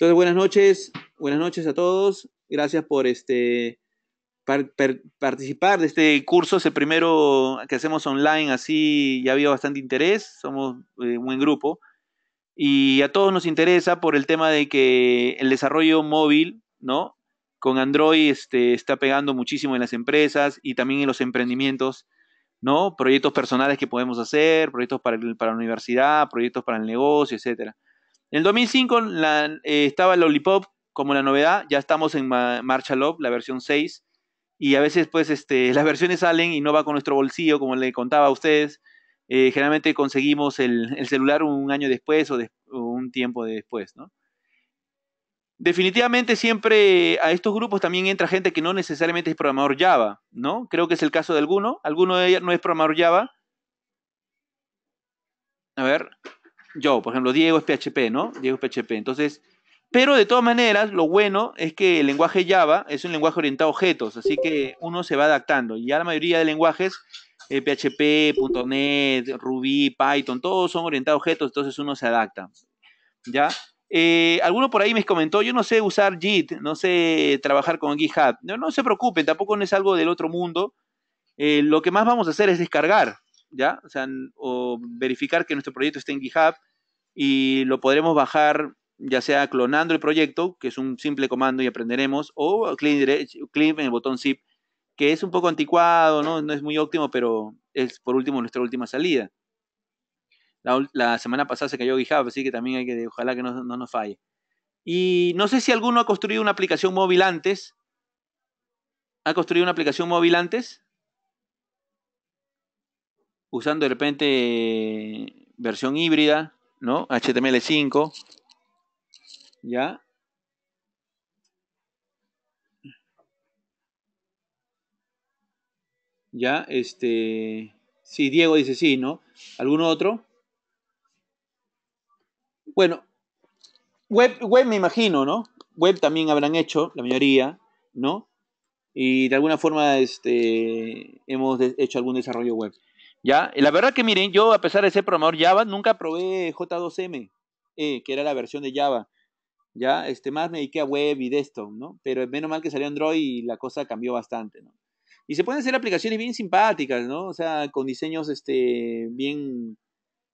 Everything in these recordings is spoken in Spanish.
Entonces, buenas noches, buenas noches a todos. Gracias por este participar de este curso, es el primero que hacemos online, así ya había bastante interés, somos eh, un buen grupo. Y a todos nos interesa por el tema de que el desarrollo móvil, ¿no? Con Android este, está pegando muchísimo en las empresas y también en los emprendimientos, ¿no? Proyectos personales que podemos hacer, proyectos para, para la universidad, proyectos para el negocio, etcétera. En el 2005 la, eh, estaba Lollipop como la novedad, ya estamos en Marcha la versión 6, y a veces pues este, las versiones salen y no va con nuestro bolsillo, como le contaba a ustedes. Eh, generalmente conseguimos el, celular un año después o, un tiempo después, ¿no? Definitivamente siempre a estos grupos también entra gente que no necesariamente es programador Java, ¿no? Creo que es el caso de alguno. Alguno de ellos no es programador Java. A ver, yo, por ejemplo, Diego es PHP, ¿no? Diego es PHP. Entonces, pero de todas maneras, lo bueno es que el lenguaje Java es un lenguaje orientado a objetos, así que uno se va adaptando. Y ya la mayoría de lenguajes, PHP, eh, .NET, Ruby, Python, todos son orientados a objetos, entonces uno se adapta. ¿Ya? Eh, alguno por ahí me comentó, yo no sé usar JIT, no sé trabajar con GitHub. No, se preocupen, tampoco no es algo del otro mundo. Eh, lo que más vamos a hacer es descargar. ¿ya? O sea, verificar que nuestro proyecto esté en GitHub y lo podremos bajar ya sea clonando el proyecto, que es un simple comando y aprenderemos, o clic en el botón zip, que es un poco anticuado, ¿no? es muy óptimo, pero es por último nuestra última salida. La, la semana pasada se cayó GitHub, así que también hay que, ojalá que no, no nos falle. Y no sé si alguno ha construido una aplicación móvil antes. ¿Ha construido una aplicación móvil antes? usando de repente versión híbrida, ¿no? HTML5, ¿ya? Ya, este... Sí, Diego dice sí, ¿no? ¿Algún otro? Bueno, web, web me imagino, ¿no? Web también habrán hecho, la mayoría, ¿no? Y de alguna forma este, hemos hecho algún desarrollo web. Ya, la verdad que miren, yo a pesar de ser programador Java, nunca probé J2M, eh, que era la versión de Java. Ya, este, más me dediqué a web y desktop, ¿no? Pero menos mal que salió Android y la cosa cambió bastante, ¿no? Y se pueden hacer aplicaciones bien simpáticas, ¿no? O sea, con diseños, este, bien,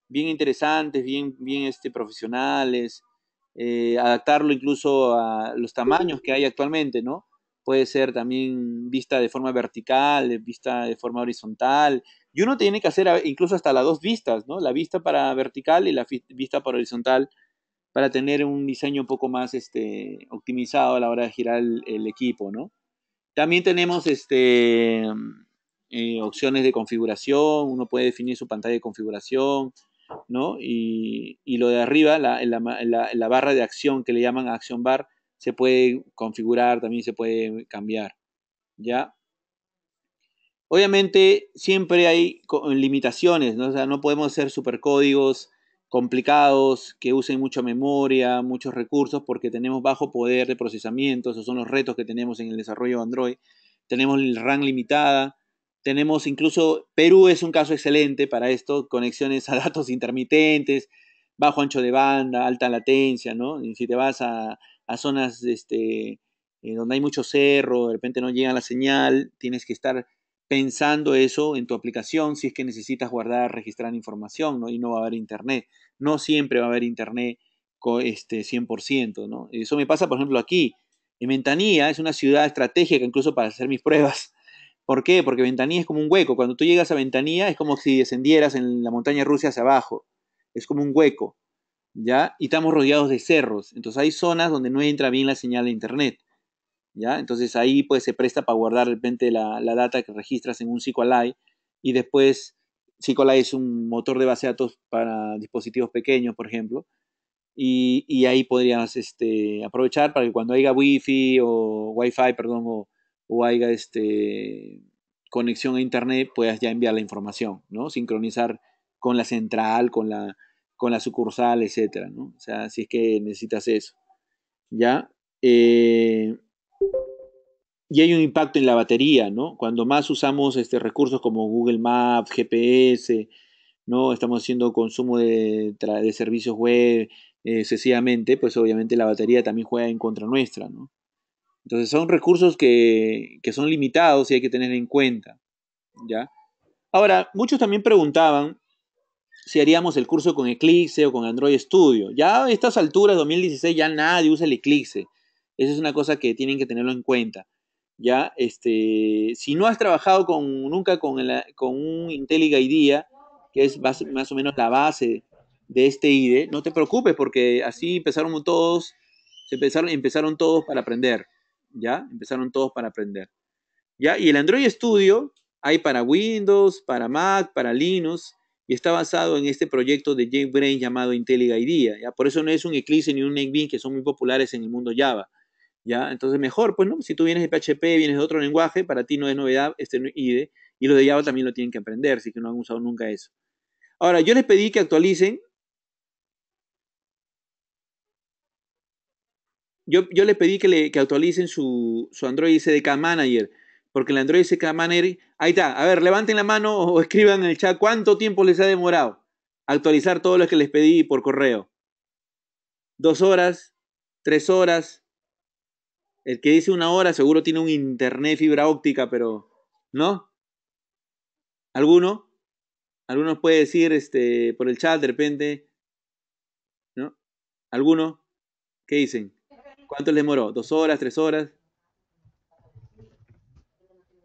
bien interesantes, bien, bien, este, profesionales. Eh, adaptarlo incluso a los tamaños que hay actualmente, ¿no? Puede ser también vista de forma vertical, vista de forma horizontal, y uno tiene que hacer incluso hasta las dos vistas, ¿no? La vista para vertical y la vista para horizontal para tener un diseño un poco más este, optimizado a la hora de girar el, equipo, ¿no? También tenemos este, eh, opciones de configuración, uno puede definir su pantalla de configuración, ¿no? Y, lo de arriba, la, la, barra de acción que le llaman action bar, se puede configurar, también se puede cambiar, ¿ya? Obviamente siempre hay limitaciones, ¿no? O sea, no podemos hacer supercódigos complicados que usen mucha memoria, muchos recursos, porque tenemos bajo poder de procesamiento, esos son los retos que tenemos en el desarrollo de Android. Tenemos el RAM limitada, tenemos incluso, Perú es un caso excelente para esto, conexiones a datos intermitentes, bajo ancho de banda, alta latencia, ¿no? si te vas a, zonas este, eh, donde hay mucho cerro, de repente no llega la señal, tienes que estar pensando eso en tu aplicación si es que necesitas guardar, registrar información, ¿no? Y no va a haber internet. No siempre va a haber internet este 100%, ¿no? Eso me pasa, por ejemplo, aquí. En Ventanilla es una ciudad estratégica incluso para hacer mis pruebas. ¿Por qué? Porque Ventanilla es como un hueco. Cuando tú llegas a Ventanilla es como si descendieras en la montaña Rusia hacia abajo. Es como un hueco. ¿Ya? Y estamos rodeados de cerros. Entonces hay zonas donde no entra bien la señal de internet. ¿ya? Entonces ahí pues se presta para guardar de repente la, data que registras en un SQLite y después SQLite es un motor de base de datos para dispositivos pequeños, por ejemplo, y, ahí podrías este, aprovechar para que cuando haya wifi o Wi-Fi, perdón, o, o haya este, conexión a Internet, puedas ya enviar la información, ¿no? Sincronizar con la central, con la, con la sucursal, etcétera, ¿no? O sea, si es que necesitas eso, ¿ya? Eh, y hay un impacto en la batería, ¿no? Cuando más usamos este, recursos como Google Maps, GPS, ¿no? Estamos haciendo consumo de, servicios web eh, excesivamente, pues obviamente la batería también juega en contra nuestra, ¿no? Entonces son recursos que, que son limitados y hay que tener en cuenta, ¿ya? Ahora, muchos también preguntaban si haríamos el curso con Eclipse o con Android Studio. Ya a estas alturas, 2016, ya nadie usa el Eclipse esa es una cosa que tienen que tenerlo en cuenta. Ya, este, si no has trabajado con, nunca con, el, con un IntelliJ IDEA, que es más o menos la base de este IDE, no te preocupes porque así empezaron todos, empezaron, empezaron todos para aprender, ¿ya? Empezaron todos para aprender. ¿Ya? Y el Android Studio hay para Windows, para Mac, para Linux, y está basado en este proyecto de Brain llamado IntelliJ IDEA. ¿ya? Por eso no es un Eclipse ni un NetBeans que son muy populares en el mundo Java. ¿ya? Entonces mejor, pues, ¿no? Si tú vienes de PHP, vienes de otro lenguaje, para ti no es novedad este IDE, y los de Java también lo tienen que aprender, Si que no han usado nunca eso. Ahora, yo les pedí que actualicen. Yo, les pedí que, actualicen su, su Android SDK Manager, porque el Android SDK Manager, ahí está, a ver, levanten la mano o escriban en el chat cuánto tiempo les ha demorado actualizar todo lo que les pedí por correo. Dos horas, tres horas, el que dice una hora seguro tiene un internet fibra óptica, pero ¿no? ¿Alguno? ¿Alguno puede decir este, por el chat de repente? ¿No? ¿Alguno? ¿Qué dicen? ¿Cuánto les demoró? ¿Dos horas? ¿Tres horas?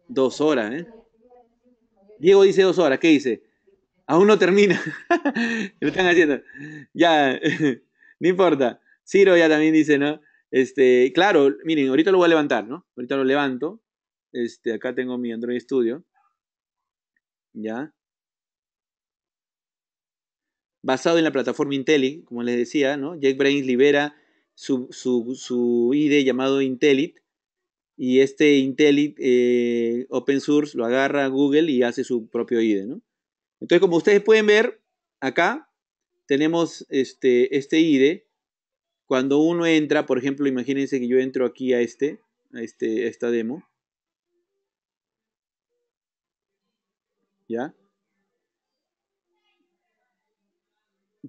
Dos horas, ¿eh? Diego dice dos horas, ¿qué dice? Aún no termina. Lo están haciendo. Ya, no importa. Ciro ya también dice, ¿no? Este, claro, miren, ahorita lo voy a levantar, ¿no? Ahorita lo levanto. Este, acá tengo mi Android Studio. ¿Ya? Basado en la plataforma Intelli, como les decía, ¿no? Jake libera su, su, ID llamado Intellit. Y este Intellit eh, open source lo agarra Google y hace su propio IDE, ¿no? Entonces, como ustedes pueden ver, acá tenemos este, este ID cuando uno entra, por ejemplo, imagínense que yo entro aquí a este, a este, esta demo. ¿Ya?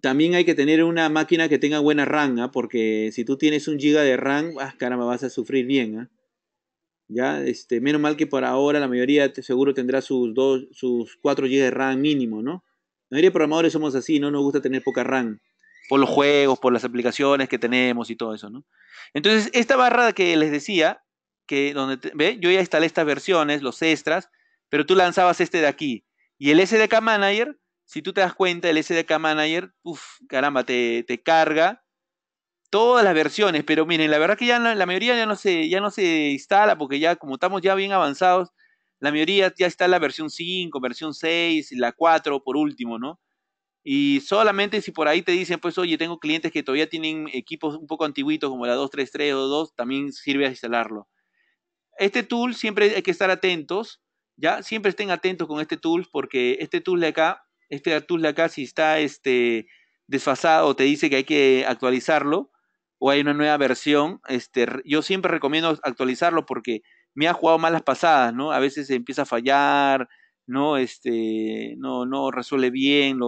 También hay que tener una máquina que tenga buena RAM, ¿ah? porque si tú tienes un giga de RAM, ah, caramba, vas a sufrir bien. ¿ah? ¿Ya? Este, menos mal que por ahora la mayoría seguro tendrá sus, dos, sus 4 GB de RAM mínimo, ¿no? La mayoría de programadores somos así, ¿no? Nos gusta tener poca RAM por los juegos, por las aplicaciones que tenemos y todo eso, ¿no? Entonces, esta barra que les decía, que donde, ¿ve? Yo ya instalé estas versiones, los extras, pero tú lanzabas este de aquí. Y el SDK Manager, si tú te das cuenta, el SDK Manager, uff, caramba, te, te, carga todas las versiones, pero miren, la verdad que ya la, mayoría ya no, se, ya no se instala, porque ya como estamos ya bien avanzados, la mayoría ya está en la versión 5, versión 6, la 4 por último, ¿no? Y solamente si por ahí te dicen, pues, oye, tengo clientes que todavía tienen equipos un poco antiguitos como la 233 o 2, también sirve a instalarlo. Este tool siempre hay que estar atentos, ¿ya? Siempre estén atentos con este tool porque este tool de acá, este tool de acá, si está este, desfasado o te dice que hay que actualizarlo o hay una nueva versión, este, yo siempre recomiendo actualizarlo porque me ha jugado malas pasadas, ¿no? A veces empieza a fallar, no, este, no, no resuelve bien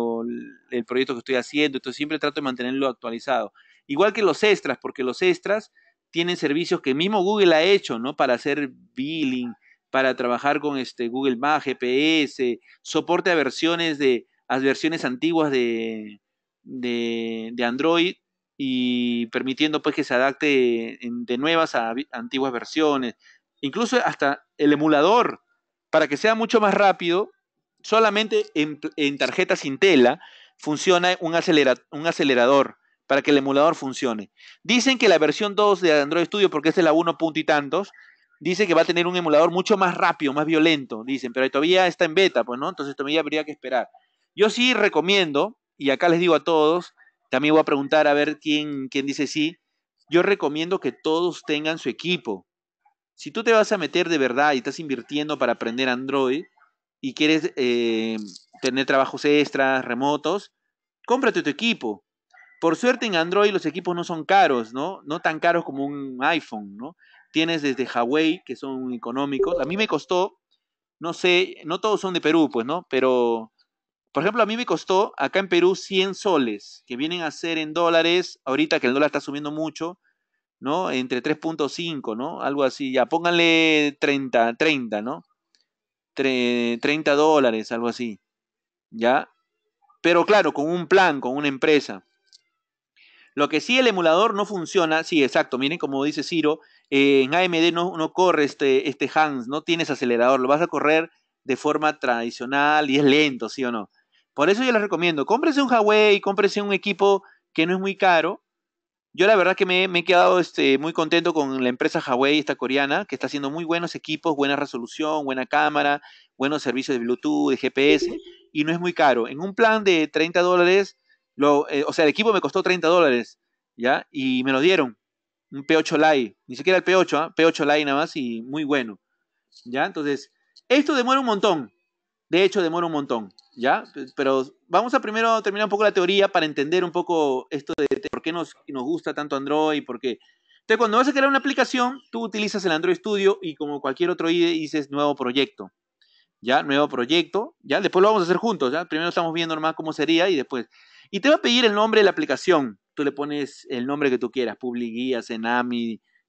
el proyecto que estoy haciendo, entonces siempre trato de mantenerlo actualizado. Igual que los extras, porque los extras tienen servicios que mismo Google ha hecho, ¿no? Para hacer billing, para trabajar con este Google Maps, GPS, soporte a versiones de a versiones antiguas de, de, de, Android y permitiendo pues que se adapte de nuevas a antiguas versiones. Incluso hasta el emulador para que sea mucho más rápido, solamente en, tarjeta sin tela funciona un, acelerador para que el emulador funcione. Dicen que la versión 2 de Android Studio, porque es la 1 y tantos, dice que va a tener un emulador mucho más rápido, más violento, dicen, pero todavía está en beta, pues no, entonces todavía habría que esperar. Yo sí recomiendo, y acá les digo a todos, también voy a preguntar a ver quién, quién dice sí, yo recomiendo que todos tengan su equipo, si tú te vas a meter de verdad y estás invirtiendo para aprender Android y quieres eh, tener trabajos extras, remotos, cómprate tu equipo. Por suerte en Android los equipos no son caros, ¿no? No tan caros como un iPhone, ¿no? Tienes desde Huawei, que son económicos. A mí me costó, no sé, no todos son de Perú, pues, ¿no? Pero, por ejemplo, a mí me costó acá en Perú 100 soles, que vienen a ser en dólares, ahorita que el dólar está subiendo mucho, ¿no? Entre 3.5, ¿no? Algo así, ya, pónganle 30, 30, ¿no? 30 dólares, algo así, ¿ya? Pero claro, con un plan, con una empresa. Lo que sí el emulador no funciona, sí, exacto, miren como dice Ciro, eh, en AMD no, corre este, este Hans, no tienes acelerador, lo vas a correr de forma tradicional y es lento, sí o no. Por eso yo les recomiendo, cómprese un Huawei, cómprese un equipo que no es muy caro, yo la verdad que me, he quedado este, muy contento con la empresa Huawei, esta coreana, que está haciendo muy buenos equipos, buena resolución, buena cámara, buenos servicios de Bluetooth, de GPS, y no es muy caro. En un plan de 30 dólares, lo, eh, o sea, el equipo me costó 30 dólares, ¿ya? Y me lo dieron, un P8 Lite, ni siquiera el P8, p ¿ah? P8 Lite nada más, y muy bueno, ¿ya? Entonces, esto demora un montón, de hecho demora un montón, ¿ya? Pero vamos a primero terminar un poco la teoría para entender un poco esto de por qué nos, nos gusta tanto Android, por qué. Entonces, cuando vas a crear una aplicación, tú utilizas el Android Studio y como cualquier otro IDE dices nuevo proyecto. Ya, nuevo proyecto, ya, después lo vamos a hacer juntos, ya. Primero estamos viendo nomás cómo sería y después. Y te va a pedir el nombre de la aplicación. Tú le pones el nombre que tú quieras, Public Guía,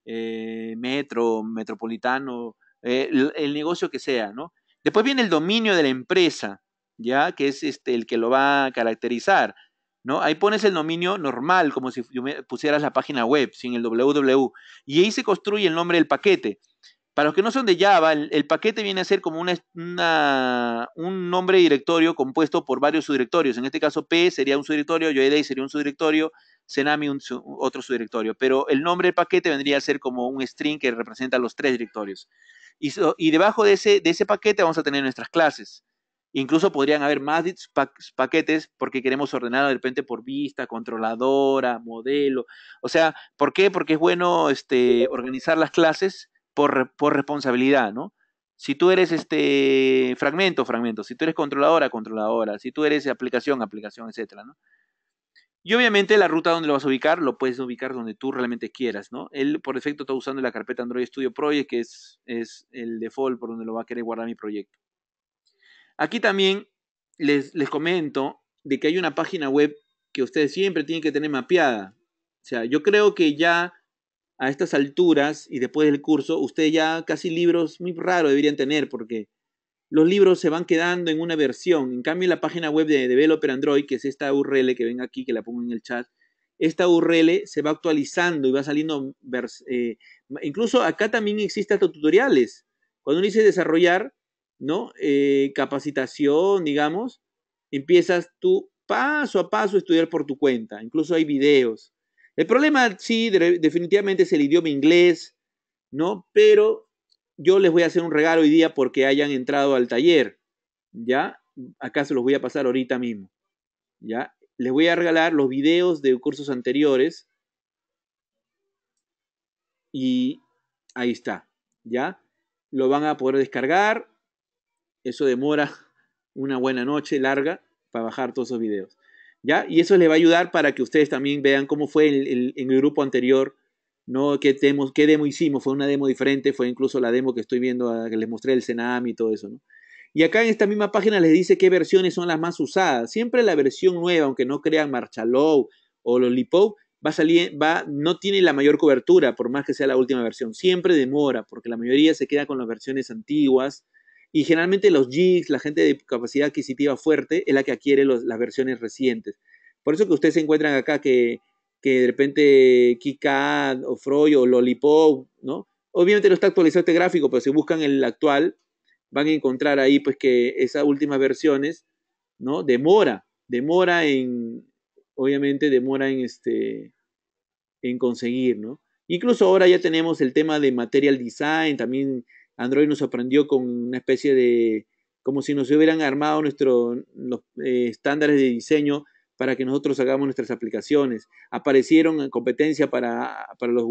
eh, Metro, Metropolitano, eh, el, el, negocio que sea, ¿no? Después viene el dominio de la empresa, ya, que es este, el que lo va a caracterizar. ¿no? Ahí pones el dominio normal, como si pusieras la página web, sin el www. Y ahí se construye el nombre del paquete. Para los que no son de Java, el, paquete viene a ser como un nombre de directorio compuesto por varios subdirectorios. En este caso, P sería un subdirectorio, d sería un subdirectorio, Senami un, otro subdirectorio. Pero el nombre del paquete vendría a ser como un string que representa los tres directorios. Y, debajo de ese paquete vamos a tener nuestras clases. Incluso podrían haber más paquetes porque queremos ordenar de repente por vista, controladora, modelo. O sea, ¿por qué? Porque es bueno este, organizar las clases por, por responsabilidad, ¿no? Si tú eres este fragmento, fragmento, si tú eres controladora, controladora, si tú eres aplicación, aplicación, etcétera, ¿no? Y obviamente la ruta donde lo vas a ubicar, lo puedes ubicar donde tú realmente quieras, ¿no? Él por defecto está usando la carpeta Android Studio Project, que es, es el default por donde lo va a querer guardar mi proyecto. Aquí también les, les comento de que hay una página web que ustedes siempre tienen que tener mapeada. O sea, yo creo que ya a estas alturas y después del curso, ustedes ya casi libros muy raros deberían tener porque los libros se van quedando en una versión. En cambio, la página web de Developer Android, que es esta URL que ven aquí, que la pongo en el chat, esta URL se va actualizando y va saliendo. Eh, incluso acá también existen tutoriales. Cuando uno dice desarrollar, ¿no? Eh, capacitación, digamos, empiezas tú paso a paso a estudiar por tu cuenta, incluso hay videos. El problema, sí, definitivamente es el idioma inglés, ¿no? Pero yo les voy a hacer un regalo hoy día porque hayan entrado al taller, ¿ya? Acá se los voy a pasar ahorita mismo, ¿ya? Les voy a regalar los videos de cursos anteriores y ahí está, ¿ya? Lo van a poder descargar, eso demora una buena noche larga para bajar todos esos videos. ¿Ya? Y eso les va a ayudar para que ustedes también vean cómo fue en el, grupo anterior, ¿no? ¿Qué, demo, ¿Qué demo hicimos? Fue una demo diferente, fue incluso la demo que estoy viendo, ah, que les mostré el Senam y todo eso, Y acá en esta misma página les dice qué versiones son las más usadas. Siempre la versión nueva, aunque no crean Marchalow o Lollipop, va va, no tiene la mayor cobertura, por más que sea la última versión. Siempre demora, porque la mayoría se queda con las versiones antiguas y generalmente los Jigs, la gente de capacidad adquisitiva fuerte, es la que adquiere las versiones recientes. Por eso que ustedes se encuentran acá que, que de repente Kika o Froyo o Lollipop, ¿no? Obviamente no está actualizado este gráfico, pero si buscan el actual, van a encontrar ahí pues que esas últimas versiones, ¿no? Demora, demora en, obviamente demora en este, en conseguir, ¿no? Incluso ahora ya tenemos el tema de material design, también Android nos sorprendió con una especie de, como si nos hubieran armado nuestros eh, estándares de diseño para que nosotros hagamos nuestras aplicaciones. Aparecieron en competencia para, los,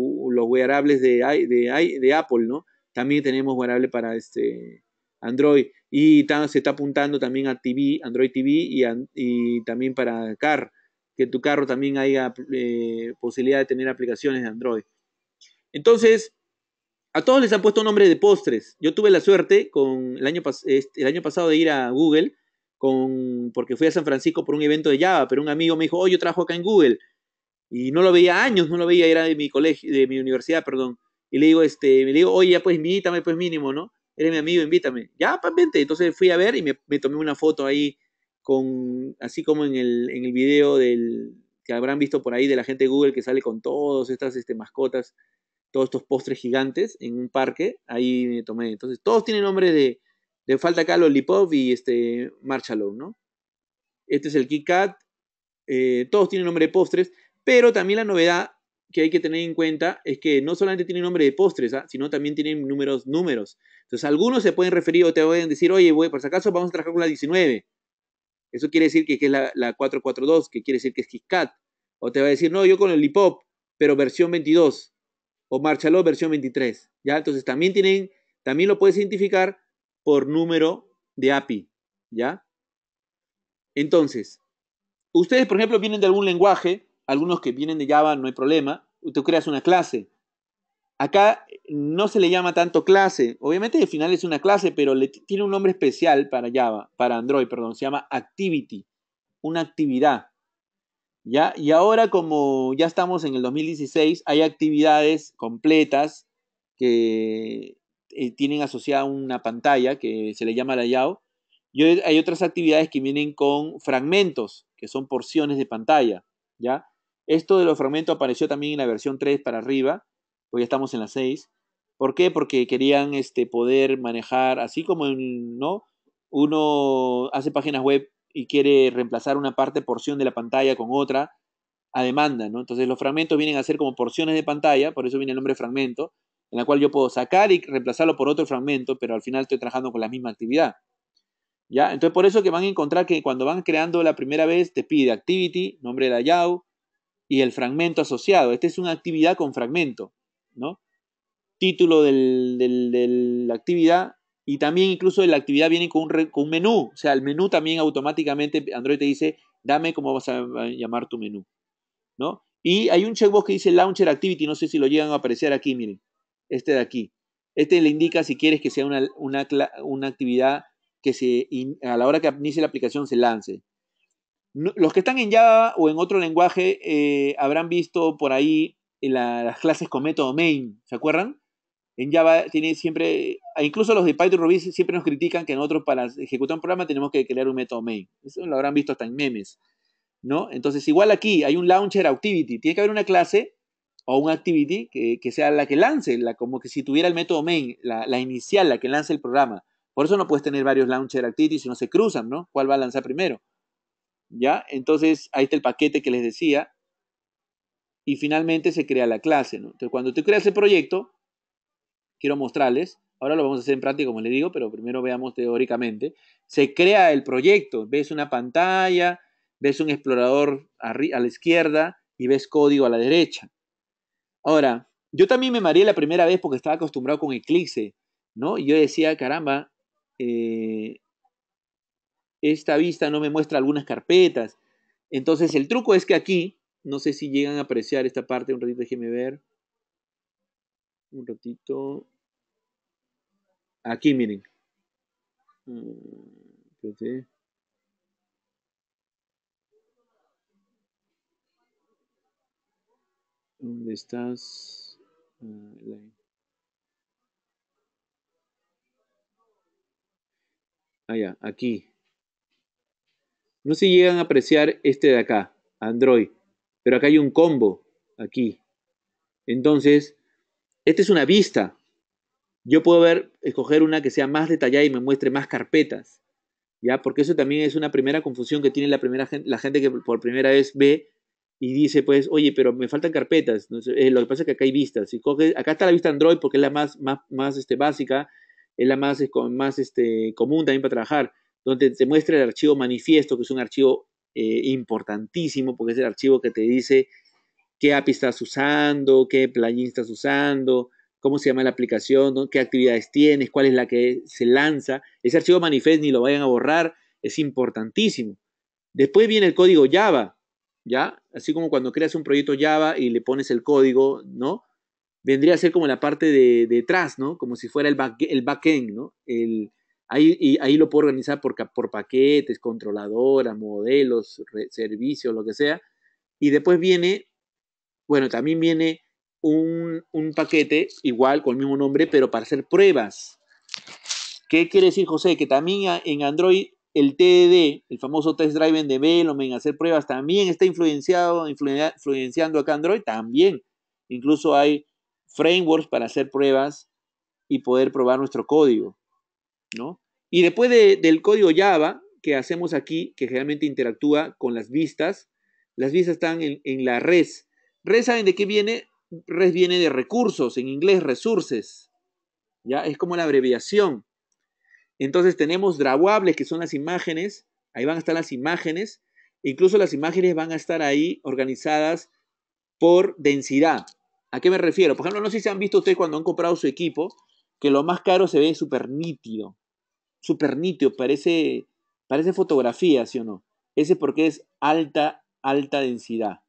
wearables de, de, Apple, ¿no? También tenemos wearable para este Android. Y se está apuntando también a TV, Android TV y, y también para Car, que tu carro también haya eh, posibilidad de tener aplicaciones de Android. Entonces, a todos les han puesto nombre de postres. Yo tuve la suerte con el año, este, el año pasado de ir a Google con, porque fui a San Francisco por un evento de Java, pero un amigo me dijo, oye, yo trabajo acá en Google. Y no lo veía años, no lo veía, era de mi colegio, de mi universidad, perdón. Y le digo, este, me digo, oye, pues invítame, pues mínimo, ¿no? Eres mi amigo, invítame. Ya, pues vente. Entonces fui a ver y me, tomé una foto ahí con, así como en el, en el video del, que habrán visto por ahí de la gente de Google que sale con todas estas este, mascotas todos estos postres gigantes en un parque, ahí me tomé. Entonces, todos tienen nombre de, de falta acá lipop y este Marshmallow, ¿no? Este es el Kick Kat, eh, todos tienen nombre de postres, pero también la novedad que hay que tener en cuenta es que no solamente tienen nombre de postres, ¿ah? sino también tienen números, números. Entonces, algunos se pueden referir o te a decir, oye, voy, por si acaso vamos a trabajar con la 19. Eso quiere decir que, es la, 442, que quiere decir que es Kit O te va a decir, no, yo con el Lipop, pero versión 22 o Marchalot versión 23. ¿ya? Entonces también, tienen, también lo puedes identificar por número de API. ¿ya? Entonces, ustedes, por ejemplo, vienen de algún lenguaje, algunos que vienen de Java, no hay problema, tú creas una clase. Acá no se le llama tanto clase, obviamente al final es una clase, pero le tiene un nombre especial para Java, para Android, perdón, se llama activity, una actividad. Y ahora como ya estamos en el 2016, hay actividades completas que eh, tienen asociada una pantalla que se le llama la Yao. Y hay otras actividades que vienen con fragmentos, que son porciones de pantalla, ¿ya? Esto de los fragmentos apareció también en la versión 3 para arriba, hoy pues estamos en la 6. ¿Por qué? Porque querían este, poder manejar, así como ¿no? uno hace páginas web y quiere reemplazar una parte porción de la pantalla con otra a demanda, ¿no? Entonces los fragmentos vienen a ser como porciones de pantalla, por eso viene el nombre fragmento, en la cual yo puedo sacar y reemplazarlo por otro fragmento, pero al final estoy trabajando con la misma actividad. ¿Ya? Entonces por eso que van a encontrar que cuando van creando la primera vez te pide activity, nombre de la y el fragmento asociado. Esta es una actividad con fragmento, ¿no? Título de la actividad, y también incluso en la actividad viene con un, con menú. O sea, el menú también automáticamente Android te dice, dame cómo vas a llamar tu menú. ¿No? Y hay un checkbox que dice Launcher Activity, no sé si lo llegan a aparecer aquí, miren, este de aquí. Este le indica si quieres que sea una, una, actividad que se a la hora que inicie la aplicación se lance. los que están en Java o en otro lenguaje eh, habrán visto por ahí las clases con método main, ¿se acuerdan? en Java tiene siempre, ah, incluso los de Python Ruby siempre nos critican que nosotros para ejecutar un programa tenemos que crear un método main. Eso lo habrán visto hasta en memes, ¿no? Entonces, igual aquí hay un launcher activity. Tiene que haber una clase o un activity que, sea la que lance, la, como que si tuviera el método main, la, inicial, la que lance el programa. Por eso no puedes tener varios launcher activities si no se cruzan, ¿no? ¿Cuál va a lanzar primero? ¿Ya? Entonces, ahí está el paquete que les decía. Y finalmente se crea la clase, Entonces, cuando tú creas el proyecto, quiero mostrarles. Ahora lo vamos a hacer en práctica, como les digo, pero primero veamos teóricamente. Se crea el proyecto. Ves una pantalla, ves un explorador a la izquierda y ves código a la derecha. Ahora, yo también me mareé la primera vez porque estaba acostumbrado con Eclipse, ¿no? Y yo decía, caramba, eh, esta vista no me muestra algunas carpetas. Entonces, el truco es que aquí, no sé si llegan a apreciar esta parte, un ratito déjenme ver un ratito. Aquí, miren. Mm, ¿Dónde estás? Ah, ah, ya, aquí. No se llegan a apreciar este de acá, Android, pero acá hay un combo, aquí. Entonces, esta es una vista. Yo puedo ver, escoger una que sea más detallada y me muestre más carpetas. ¿Ya? Porque eso también es una primera confusión que tiene la, primera gente, la gente que por primera vez ve y dice, pues, oye, pero me faltan carpetas. Eh, lo que pasa es que acá hay vistas. Si coges, acá está la vista Android porque es la más, más, más este, básica, es la más, más este, común también para trabajar, donde te muestra el archivo manifiesto, que es un archivo eh, importantísimo porque es el archivo que te dice qué API estás usando, qué plugin estás usando, cómo se llama la aplicación, qué actividades tienes, cuál es la que se lanza. Ese archivo manifest ni lo vayan a borrar, es importantísimo. Después viene el código Java, ¿ya? Así como cuando creas un proyecto Java y le pones el código, ¿no? Vendría a ser como la parte de detrás, ¿no? Como si fuera el, back, el backend, ¿no? ahí, y, ahí lo puedo organizar por, por paquetes, controladoras, modelos, servicios, lo que sea. Y después viene bueno, también viene un, paquete igual con el mismo nombre, pero para hacer pruebas. ¿Qué quiere decir, José? Que también en Android el TDD, el famoso Test Driven Development, hacer pruebas, también está influenciado, influenciando acá Android, también. Incluso hay frameworks para hacer pruebas y poder probar nuestro código, ¿no? Y después del código Java que hacemos aquí, que generalmente interactúa con las vistas, las vistas están en, en la red, Red, ¿saben de qué viene? Res viene de recursos, en inglés resources. ¿Ya? Es como la abreviación. Entonces tenemos draguables, que son las imágenes. Ahí van a estar las imágenes. Incluso las imágenes van a estar ahí organizadas por densidad. ¿A qué me refiero? Por ejemplo, no sé si han visto ustedes cuando han comprado su equipo, que lo más caro se ve súper nítido. Súper nítido, parece, parece fotografía, ¿sí o no? Ese porque es alta, alta densidad.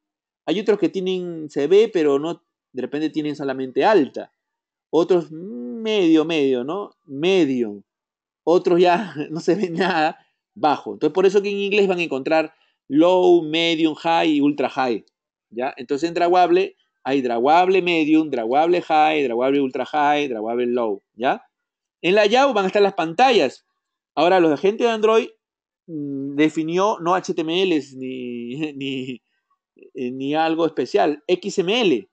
Hay otros que tienen se ve, pero no, de repente tienen solamente alta. Otros medio, medio, ¿no? Medium. Otros ya no se ve nada, bajo. Entonces, por eso que en inglés van a encontrar low, medium, high y ultra high. ¿Ya? Entonces, en draguable hay draguable medium, draguable high, draguable ultra high, draguable low, ¿ya? En la YAW van a estar las pantallas. Ahora, los agentes de Android mm, definió no HTML ni, Eh, ni algo especial, XML.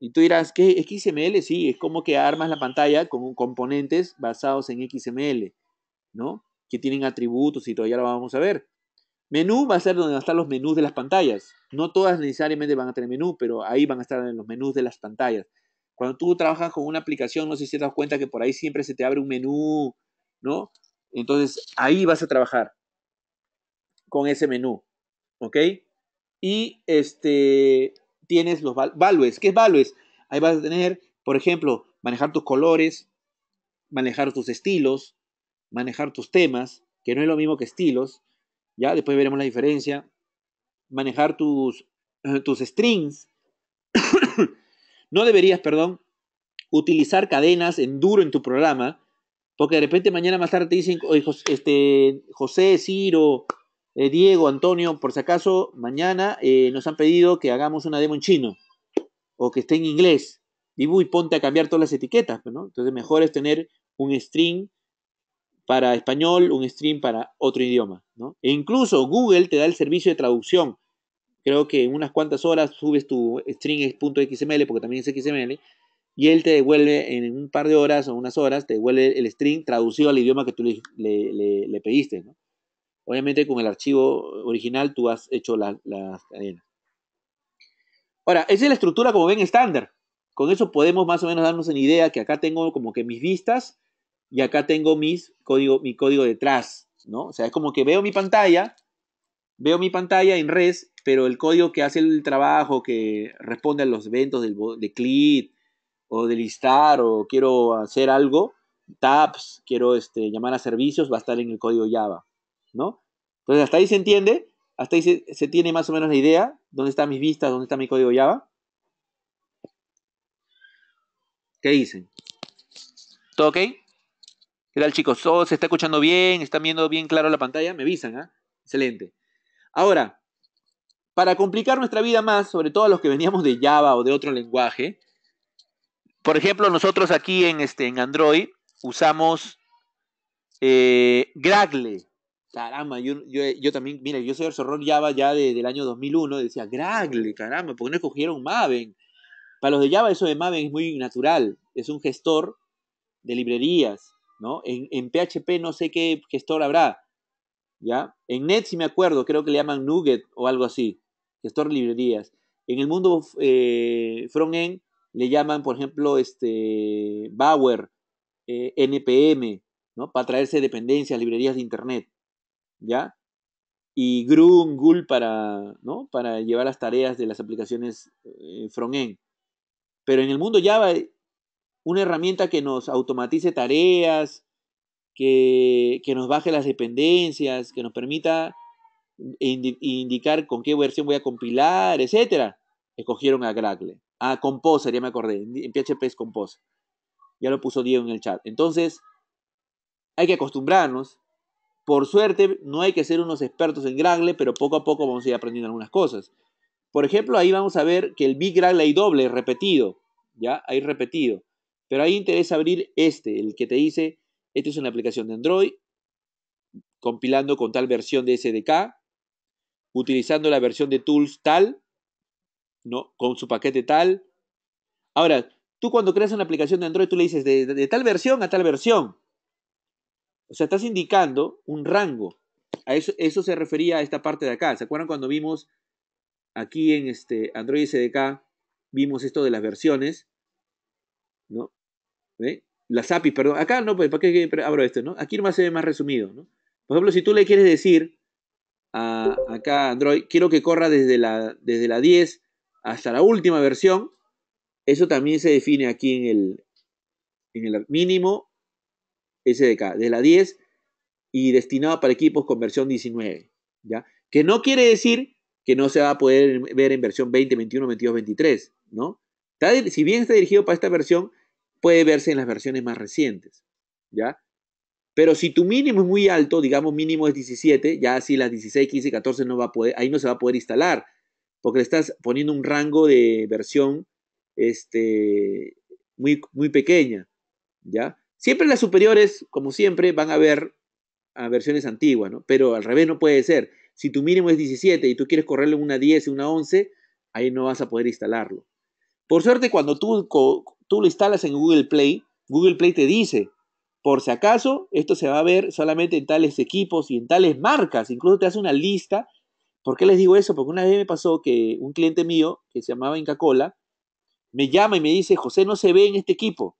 Y tú dirás, ¿qué XML? Sí, es como que armas la pantalla con componentes basados en XML, ¿no? Que tienen atributos y todo, ya lo vamos a ver. Menú va a ser donde van a estar los menús de las pantallas. No todas necesariamente van a tener menú, pero ahí van a estar en los menús de las pantallas. Cuando tú trabajas con una aplicación, no sé si te das cuenta que por ahí siempre se te abre un menú, ¿no? Entonces ahí vas a trabajar con ese menú, ¿ok? y este, tienes los values. ¿Qué es values? Ahí vas a tener, por ejemplo, manejar tus colores, manejar tus estilos, manejar tus temas, que no es lo mismo que estilos, ya después veremos la diferencia, manejar tus, tus strings. no deberías, perdón, utilizar cadenas en duro en tu programa, porque de repente mañana más tarde te dicen, Oye, este, José, Ciro, eh, Diego, Antonio, por si acaso, mañana eh, nos han pedido que hagamos una demo en chino o que esté en inglés. y ponte a cambiar todas las etiquetas, ¿no? Entonces mejor es tener un string para español, un string para otro idioma, ¿no? E incluso Google te da el servicio de traducción. Creo que en unas cuantas horas subes tu string.xml, porque también es XML, y él te devuelve en un par de horas o unas horas, te devuelve el string traducido al idioma que tú le, le pediste, ¿no? Obviamente con el archivo original tú has hecho las la cadenas. Ahora, esa es la estructura como ven estándar. Con eso podemos más o menos darnos una idea que acá tengo como que mis vistas y acá tengo mis código, mi código detrás, ¿no? O sea, es como que veo mi pantalla, veo mi pantalla en res, pero el código que hace el trabajo, que responde a los eventos de click o de listar o quiero hacer algo, tabs, quiero este, llamar a servicios, va a estar en el código Java. ¿no? Entonces hasta ahí se entiende, hasta ahí se, tiene más o menos la idea, dónde están mis vistas, dónde está mi código Java. ¿Qué dicen? ¿Todo ok? ¿Qué tal chicos? se está escuchando bien? ¿Están viendo bien claro la pantalla? Me avisan, ¿ah? Excelente. Ahora, para complicar nuestra vida más, sobre todo a los que veníamos de Java o de otro lenguaje, por ejemplo, nosotros aquí en, este, en Android usamos eh, Gragle caramba, yo, también, mira, yo soy el zorrón Java ya del año 2001, decía, Gragle, caramba, ¿por qué no escogieron Maven? Para los de Java eso de Maven es muy natural, es un gestor de librerías, ¿no? En, PHP no sé qué gestor habrá, ¿ya? En Net, si me acuerdo, creo que le llaman Nugget o algo así, gestor de librerías. En el mundo eh, front-end le llaman, por ejemplo, este, Bower, eh, NPM, ¿no? Para traerse dependencias, librerías de Internet. ¿ya? Y Grun, para, ¿no? para llevar las tareas de las aplicaciones eh, frontend end Pero en el mundo Java, eh, una herramienta que nos automatice tareas, que, que nos baje las dependencias, que nos permita indicar con qué versión voy a compilar, etc. Escogieron a Grackle. A ah, Composer, ya me acordé. En PHP es Composer. Ya lo puso Diego en el chat. Entonces, hay que acostumbrarnos por suerte, no hay que ser unos expertos en Grangle, pero poco a poco vamos a ir aprendiendo algunas cosas. Por ejemplo, ahí vamos a ver que el Big Gragle hay doble, repetido. ¿Ya? Hay repetido. Pero ahí interesa abrir este, el que te dice, esta es una aplicación de Android, compilando con tal versión de SDK, utilizando la versión de tools tal, ¿no? Con su paquete tal. Ahora, tú cuando creas una aplicación de Android, tú le dices de tal versión a tal versión. O sea, estás indicando un rango. eso, se refería a esta parte de acá. ¿Se acuerdan cuando vimos aquí en este Android SDK, vimos esto de las versiones? ¿No? Las APIs, perdón. Acá no, pues, ¿para qué abro esto? ¿no? Aquí más se ve más resumido. ¿no? Por ejemplo, si tú le quieres decir a, acá Android, quiero que corra desde la, desde la 10 hasta la última versión, eso también se define aquí en el, en el mínimo SDK, de la 10 y destinado para equipos con versión 19, ¿ya? Que no quiere decir que no se va a poder ver en versión 20, 21, 22, 23, ¿no? si bien está dirigido para esta versión, puede verse en las versiones más recientes, ¿ya? Pero si tu mínimo es muy alto, digamos mínimo es 17, ya si las 16, 15, 14 no va a poder, ahí no se va a poder instalar, porque le estás poniendo un rango de versión este, muy, muy pequeña, ¿ya? Siempre las superiores, como siempre, van a ver a ah, versiones antiguas, ¿no? Pero al revés no puede ser. Si tu mínimo es 17 y tú quieres correrle una 10 y una 11, ahí no vas a poder instalarlo. Por suerte, cuando tú, tú lo instalas en Google Play, Google Play te dice, por si acaso, esto se va a ver solamente en tales equipos y en tales marcas. Incluso te hace una lista. ¿Por qué les digo eso? Porque una vez me pasó que un cliente mío, que se llamaba Inca Cola, me llama y me dice, José, no se ve en este equipo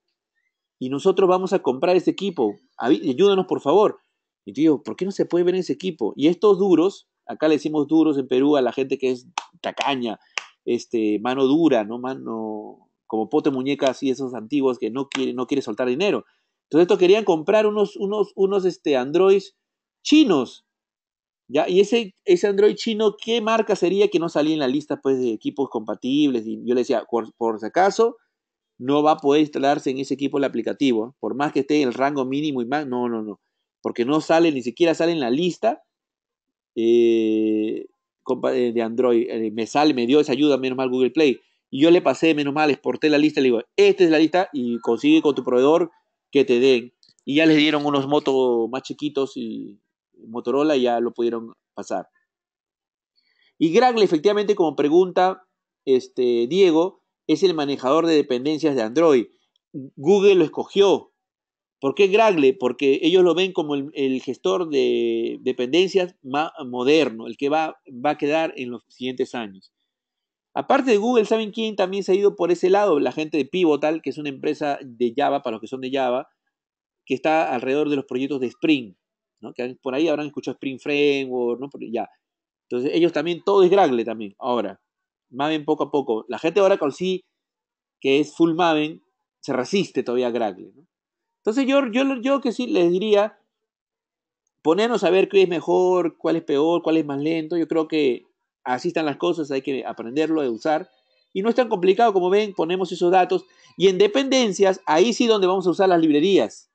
y nosotros vamos a comprar ese equipo, ayúdanos por favor. Y digo, ¿por qué no se puede ver ese equipo? Y estos duros, acá le decimos duros en Perú a la gente que es tacaña, este, mano dura, ¿no? Mano, como pote muñeca así, esos antiguos que no quiere, no quiere soltar dinero. Entonces estos querían comprar unos, unos, unos este, androids chinos. ¿Ya? Y ese, ese Android chino, ¿qué marca sería que no salía en la lista pues, de equipos compatibles? Y yo le decía, por, por si acaso, no va a poder instalarse en ese equipo el aplicativo, por más que esté en el rango mínimo y más, no, no, no, porque no sale, ni siquiera sale en la lista eh, eh, de Android, eh, me sale, me dio esa ayuda, menos mal Google Play, y yo le pasé, menos mal, exporté la lista, le digo, esta es la lista y consigue con tu proveedor que te den, y ya les dieron unos motos más chiquitos y Motorola y ya lo pudieron pasar. Y Grangle, efectivamente, como pregunta este, Diego, es el manejador de dependencias de Android. Google lo escogió. ¿Por qué Gragle? Porque ellos lo ven como el, gestor de dependencias más moderno, el que va, va a quedar en los siguientes años. Aparte de Google, ¿saben quién también se ha ido por ese lado? La gente de Pivotal, que es una empresa de Java, para los que son de Java, que está alrededor de los proyectos de Spring. ¿no? Que por ahí habrán escuchado Spring Framework, ¿no? Ya. Entonces, ellos también, todo es Gragle también. Ahora, Maven poco a poco. La gente ahora con sí, que es full Maven, se resiste todavía a Grackle. ¿no? Entonces yo, yo, yo que sí les diría, ponernos a ver qué es mejor, cuál es peor, cuál es más lento. Yo creo que así están las cosas, hay que aprenderlo, a usar. Y no es tan complicado como ven, ponemos esos datos. Y en dependencias, ahí sí donde vamos a usar las librerías.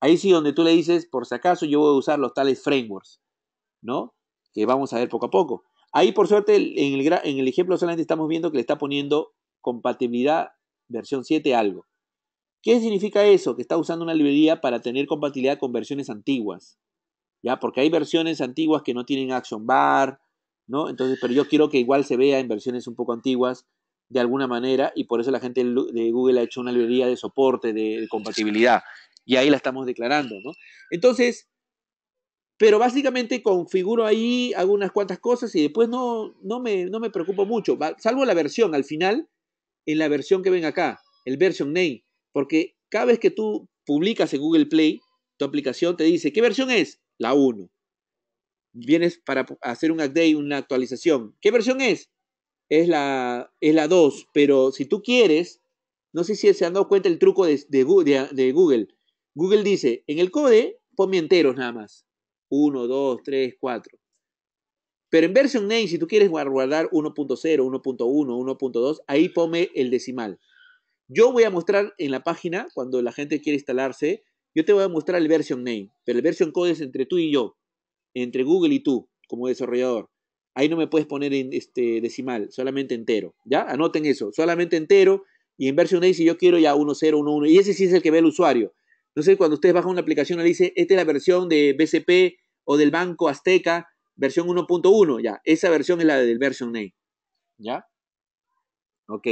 Ahí sí donde tú le dices, por si acaso, yo voy a usar los tales frameworks, ¿no? Que vamos a ver poco a poco. Ahí, por suerte, en el, ejemplo solamente estamos viendo que le está poniendo compatibilidad versión 7 algo. ¿Qué significa eso? Que está usando una librería para tener compatibilidad con versiones antiguas. ¿Ya? Porque hay versiones antiguas que no tienen action bar, ¿no? Entonces, pero yo quiero que igual se vea en versiones un poco antiguas de alguna manera y por eso la gente de Google ha hecho una librería de soporte de, de compatibilidad y ahí la estamos declarando, ¿no? Entonces, pero básicamente configuro ahí, algunas cuantas cosas y después no, no, me, no me preocupo mucho. Salvo la versión, al final, en la versión que ven acá, el version name. Porque cada vez que tú publicas en Google Play, tu aplicación te dice, ¿qué versión es? La 1. Vienes para hacer un update, una actualización. ¿Qué versión es? Es la, es la 2. Pero si tú quieres, no sé si se han dado cuenta el truco de, de, Google. Google dice, en el code ponme enteros nada más. 1, 2, 3, 4. Pero en version name, si tú quieres guardar 1.0, 1.1, 1.2, ahí pone el decimal. Yo voy a mostrar en la página, cuando la gente quiere instalarse, yo te voy a mostrar el version name, pero el version code es entre tú y yo, entre Google y tú, como desarrollador. Ahí no me puedes poner en este decimal, solamente entero. ¿Ya? Anoten eso, solamente entero. Y en version name, si yo quiero ya 1.0, 1.1, y ese sí es el que ve el usuario. No sé, cuando ustedes bajan una aplicación, le dice, esta es la versión de BCP o del Banco Azteca, versión 1.1, ya. Esa versión es la del version name. ¿Ya? Ok.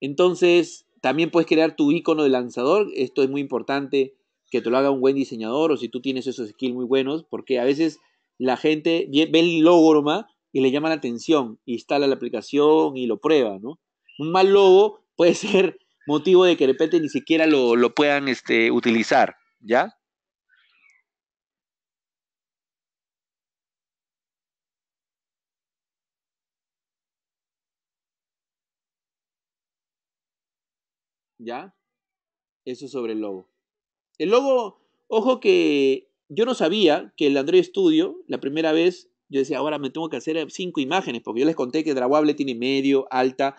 Entonces, también puedes crear tu icono de lanzador. Esto es muy importante que te lo haga un buen diseñador o si tú tienes esos skills muy buenos, porque a veces la gente ve el logo y le llama la atención, instala la aplicación y lo prueba, ¿no? Un mal logo puede ser motivo de que de repente ni siquiera lo, lo puedan este, utilizar, ¿ya? ¿Ya? Eso sobre el logo. El logo, ojo que yo no sabía que el Android Studio, la primera vez, yo decía, ahora me tengo que hacer cinco imágenes, porque yo les conté que Drawable tiene medio, alta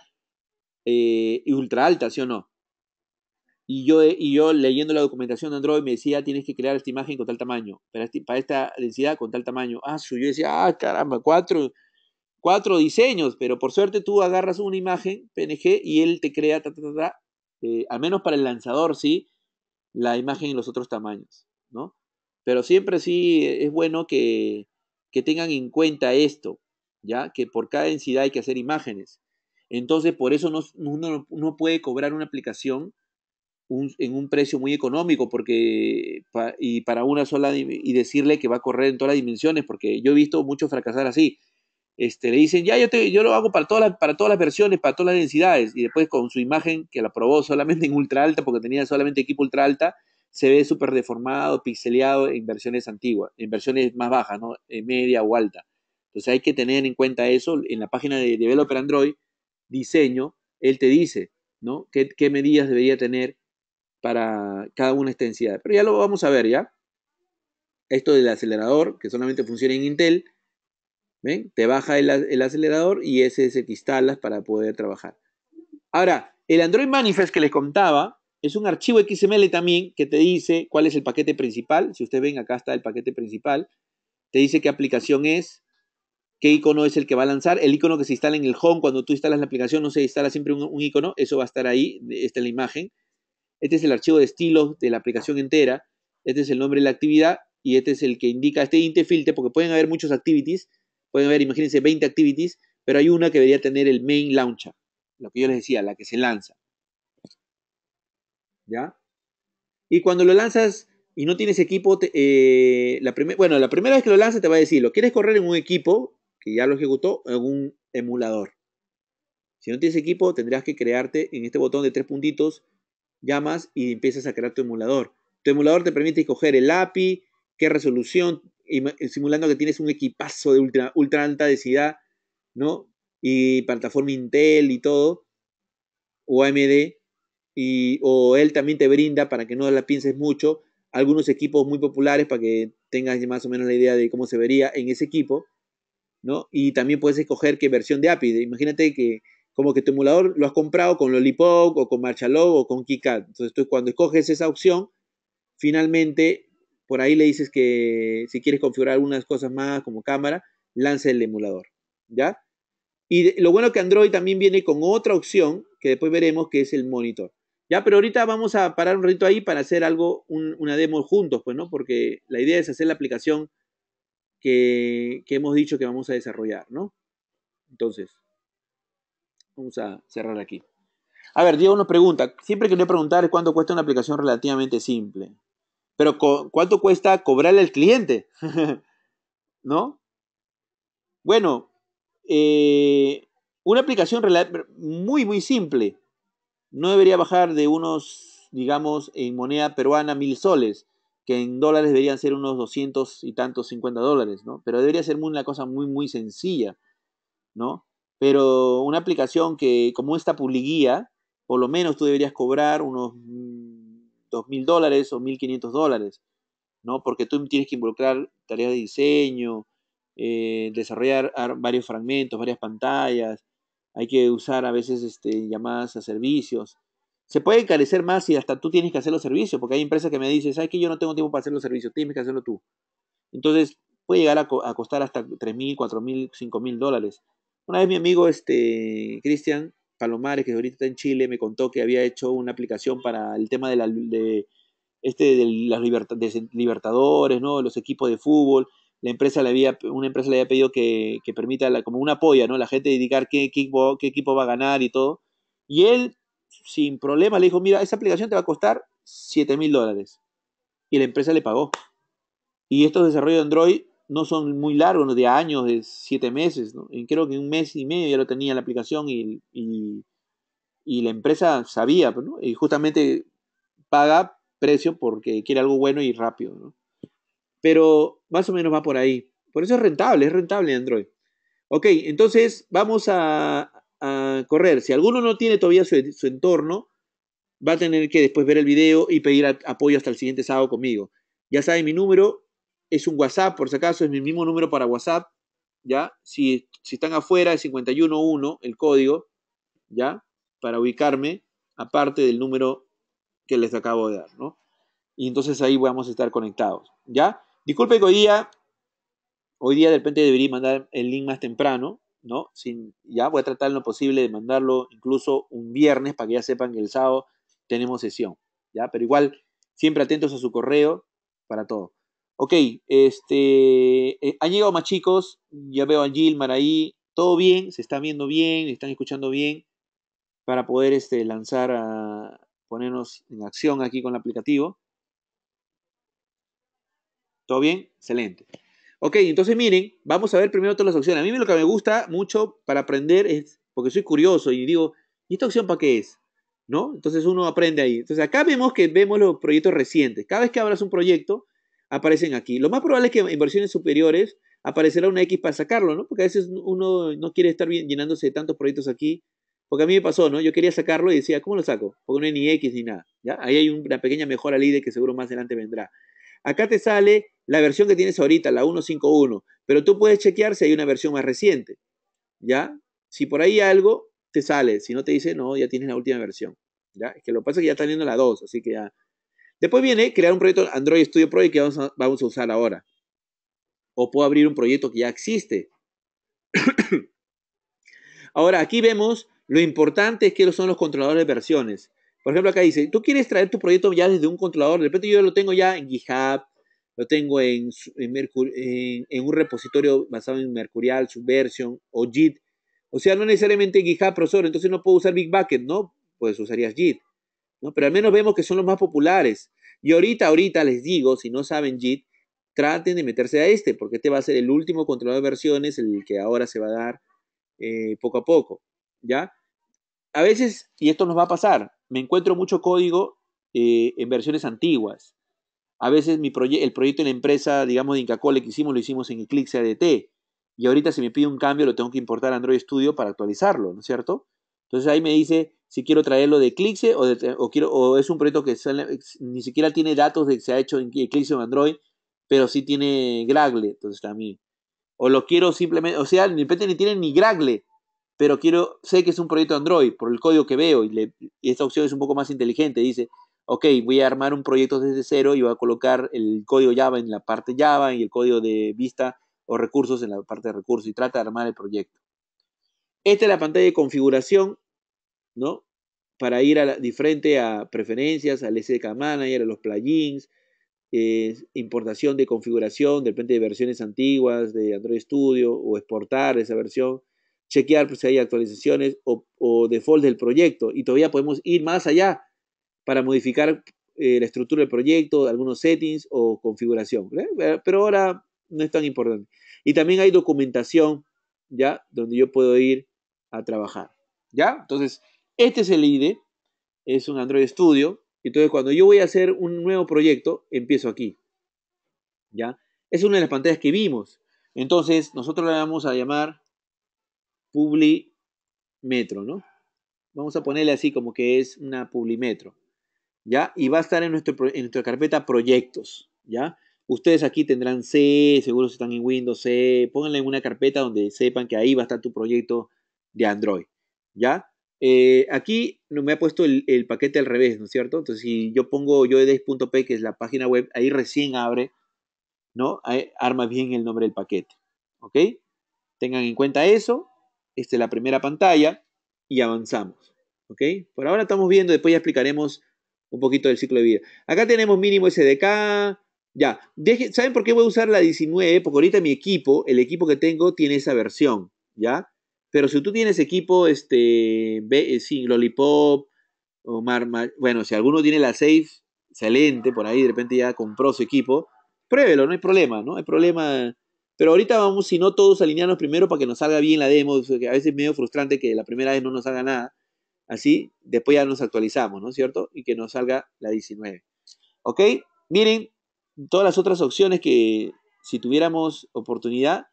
eh, y ultra alta, ¿sí o no? Y yo, eh, y yo leyendo la documentación de Android me decía, tienes que crear esta imagen con tal tamaño, para, esta densidad con tal tamaño. Ah, yo decía, ah, caramba, cuatro, cuatro diseños, pero por suerte tú agarras una imagen PNG y él te crea, eh, al menos para el lanzador, sí, la imagen en los otros tamaños, ¿no? Pero siempre sí es bueno que, que tengan en cuenta esto, ¿ya? Que por cada densidad hay que hacer imágenes. Entonces, por eso no, uno no puede cobrar una aplicación en un precio muy económico porque y para una sola y decirle que va a correr en todas las dimensiones porque yo he visto muchos fracasar así este le dicen ya yo yo lo hago para todas las, para todas las versiones para todas las densidades y después con su imagen que la probó solamente en ultra alta porque tenía solamente equipo ultra alta se ve súper deformado pixeleado en versiones antiguas en versiones más bajas no media o alta entonces hay que tener en cuenta eso en la página de developer android diseño, él te dice, ¿no? ¿Qué, medidas debería tener para cada una de Pero ya lo vamos a ver, ¿ya? Esto del acelerador, que solamente funciona en Intel, ¿ven? Te baja el, acelerador y ese se te instalas para poder trabajar. Ahora, el Android Manifest que les contaba es un archivo XML también que te dice cuál es el paquete principal. Si ustedes ven, acá está el paquete principal. Te dice qué aplicación es, qué icono es el que va a lanzar, el icono que se instala en el home cuando tú instalas la aplicación, no se instala siempre un, icono, eso va a estar ahí, está en la imagen. Este es el archivo de estilo de la aplicación entera, este es el nombre de la actividad y este es el que indica este interfilter, porque pueden haber muchos activities, pueden haber, imagínense, 20 activities, pero hay una que debería tener el main launcher, lo que yo les decía, la que se lanza. ¿Ya? Y cuando lo lanzas y no tienes equipo, eh, bueno, la primera vez que lo lanzas te va a decir, ¿lo quieres correr en un equipo que ya lo ejecutó en un emulador. Si no tienes equipo, tendrás que crearte en este botón de tres puntitos, llamas y empiezas a crear tu emulador. Tu emulador te permite escoger el API, qué resolución, simulando que tienes un equipazo de ultra, ultra alta densidad, ¿no? Y plataforma Intel y todo, o AMD, y, o él también te brinda, para que no la pienses mucho, algunos equipos muy populares para que tengas más o menos la idea de cómo se vería en ese equipo. Y también puedes escoger qué versión de API. Imagínate que como que tu emulador lo has comprado con Lollipop o con Marshmallow o con KiCad. Entonces cuando escoges esa opción, finalmente por ahí le dices que si quieres configurar unas cosas más como cámara, lance el emulador, ¿ya? Y lo bueno que Android también viene con otra opción que después veremos que es el monitor. Ya, pero ahorita vamos a parar un rito ahí para hacer algo, una demo juntos, pues, ¿no? Porque la idea es hacer la aplicación que, hemos dicho que vamos a desarrollar, ¿no? Entonces, vamos a cerrar aquí. A ver, Diego nos pregunta, siempre quería preguntar cuánto cuesta una aplicación relativamente simple. Pero ¿cuánto cuesta cobrarle al cliente? ¿No? Bueno, eh, una aplicación muy, muy simple. No debería bajar de unos, digamos, en moneda peruana mil soles que en dólares deberían ser unos 200 y tantos 50 dólares, ¿no? Pero debería ser una cosa muy, muy sencilla, ¿no? Pero una aplicación que, como esta publiguía, por lo menos tú deberías cobrar unos 2.000 mm, dólares o 1.500 dólares, ¿no? Porque tú tienes que involucrar tareas de diseño, eh, desarrollar varios fragmentos, varias pantallas, hay que usar a veces este, llamadas a servicios, se puede encarecer más y hasta tú tienes que hacer los servicios, porque hay empresas que me dicen, ¿sabes que yo no tengo tiempo para hacer los servicios? Tienes que hacerlo tú. Entonces, puede llegar a, costar hasta 3.000, 4.000, 5.000 dólares. Una vez mi amigo este, Cristian Palomares, que ahorita está en Chile, me contó que había hecho una aplicación para el tema de, este, de las libertadores, ¿no? los equipos de fútbol. La empresa le había, una empresa le había pedido que, permita como un polla, ¿no? La gente dedicar qué, qué equipo va a ganar y todo. Y él sin problema, le dijo, mira, esa aplicación te va a costar 7 mil dólares. Y la empresa le pagó. Y estos desarrollos de Android no son muy largos, de años, de 7 meses. creo que un mes y medio ya lo tenía la aplicación y, y, la empresa sabía, y justamente paga precio porque quiere algo bueno y rápido. Pero más o menos va por ahí. Por eso es rentable, es rentable Android. Ok, entonces vamos a, a correr. Si alguno no tiene todavía su, entorno, va a tener que después ver el video y pedir apoyo hasta el siguiente sábado conmigo. Ya saben, mi número es un WhatsApp, por si acaso, es mi mismo número para WhatsApp, ¿ya? Si, si están afuera, es 511, el código, ¿ya? Para ubicarme, aparte del número que les acabo de dar, ¿no? Y entonces ahí vamos a estar conectados, ¿ya? Disculpe que hoy día, hoy día de repente debería mandar el link más temprano, ¿no? Sin, ya voy a tratar lo posible de mandarlo incluso un viernes para que ya sepan que el sábado tenemos sesión, ¿ya? Pero igual, siempre atentos a su correo para todo. Ok, este, eh, han llegado más chicos, ya veo a Gilmar ahí todo bien, se están viendo bien, están escuchando bien, para poder este, lanzar, a, ponernos en acción aquí con el aplicativo. ¿Todo bien? Excelente. Ok, entonces miren, vamos a ver primero todas las opciones. A mí lo que me gusta mucho para aprender es, porque soy curioso y digo, ¿y esta opción para qué es? ¿No? Entonces uno aprende ahí. Entonces acá vemos que vemos los proyectos recientes. Cada vez que abras un proyecto, aparecen aquí. Lo más probable es que en versiones superiores aparecerá una X para sacarlo, ¿no? Porque a veces uno no quiere estar llenándose de tantos proyectos aquí. Porque a mí me pasó, ¿no? Yo quería sacarlo y decía, ¿cómo lo saco? Porque no hay ni X ni nada. ¿ya? Ahí hay una pequeña mejora líder que seguro más adelante vendrá. Acá te sale la versión que tienes ahorita, la 151, pero tú puedes chequear si hay una versión más reciente. ¿Ya? Si por ahí algo, te sale. Si no te dice, no, ya tienes la última versión. ¿Ya? Es que lo que pasa es que ya están viendo la 2, así que ya. Después viene crear un proyecto Android Studio Project que vamos a, usar ahora. O puedo abrir un proyecto que ya existe. ahora, aquí vemos lo importante es que son los controladores de versiones. Por ejemplo, acá dice, tú quieres traer tu proyecto ya desde un controlador, de repente yo lo tengo ya en GitHub, lo tengo en, en, un repositorio basado en Mercurial, Subversion o JIT. O sea, no necesariamente GitHub, profesor, entonces no puedo usar Big ¿no? Pues usarías JIT, ¿no? Pero al menos vemos que son los más populares. Y ahorita, ahorita les digo, si no saben JIT, traten de meterse a este, porque este va a ser el último controlador de versiones, el que ahora se va a dar eh, poco a poco, ¿ya? A veces, y esto nos va a pasar, me encuentro mucho código eh, en versiones antiguas. A veces el proyecto en la empresa, digamos, de Incacole que hicimos, lo hicimos en Eclipse ADT. Y ahorita si me pide un cambio, lo tengo que importar a Android Studio para actualizarlo, ¿no es cierto? Entonces ahí me dice si quiero traerlo de Eclipse o, quiero, es un proyecto que ni siquiera tiene datos de que se ha hecho en Eclipse o en Android, pero sí tiene Gragle, entonces también. O lo quiero simplemente, o sea, de repente ni tiene ni Gragle, pero quiero, sé que es un proyecto Android por el código que veo y, esta opción es un poco más inteligente. Dice, ok, voy a armar un proyecto desde cero y voy a colocar el código Java en la parte Java y el código de vista o recursos en la parte de recursos y trata de armar el proyecto. Esta es la pantalla de configuración, ¿no? Para ir a diferente a preferencias, al SDK Manager, a los plugins, eh, importación de configuración, de repente de versiones antiguas de Android Studio o exportar esa versión chequear pues, si hay actualizaciones o, default del proyecto y todavía podemos ir más allá para modificar eh, la estructura del proyecto, algunos settings o configuración. Eh, pero ahora no es tan importante. Y también hay documentación, ¿ya? Donde yo puedo ir a trabajar, ¿ya? Entonces, este es el IDE, es un Android Studio. Entonces, cuando yo voy a hacer un nuevo proyecto, empiezo aquí, ¿ya? Es una de las pantallas que vimos. Entonces, nosotros le vamos a llamar Publimetro, ¿no? Vamos a ponerle así como que es una Publimetro, ¿ya? Y va a estar en, nuestro, nuestra carpeta proyectos, ¿ya? Ustedes aquí tendrán C, seguro si están en Windows C, pónganle en una carpeta donde sepan que ahí va a estar tu proyecto de Android, ¿ya? Eh, aquí no me ha puesto el, paquete al revés, ¿no es cierto? Entonces, si yo pongo yoedes.p, que es la página web, ahí recién abre, ¿no? arma bien el nombre del paquete, ¿ok? Tengan en cuenta eso es este, la primera pantalla y avanzamos. ¿ok? Por ahora estamos viendo, después ya explicaremos un poquito del ciclo de vida. Acá tenemos mínimo SDK. Ya, ¿saben por qué voy a usar la 19? Porque ahorita mi equipo, el equipo que tengo, tiene esa versión, ¿ya? Pero si tú tienes equipo, este, B, eh, sí, Lollipop, o bueno, si alguno tiene la Safe, excelente, por ahí de repente ya compró su equipo, pruébelo, no hay problema, ¿no? Hay problema pero ahorita vamos, si no todos, alinearnos primero para que nos salga bien la demo, que a veces es medio frustrante que la primera vez no nos salga nada. Así, después ya nos actualizamos, ¿no es cierto? Y que nos salga la 19. ¿Ok? Miren, todas las otras opciones que si tuviéramos oportunidad,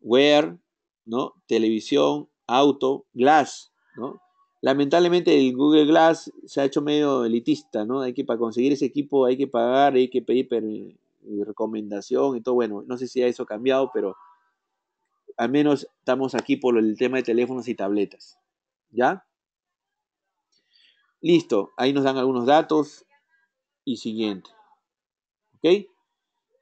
Wear, ¿no? Televisión, auto, Glass, ¿no? Lamentablemente el Google Glass se ha hecho medio elitista, ¿no? Hay que para conseguir ese equipo hay que pagar, hay que pedir permiso y recomendación y todo. Bueno, no sé si eso ha cambiado, pero al menos estamos aquí por el tema de teléfonos y tabletas. ¿Ya? Listo, ahí nos dan algunos datos y siguiente. ¿Ok?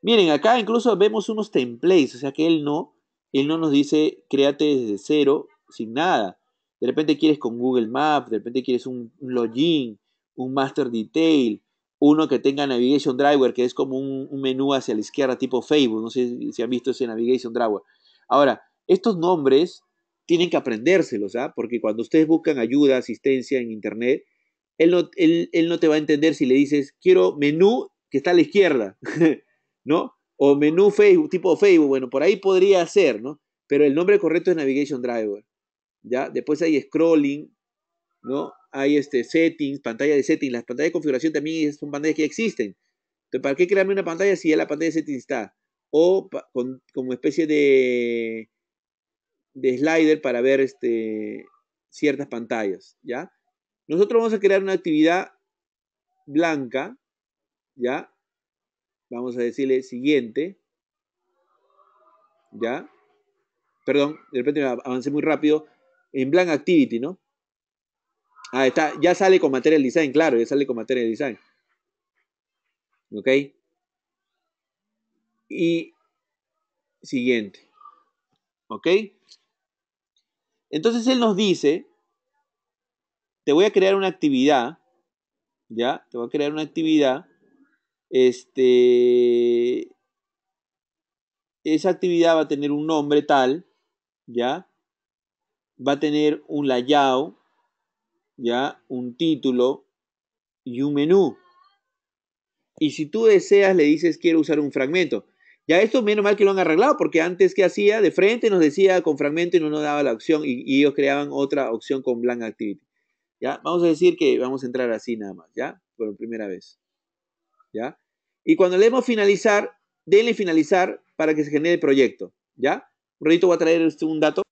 Miren, acá incluso vemos unos templates, o sea que él no, él no nos dice créate desde cero, sin nada. De repente quieres con Google Maps, de repente quieres un, un login, un master detail, uno que tenga Navigation Driver, que es como un, menú hacia la izquierda tipo Facebook. No sé si han visto ese Navigation Driver. Ahora, estos nombres tienen que aprendérselos, ¿ah? Porque cuando ustedes buscan ayuda, asistencia en Internet, él no, él no te va a entender si le dices, quiero menú que está a la izquierda, ¿no? O menú Facebook, tipo Facebook, bueno, por ahí podría ser, ¿no? Pero el nombre correcto es Navigation Driver, ¿ya? Después hay scrolling, ¿no? hay este, settings, pantalla de settings. Las pantallas de configuración también son pantallas que existen. Entonces, ¿para qué crearme una pantalla si ya la pantalla de settings está? O con, como especie de, de slider para ver este, ciertas pantallas, ¿ya? Nosotros vamos a crear una actividad blanca, ¿ya? Vamos a decirle siguiente, ¿ya? Perdón, de repente avancé muy rápido. En blank activity, ¿no? Ah, está, ya sale con material design, claro, ya sale con material design. ¿Ok? Y siguiente. ¿Ok? Entonces él nos dice, te voy a crear una actividad, ¿ya? Te voy a crear una actividad. Este, esa actividad va a tener un nombre tal, ¿ya? Va a tener un layout, ya un título y un menú. Y si tú deseas, le dices, quiero usar un fragmento. Ya esto, menos mal que lo han arreglado, porque antes que hacía, de frente nos decía con fragmento y no nos daba la opción, y, ellos creaban otra opción con blank activity. ¿Ya? Vamos a decir que vamos a entrar así nada más, ¿ya? Por primera vez. ¿Ya? Y cuando le demos finalizar, denle finalizar para que se genere el proyecto, ¿ya? Un ratito voy a traer este, un dato.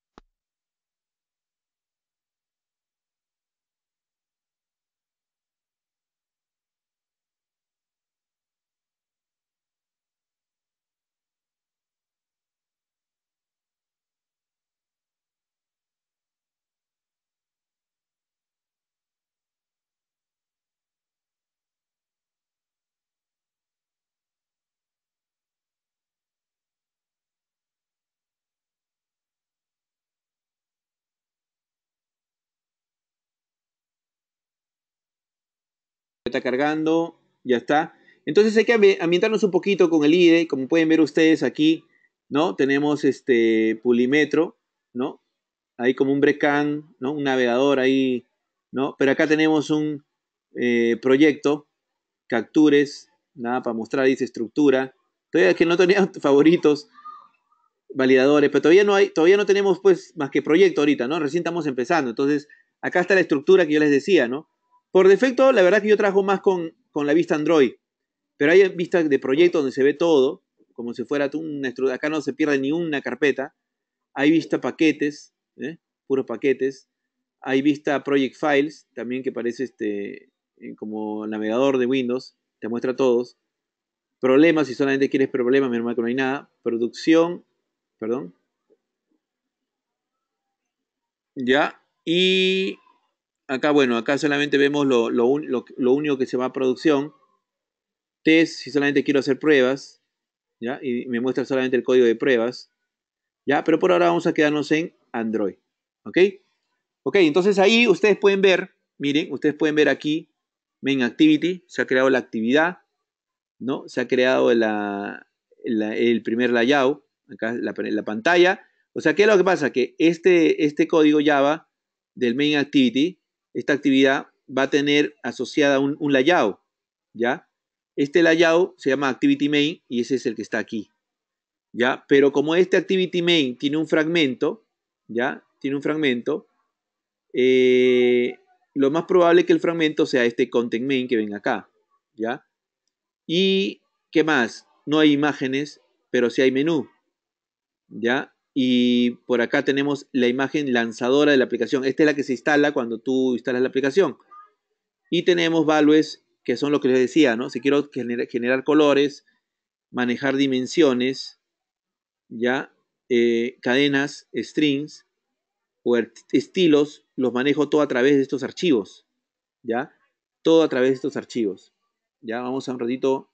está cargando, ya está. Entonces hay que ambientarnos un poquito con el IDE, como pueden ver ustedes aquí, ¿no? Tenemos este pulimetro, ¿no? Ahí como un brecan, ¿no? Un navegador ahí, ¿no? Pero acá tenemos un eh, proyecto, captures, nada para mostrar, dice estructura. Todavía que no tenía favoritos, validadores, pero todavía no hay, todavía no tenemos pues más que proyecto ahorita, ¿no? Recién estamos empezando. Entonces, acá está la estructura que yo les decía, ¿no? Por defecto, la verdad que yo trabajo más con, la vista Android, pero hay vistas de proyecto donde se ve todo, como si fuera un... Acá no se pierde ni una carpeta. Hay vista paquetes, ¿eh? puros paquetes. Hay vista Project Files, también que parece este, eh, como navegador de Windows, te muestra todos. Problemas, si solamente quieres problemas, mi hermano, que no hay nada. Producción, perdón. Ya, y acá, bueno, acá solamente vemos lo, único que se va a producción. Test, si solamente quiero hacer pruebas, ¿ya? Y me muestra solamente el código de pruebas, ¿ya? Pero por ahora vamos a quedarnos en Android, ¿ok? Ok, entonces ahí ustedes pueden ver, miren, ustedes pueden ver aquí, Main Activity, se ha creado la actividad, ¿no? Se ha creado el primer layout, acá la, la, pantalla. O sea, ¿qué es lo que pasa? Que este, este código Java del Main Activity, esta actividad va a tener asociada un, layout, ¿ya? Este layout se llama Activity Main y ese es el que está aquí, ¿ya? Pero como este Activity Main tiene un fragmento, ¿ya? Tiene un fragmento, eh, lo más probable que el fragmento sea este Content Main que ven acá, ¿ya? Y, ¿qué más? No hay imágenes, pero sí hay menú, ¿ya? Y por acá tenemos la imagen lanzadora de la aplicación. Esta es la que se instala cuando tú instalas la aplicación. Y tenemos values que son lo que les decía, ¿no? Si quiero generar, colores, manejar dimensiones, ya, eh, cadenas, strings o estilos, los manejo todo a través de estos archivos, ya, todo a través de estos archivos. Ya, vamos a un ratito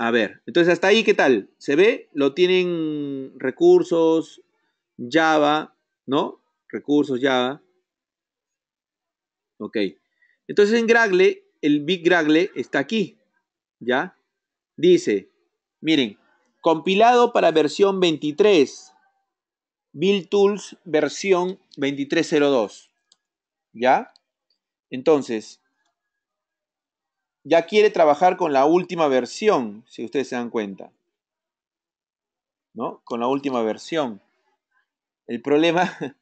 a ver, entonces hasta ahí, ¿qué tal? ¿Se ve? Lo tienen recursos, Java, ¿no? Recursos Java. Ok. Entonces en Gragle, el Big Gragle está aquí, ¿ya? Dice, miren, compilado para versión 23, Build Tools versión 23.02, ¿ya? Entonces, ya quiere trabajar con la última versión, si ustedes se dan cuenta. ¿No? Con la última versión. El problema,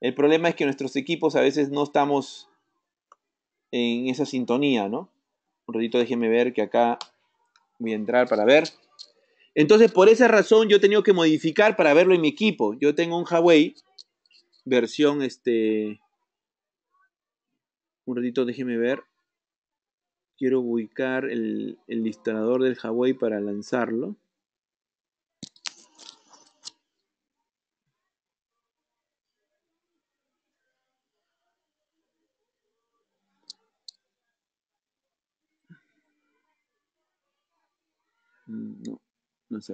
el problema es que nuestros equipos a veces no estamos en esa sintonía, ¿no? Un ratito déjenme ver que acá voy a entrar para ver. Entonces, por esa razón yo he tenido que modificar para verlo en mi equipo. Yo tengo un Huawei versión este un ratito déjenme ver quiero ubicar el, el del Huawei para lanzarlo. Mm, no, no sé.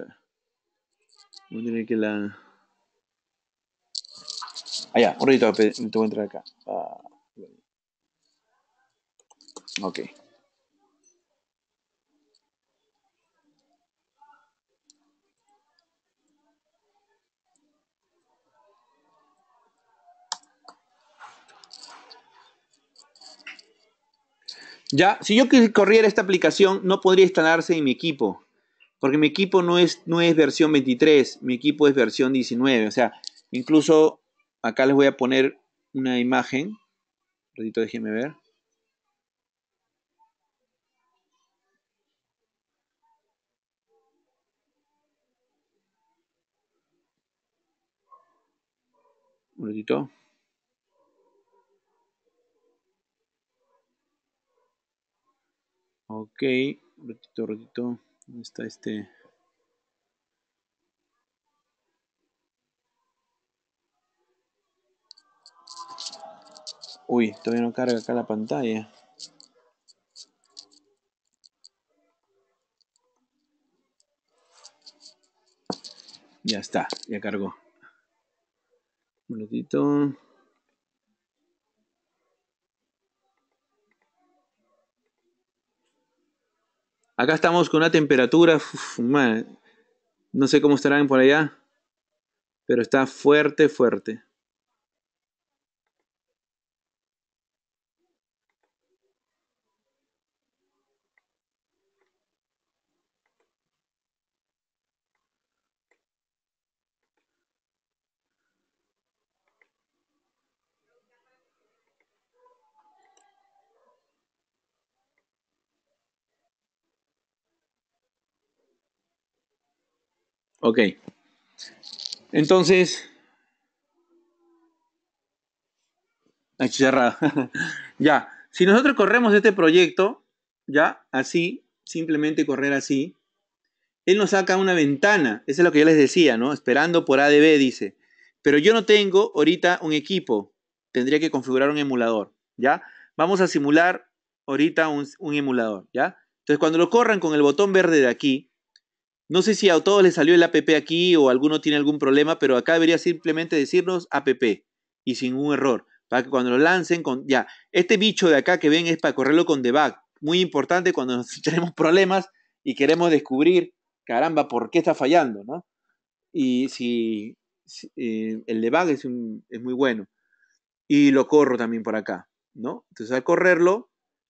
Voy a tener que la. Ah, ya, un ratito, te voy a entrar acá. Uh, ok. Ya, si yo corriera esta aplicación, no podría instalarse en mi equipo, porque mi equipo no es, no es versión 23, mi equipo es versión 19. O sea, incluso acá les voy a poner una imagen. Un ratito, déjenme ver. Un ratito. Ok, ratito, ratito. ¿Dónde está este? Uy, todavía no carga acá la pantalla. Ya está, ya cargó. Un ratito. Acá estamos con una temperatura, no sé cómo estarán por allá, pero está fuerte, fuerte. Ok. Entonces. cerrado. ya. Si nosotros corremos este proyecto, ya, así, simplemente correr así, él nos saca una ventana. Eso es lo que yo les decía, ¿no? Esperando por ADB, dice. Pero yo no tengo ahorita un equipo. Tendría que configurar un emulador, ¿ya? Vamos a simular ahorita un, un emulador, ¿ya? Entonces, cuando lo corran con el botón verde de aquí, no sé si a todos les salió el app aquí o alguno tiene algún problema, pero acá debería simplemente decirnos app y sin un error, para que cuando lo lancen con ya, este bicho de acá que ven es para correrlo con debug, muy importante cuando tenemos problemas y queremos descubrir, caramba, por qué está fallando, ¿no? Y si, eh, el debug es, es muy bueno. Y lo corro también por acá, ¿no? Entonces al correrlo,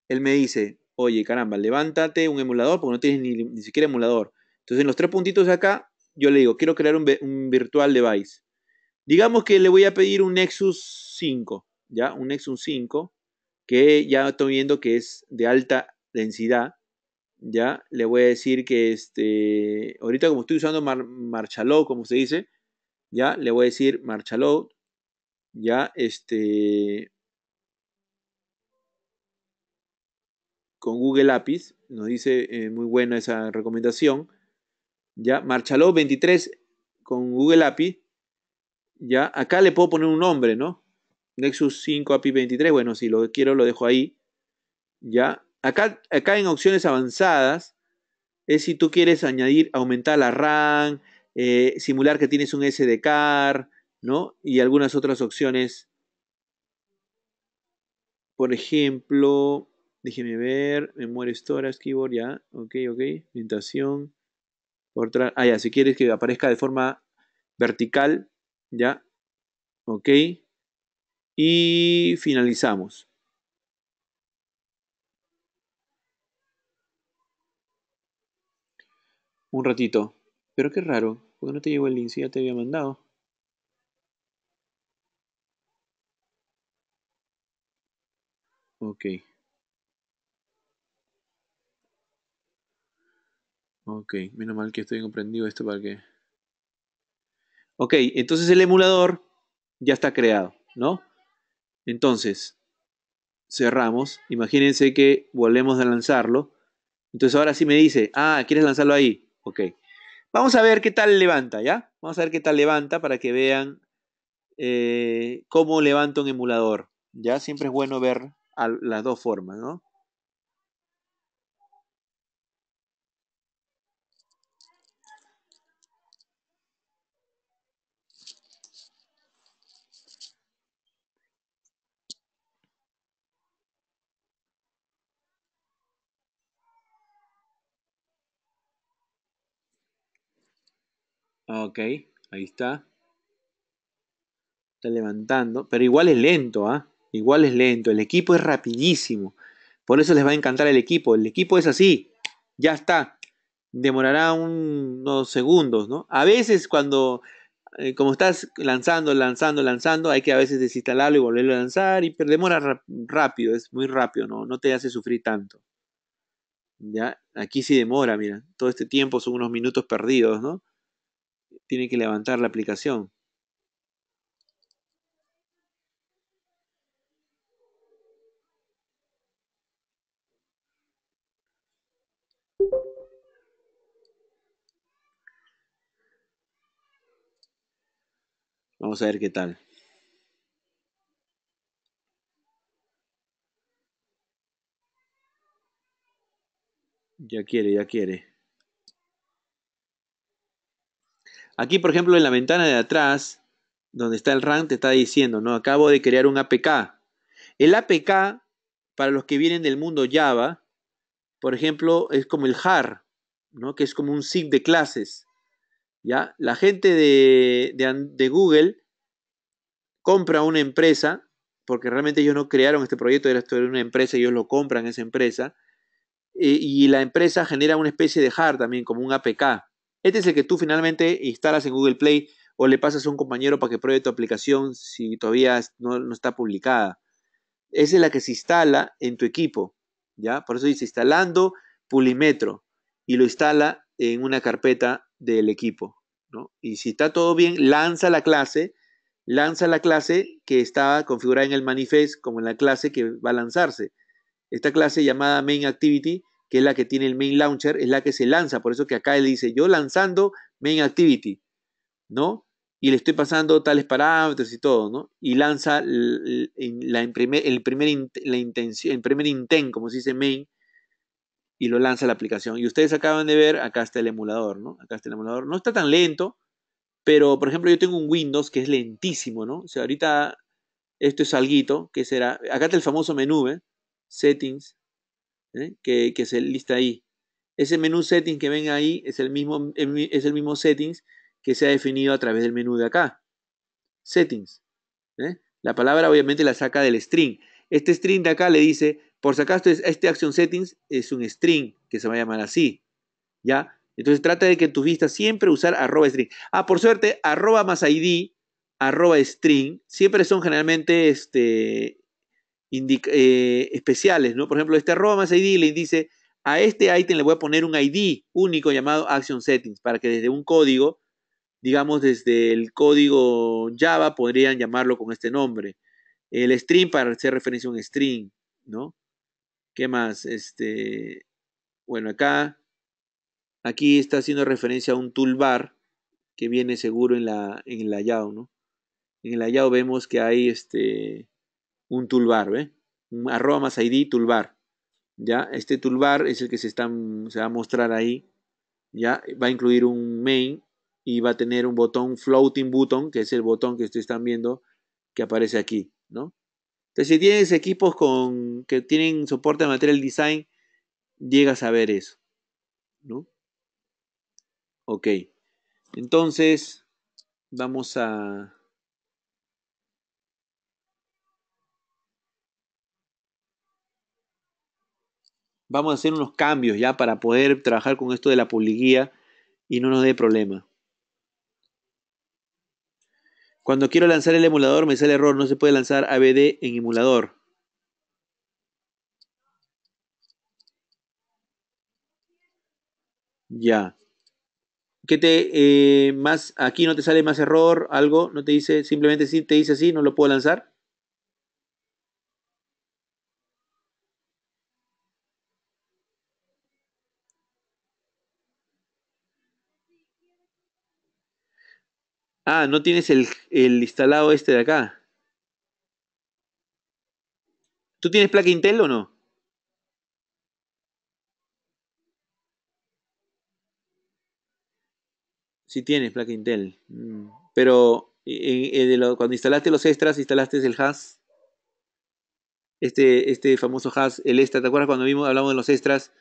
él me dice, oye, caramba, levántate un emulador porque no tienes ni siquiera emulador entonces, en los tres puntitos de acá, yo le digo, quiero crear un, virtual device. Digamos que le voy a pedir un Nexus 5, ¿ya? Un Nexus 5, que ya estoy viendo que es de alta densidad, ¿ya? Le voy a decir que, este, ahorita como estoy usando mar, Marchalow, como se dice, ¿ya? Le voy a decir Marchalow, ¿ya? Este, con Google Apis, nos dice eh, muy buena esa recomendación. ¿ya? Marchaló 23 con Google API, ¿ya? Acá le puedo poner un nombre, ¿no? Nexus 5 API 23, bueno, si lo quiero lo dejo ahí, ¿ya? Acá, acá en opciones avanzadas es si tú quieres añadir, aumentar la RAM, eh, simular que tienes un SDK, ¿no? Y algunas otras opciones. Por ejemplo, déjeme ver, memoria storage, keyboard, ya, ok, ok, orientación, ah, ya, si quieres que aparezca de forma vertical, ya, ok, y finalizamos. Un ratito, pero qué raro, porque no te llegó el link, si ya te había mandado. Ok. Ok, menos mal que estoy comprendido esto para que... Ok, entonces el emulador ya está creado, ¿no? Entonces, cerramos. Imagínense que volvemos a lanzarlo. Entonces ahora sí me dice, ah, ¿quieres lanzarlo ahí? Ok. Vamos a ver qué tal levanta, ¿ya? Vamos a ver qué tal levanta para que vean eh, cómo levanta un emulador. Ya siempre es bueno ver las dos formas, ¿no? Ok, ahí está. Está levantando. Pero igual es lento, ¿ah? Igual es lento. El equipo es rapidísimo. Por eso les va a encantar el equipo. El equipo es así. Ya está. Demorará unos segundos, ¿no? A veces cuando eh, como estás lanzando, lanzando, lanzando, hay que a veces desinstalarlo y volverlo a lanzar, y pero demora rápido, es muy rápido, ¿no? no te hace sufrir tanto. ¿Ya? Aquí sí demora, mira, todo este tiempo son unos minutos perdidos, ¿no? tiene que levantar la aplicación. Vamos a ver qué tal. Ya quiere, ya quiere. Aquí, por ejemplo, en la ventana de atrás, donde está el rank, te está diciendo, ¿no? Acabo de crear un APK. El APK, para los que vienen del mundo Java, por ejemplo, es como el JAR, ¿no? Que es como un SIG de clases. ¿ya? La gente de, Google compra una empresa, porque realmente ellos no crearon este proyecto, era esto era una empresa, ellos lo compran esa empresa, eh, y la empresa genera una especie de JAR también, como un APK. Este es el que tú finalmente instalas en Google Play o le pasas a un compañero para que pruebe tu aplicación si todavía no, está publicada. Esa es la que se instala en tu equipo, ¿ya? Por eso dice instalando Pulimetro y lo instala en una carpeta del equipo, Y si está todo bien, lanza la clase, lanza la clase que está configurada en el manifest como la clase que va a lanzarse. Esta clase llamada main activity que es la que tiene el main launcher, es la que se lanza. Por eso que acá él dice yo lanzando main activity, ¿no? Y le estoy pasando tales parámetros y todo, ¿no? Y lanza la, el, primer, la intención, el primer intent, como se dice main, y lo lanza la aplicación. Y ustedes acaban de ver, acá está el emulador, ¿no? Acá está el emulador. No está tan lento, pero por ejemplo yo tengo un Windows que es lentísimo, ¿no? O sea, ahorita esto es alguito, que será? Acá está el famoso menú, ¿eh? Settings, ¿eh? que, es se lista ahí. Ese menú settings que ven ahí es el, mismo, es el mismo settings que se ha definido a través del menú de acá. Settings. ¿eh? La palabra obviamente la saca del string. Este string de acá le dice, por si acaso este action settings es un string que se va a llamar así. ¿Ya? Entonces trata de que en tus vistas siempre usar arroba string. Ah, por suerte, arroba más ID, arroba string, siempre son generalmente este, eh, especiales, ¿no? Por ejemplo, este más ID le dice, a este item le voy a poner un ID único llamado Action Settings para que desde un código, digamos desde el código Java, podrían llamarlo con este nombre. El string para hacer referencia a un string, ¿no? ¿Qué más? Este, bueno, acá, aquí está haciendo referencia a un toolbar que viene seguro en la, en ¿no? En el YAO vemos que hay este, un tulbar, ¿ve? Un arroba más ID tulbar. ¿Ya? Este tulbar es el que se, se va a mostrar ahí. ¿Ya? Va a incluir un main y va a tener un botón floating button, que es el botón que ustedes están viendo que aparece aquí, ¿no? Entonces, si tienes equipos con, que tienen soporte de material design, llegas a ver eso, ¿no? Ok. Entonces, vamos a vamos a hacer unos cambios ya para poder trabajar con esto de la poliguía y no nos dé problema. Cuando quiero lanzar el emulador me sale error, no se puede lanzar ABD en emulador. Ya. ¿Qué te eh, más aquí no te sale más error, algo? No te dice, simplemente si te dice así, no lo puedo lanzar. Ah, no tienes el, el instalado este de acá. ¿Tú tienes placa Intel o no? Sí tienes placa Intel. Mm, pero eh, eh, eh, cuando instalaste los extras, instalaste el has Este, este famoso has el extra. ¿Te acuerdas cuando vimos, hablamos de los extras?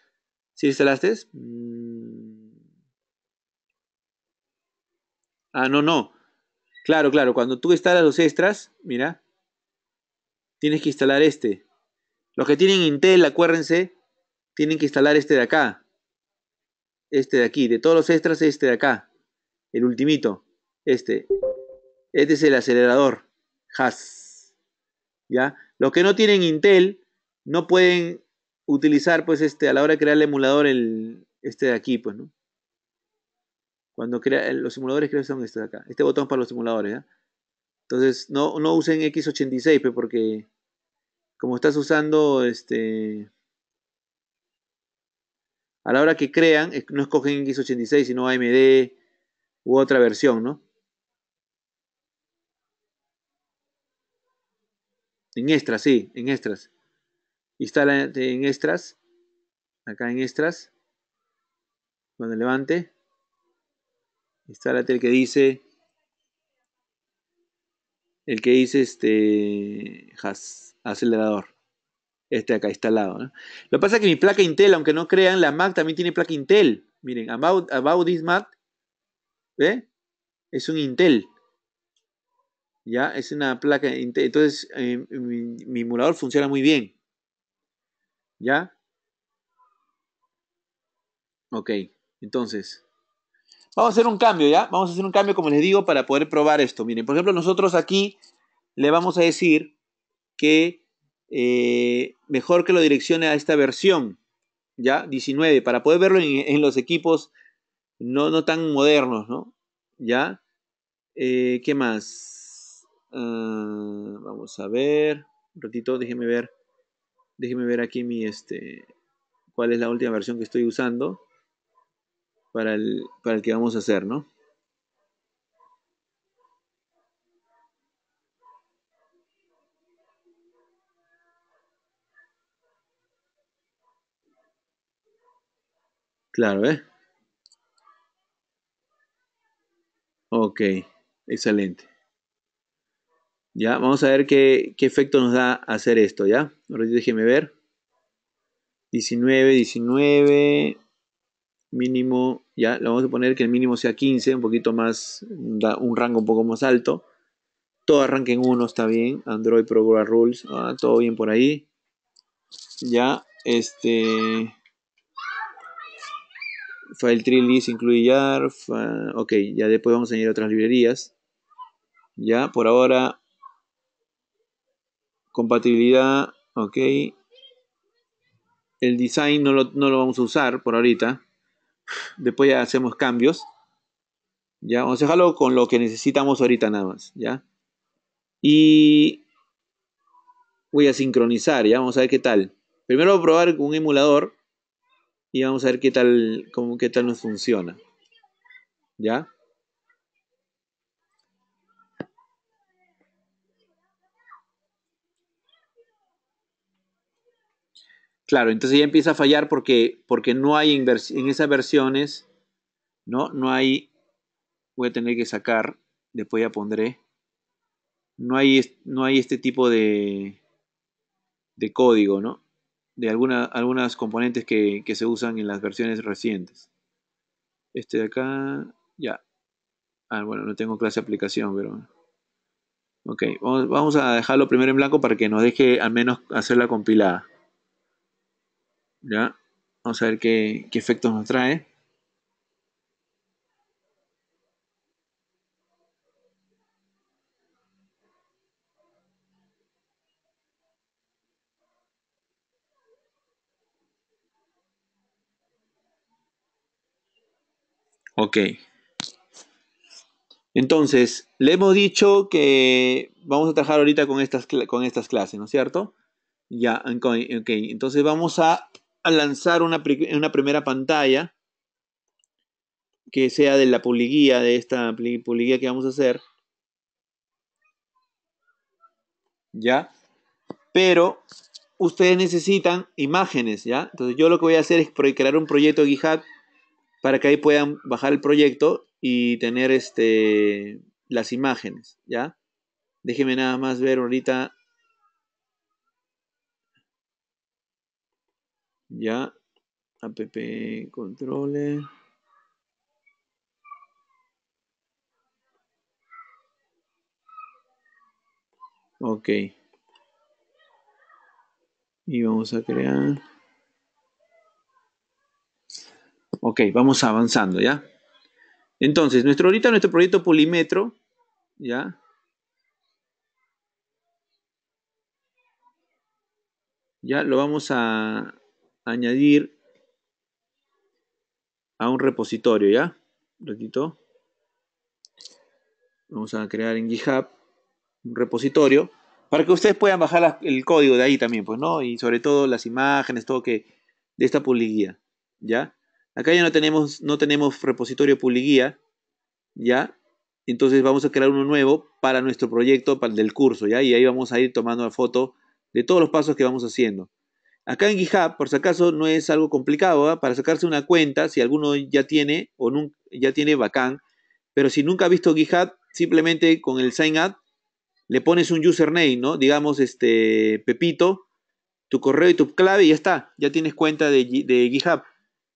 ¿Sí instalaste? Mm, Ah, no, no. Claro, claro. Cuando tú instalas los extras, mira, tienes que instalar este. Los que tienen Intel, acuérdense, tienen que instalar este de acá. Este de aquí. De todos los extras, este de acá. El ultimito. Este. Este es el acelerador. HAS. ¿Ya? Los que no tienen Intel no pueden utilizar, pues, este, a la hora de crear el emulador, el, este de aquí, pues, ¿no? Cuando crea, los simuladores creo que son estos acá. Este botón para los simuladores. Entonces, no, no usen X86 porque como estás usando este... A la hora que crean, no escogen X86, sino AMD u otra versión, ¿no? En extras, sí, en extras. Instala en extras. Acá en extras. Cuando levante. Instálate el que dice. El que dice este. Has, acelerador. Este acá instalado. Lo que pasa es que mi placa Intel, aunque no crean, la Mac también tiene placa Intel. Miren, about, this Mac. ¿Ve? Es un Intel. ¿Ya? Es una placa Intel. Entonces, eh, mi emulador funciona muy bien. ¿Ya? Ok, entonces. Vamos a hacer un cambio, ¿ya? Vamos a hacer un cambio, como les digo, para poder probar esto. Miren, por ejemplo, nosotros aquí le vamos a decir que eh, mejor que lo direccione a esta versión, ¿ya? 19, para poder verlo en, los equipos no, no, tan modernos, ¿no? ¿Ya? Eh, ¿Qué más? Ah, vamos a ver. Un ratito, déjeme ver. Déjeme ver aquí mi, este, cuál es la última versión que estoy usando para el, para el que vamos a hacer, ¿no? Claro, ¿eh? Ok, excelente. Ya, vamos a ver qué, qué efecto nos da hacer esto, ¿ya? Ahora déjeme ver. 19, 19 mínimo, ya le vamos a poner que el mínimo sea 15, un poquito más, un rango un poco más alto. Todo arranque en 1, está bien. Android Program Rules, ah, todo bien por ahí. Ya, este. File Tree List incluye YAR. Ok, ya después vamos a añadir otras librerías. Ya, por ahora. Compatibilidad, ok. El design no lo vamos a usar por ahorita Después ya hacemos cambios. Ya, vamos a dejarlo con lo que necesitamos ahorita nada más, ¿ya? Y voy a sincronizar, ¿ya? Vamos a ver qué tal. Primero probar con un emulador y vamos a ver qué tal, cómo, qué tal nos funciona, ¿ya? Claro, entonces ya empieza a fallar porque, porque no hay en, esas versiones, ¿no? No hay, voy a tener que sacar, después ya pondré, no hay, no hay este tipo de, de código, ¿no? De alguna, algunas componentes que, se usan en las versiones recientes. Este de acá, ya. Ah, bueno, no tengo clase de aplicación, pero... Ok, vamos, vamos a dejarlo primero en blanco para que nos deje al menos hacer la compilada. ¿Ya? Vamos a ver qué, qué efectos nos trae. Ok. Entonces, le hemos dicho que vamos a trabajar ahorita con estas, con estas clases, ¿no es cierto? Ya, ok. Entonces vamos a a lanzar una, primera pantalla que sea de la poliguía, de esta poliguía que vamos a hacer. ¿Ya? Pero ustedes necesitan imágenes, ¿ya? Entonces yo lo que voy a hacer es crear un proyecto GitHub para que ahí puedan bajar el proyecto y tener este, las imágenes, ¿ya? Déjenme nada más ver ahorita Ya. App controle. Ok. Y vamos a crear. Ok, vamos avanzando, ¿ya? Entonces, nuestro, ahorita nuestro proyecto Polimetro, ¿ya? Ya lo vamos a, añadir a un repositorio, ¿ya? Un ratito. Vamos a crear en GitHub un repositorio para que ustedes puedan bajar el código de ahí también, pues, ¿no? Y sobre todo las imágenes, todo que de esta publiguía, ¿ya? Acá ya no tenemos, no tenemos repositorio publiguía, ¿ya? Entonces vamos a crear uno nuevo para nuestro proyecto para el del curso, ¿ya? Y ahí vamos a ir tomando la foto de todos los pasos que vamos haciendo. Acá en GitHub, por si acaso, no es algo complicado. ¿ah? Para sacarse una cuenta, si alguno ya tiene o ya tiene bacán. Pero si nunca ha visto GitHub, simplemente con el sign up le pones un username, ¿no? Digamos, este, Pepito, tu correo y tu clave y ya está. Ya tienes cuenta de, GitHub.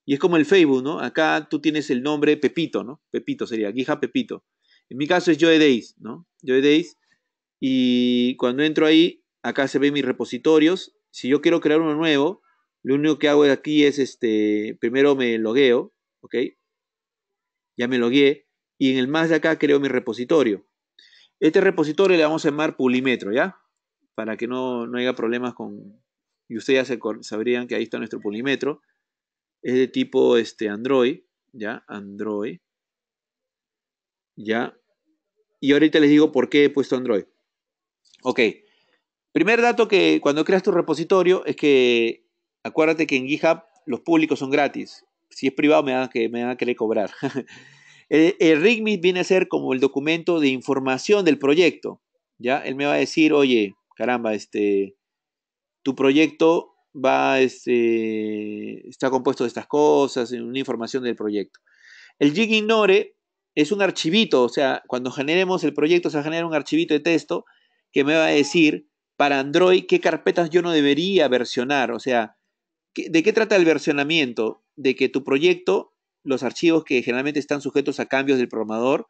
Y es como el Facebook, ¿no? Acá tú tienes el nombre Pepito, ¿no? Pepito sería, GitHub Pepito. En mi caso es Joe Days, ¿no? Joe Y cuando entro ahí, acá se ven mis repositorios si yo quiero crear uno nuevo, lo único que hago aquí es, este, primero me logueo, ¿ok? Ya me logueé. Y en el más de acá creo mi repositorio. Este repositorio le vamos a llamar Pulimetro, ¿ya? Para que no, no haya problemas con... Y ustedes ya sabrían que ahí está nuestro Pulimetro. Es de tipo este, Android, ¿ya? Android. ¿Ya? Y ahorita les digo por qué he puesto Android. Ok. Primer dato que cuando creas tu repositorio es que acuérdate que en GitHub los públicos son gratis. Si es privado me van a, que, me que querer cobrar. el, el viene a ser como el documento de información del proyecto. ¿ya? Él me va a decir, oye, caramba, este, tu proyecto va, este, está compuesto de estas cosas, una información del proyecto. El JigIgnore es un archivito, o sea, cuando generemos el proyecto se genera un archivito de texto que me va a decir para Android qué carpetas yo no debería versionar. O sea, ¿de qué trata el versionamiento? De que tu proyecto, los archivos que generalmente están sujetos a cambios del programador,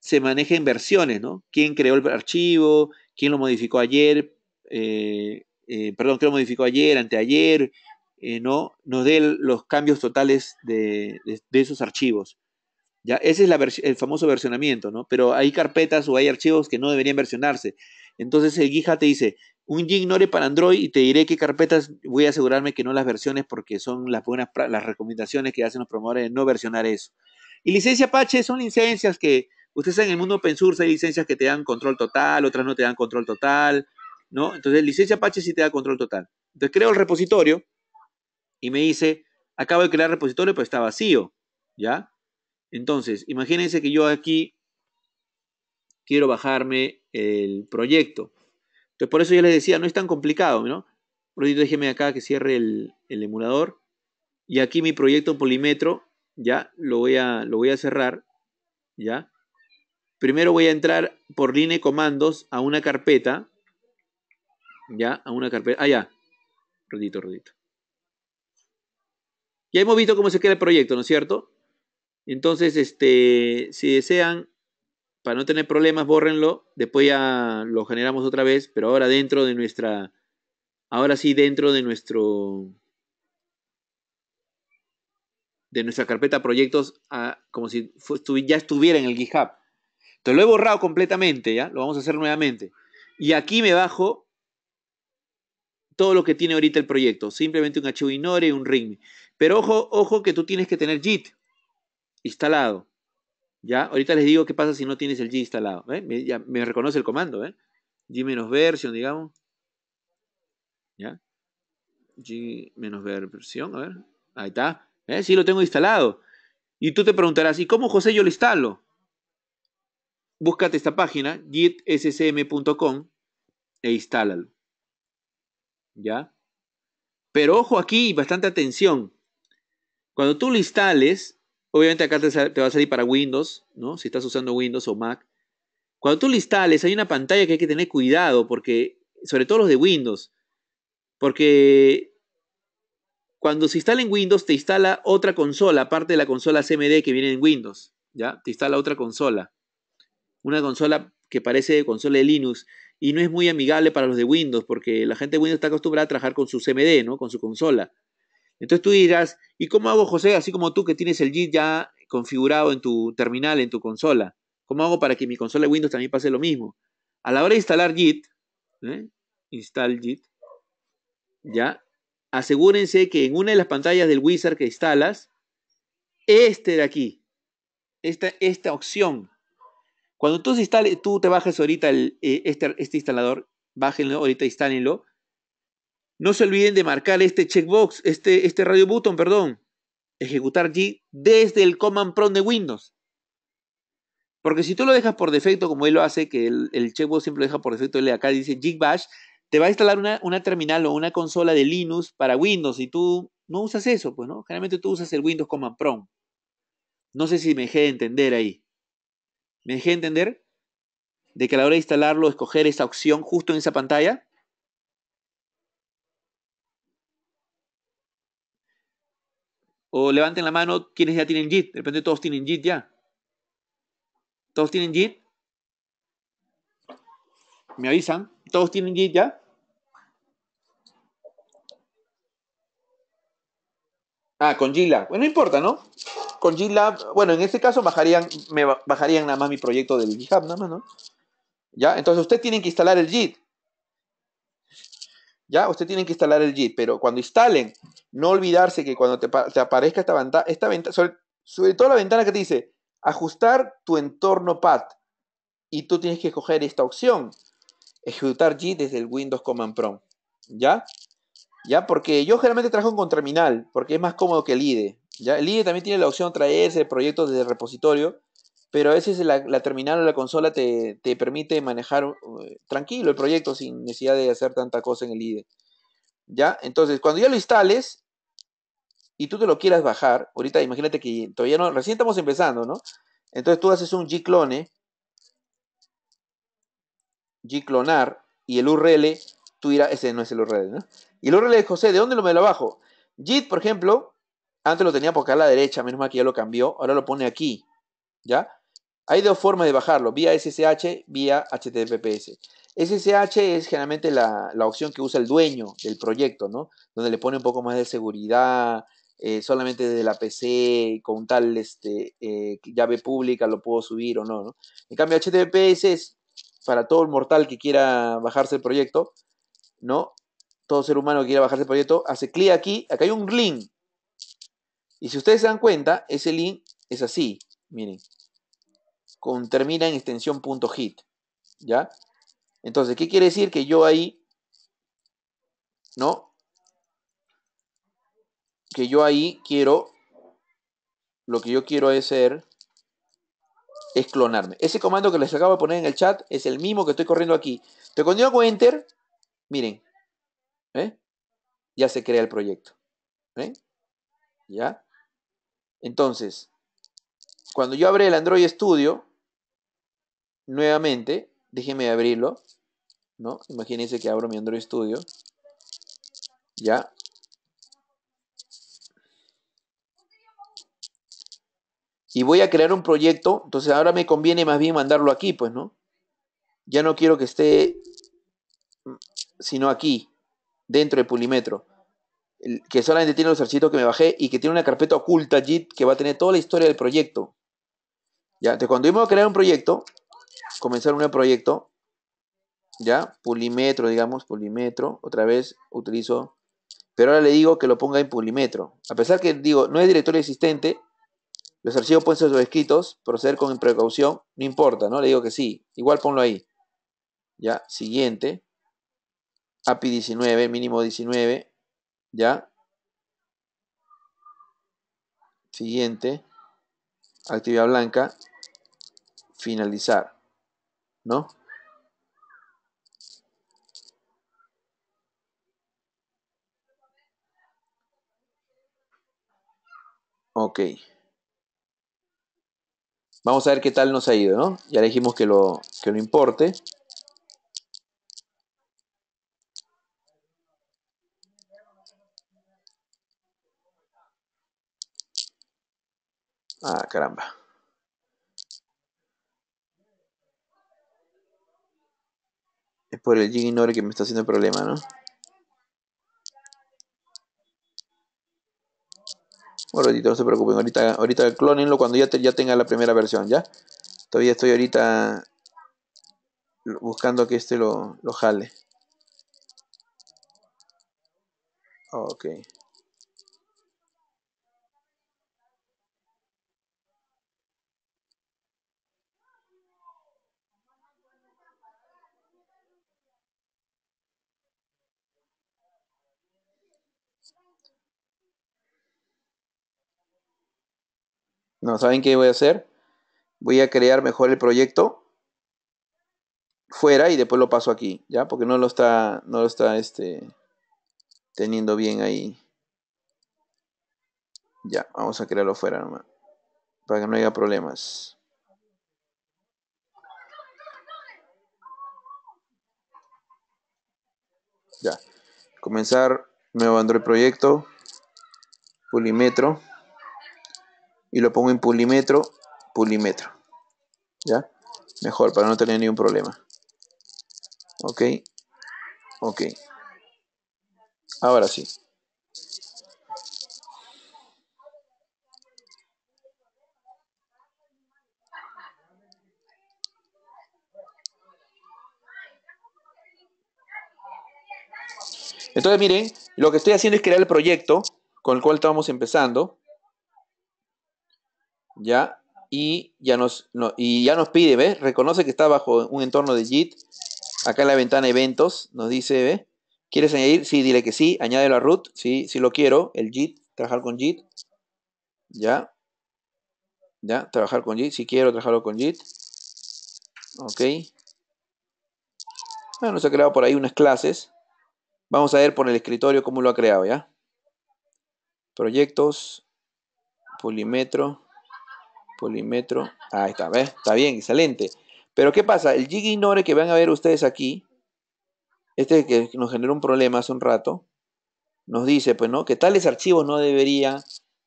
se manejen en versiones, ¿no? ¿Quién creó el archivo? ¿Quién lo modificó ayer? Eh, eh, perdón, ¿quién lo modificó ayer, anteayer? Eh, ¿no? Nos dé los cambios totales de esos archivos. ¿ya? Ese es el famoso versionamiento, ¿no? Pero hay carpetas o hay archivos que no deberían versionarse. Entonces el guija te dice, un Gignore para Android y te diré qué carpetas voy a asegurarme que no las versiones porque son las buenas las recomendaciones que hacen los promotores de no versionar eso. Y licencia Apache son licencias que, ustedes saben, en el mundo open source hay licencias que te dan control total, otras no te dan control total, ¿no? Entonces licencia Apache sí te da control total. Entonces creo el repositorio y me dice, acabo de crear el repositorio, pero está vacío, ¿ya? Entonces, imagínense que yo aquí quiero bajarme el proyecto. Entonces, por eso ya les decía, no es tan complicado, ¿no? Rodito, déjeme acá que cierre el, emulador. Y aquí mi proyecto Polimetro, ya, lo voy a, lo voy a cerrar, ya. Primero voy a entrar por línea de comandos a una carpeta, ya, a una carpeta, ah, ya, rodito, rodito. Ya hemos visto cómo se queda el proyecto, ¿no es cierto? Entonces, este, si desean, para no tener problemas, bórrenlo. Después ya lo generamos otra vez, pero ahora dentro de nuestra, ahora sí dentro de nuestro, de nuestra carpeta proyectos, ah, como si ya estuviera en el GitHub. Te lo he borrado completamente, ya. Lo vamos a hacer nuevamente. Y aquí me bajo todo lo que tiene ahorita el proyecto. Simplemente un archivo y un ring. Pero ojo, ojo que tú tienes que tener JIT instalado. ¿Ya? Ahorita les digo qué pasa si no tienes el G instalado. ¿eh? Me, ya, me, reconoce el comando. ¿eh? G-version, digamos. ¿Ya? G-version, a ver. Ahí está. ¿Eh? Sí lo tengo instalado. Y tú te preguntarás, ¿y cómo José yo lo instalo? Búscate esta página, gitscm.com, e instálalo. ¿Ya? Pero ojo aquí, bastante atención. Cuando tú lo instales, Obviamente acá te, va a salir para Windows, ¿no? Si estás usando Windows o Mac. Cuando tú lo instales, hay una pantalla que hay que tener cuidado, porque, sobre todo los de Windows, porque cuando se instala en Windows, te instala otra consola, aparte de la consola CMD que viene en Windows, ¿ya? Te instala otra consola. Una consola que parece consola de Linux y no es muy amigable para los de Windows, porque la gente de Windows está acostumbrada a trabajar con su CMD, ¿no? Con su consola. Entonces tú dirás, ¿y cómo hago, José, así como tú que tienes el JIT ya configurado en tu terminal, en tu consola? ¿Cómo hago para que mi consola de Windows también pase lo mismo? A la hora de instalar JIT, ¿eh? JIT, ya, asegúrense que en una de las pantallas del wizard que instalas, este de aquí, esta, esta opción. Cuando tú, instale, tú te bajes ahorita el, eh, este, este instalador, bájenlo, ahorita instálenlo, no se olviden de marcar este checkbox, este, este radio button, perdón. Ejecutar G desde el Command Prompt de Windows. Porque si tú lo dejas por defecto, como él lo hace, que el, checkbox siempre lo deja por defecto, él acá dice JIG Bash, te va a instalar una, terminal o una consola de Linux para Windows y tú no usas eso, pues, ¿no? Generalmente tú usas el Windows Command Prompt. No sé si me dejé de entender ahí. ¿Me dejé de entender? De que a la hora de instalarlo, escoger esa opción justo en esa pantalla. O levanten la mano quienes ya tienen JIT. De repente todos tienen JIT ya. ¿Todos tienen JIT? ¿Me avisan? ¿Todos tienen JIT ya? Ah, con GitLab. Bueno, no importa, ¿no? Con GitLab, bueno, en este caso bajarían, me bajarían nada más mi proyecto del GitHub, nada más, ¿no? ¿Ya? Entonces ustedes tienen que instalar el JIT. ¿Ya? Ustedes tienen que instalar el JIT, pero cuando instalen no olvidarse que cuando te, aparezca esta ventana, esta ventana sobre, todo la ventana que te dice ajustar tu entorno pad y tú tienes que escoger esta opción, ejecutar Git desde el Windows Command Prompt, ¿ya? ¿Ya? Porque yo generalmente trabajo con terminal, porque es más cómodo que el IDE, ¿ya? El IDE también tiene la opción de traerse proyecto desde el repositorio, pero a veces la, terminal o la consola te, te permite manejar eh, tranquilo el proyecto sin necesidad de hacer tanta cosa en el IDE. ¿Ya? Entonces, cuando ya lo instales y tú te lo quieras bajar, ahorita imagínate que todavía no, recién estamos empezando, ¿no? Entonces tú haces un gclone, gclonar, y el URL, tú irás, ese no es el URL, ¿no? Y el URL de José, ¿de dónde lo me lo bajo? Git, por ejemplo, antes lo tenía por acá a la derecha, menos mal que ya lo cambió, ahora lo pone aquí, ¿ya? Hay dos formas de bajarlo, vía SSH, vía HTTPS. SSH es generalmente la, opción que usa el dueño del proyecto, ¿no? Donde le pone un poco más de seguridad, eh, solamente desde la PC, con tal este, eh, llave pública lo puedo subir o no, ¿no? En cambio, HTTPS es para todo el mortal que quiera bajarse el proyecto, ¿no? Todo ser humano que quiera bajarse el proyecto, hace clic aquí, acá hay un link. Y si ustedes se dan cuenta, ese link es así, miren, con, termina en extensión .hit, ¿ya? Entonces, ¿qué quiere decir? Que yo ahí, ¿no? Que yo ahí quiero, lo que yo quiero hacer es clonarme. Ese comando que les acabo de poner en el chat es el mismo que estoy corriendo aquí. Te cuando yo hago enter, miren, ¿eh? ya se crea el proyecto. ¿eh? ¿Ya? Entonces, cuando yo abre el Android Studio, nuevamente, déjenme abrirlo, ¿no? Imagínense que abro mi Android Studio, ¿ya? Y voy a crear un proyecto, entonces ahora me conviene más bien mandarlo aquí, pues, ¿no? Ya no quiero que esté, mm, sino aquí, dentro de Pulimetro que solamente tiene los archivos que me bajé y que tiene una carpeta oculta allí que va a tener toda la historia del proyecto. Ya, entonces cuando iba a crear un proyecto, comenzar un nuevo proyecto, ¿ya? Pulimetro, digamos, pulimetro. Otra vez utilizo, pero ahora le digo que lo ponga en pulimetro. A pesar que digo, no es directorio existente, los archivos pueden ser escritos, proceder con precaución, no importa, ¿no? Le digo que sí, igual ponlo ahí. Ya, siguiente. API 19, mínimo 19, ya. Siguiente. Actividad blanca. Finalizar. ¿no? Ok. Vamos a ver qué tal nos ha ido, ¿no? Ya dijimos que lo, que lo importe. Ah, caramba. Es por el ignore que me está haciendo el problema, ¿no? Bueno, no se preocupen. Ahorita, ahorita clonenlo cuando ya, te, ya tenga la primera versión, ¿ya? Todavía estoy ahorita buscando que este lo, lo jale. Ok. No, ¿saben qué voy a hacer? Voy a crear mejor el proyecto fuera y después lo paso aquí, ¿ya? Porque no lo está, no lo está este, teniendo bien ahí. Ya, vamos a crearlo fuera nomás. Para que no haya problemas. Ya. Comenzar Me nuevo Android proyecto. Pulimetro y lo pongo en pulimetro, pulimetro. ¿Ya? Mejor, para no tener ningún problema. Ok. Ok. Ahora sí. Entonces, miren, lo que estoy haciendo es crear el proyecto con el cual estábamos empezando. ¿ya? Y ya nos, y ya nos pide, ¿ves? Reconoce que está bajo un entorno de JIT. Acá en la ventana eventos nos dice, ¿ves? ¿Quieres añadir? Sí, dile que sí. Añádelo a root. si si lo quiero. El JIT. Trabajar con JIT. Ya. Ya. Trabajar con JIT. Si quiero, trabajarlo con JIT. Ok. Bueno, nos ha creado por ahí unas clases. Vamos a ver por el escritorio cómo lo ha creado, ¿ya? Proyectos. Polimetro. Polímetro. Ahí está, ¿ves? Está bien, excelente. Pero ¿qué pasa? El jig ignore que van a ver ustedes aquí, este que nos generó un problema hace un rato, nos dice, pues, ¿no? Que tales archivos no deberían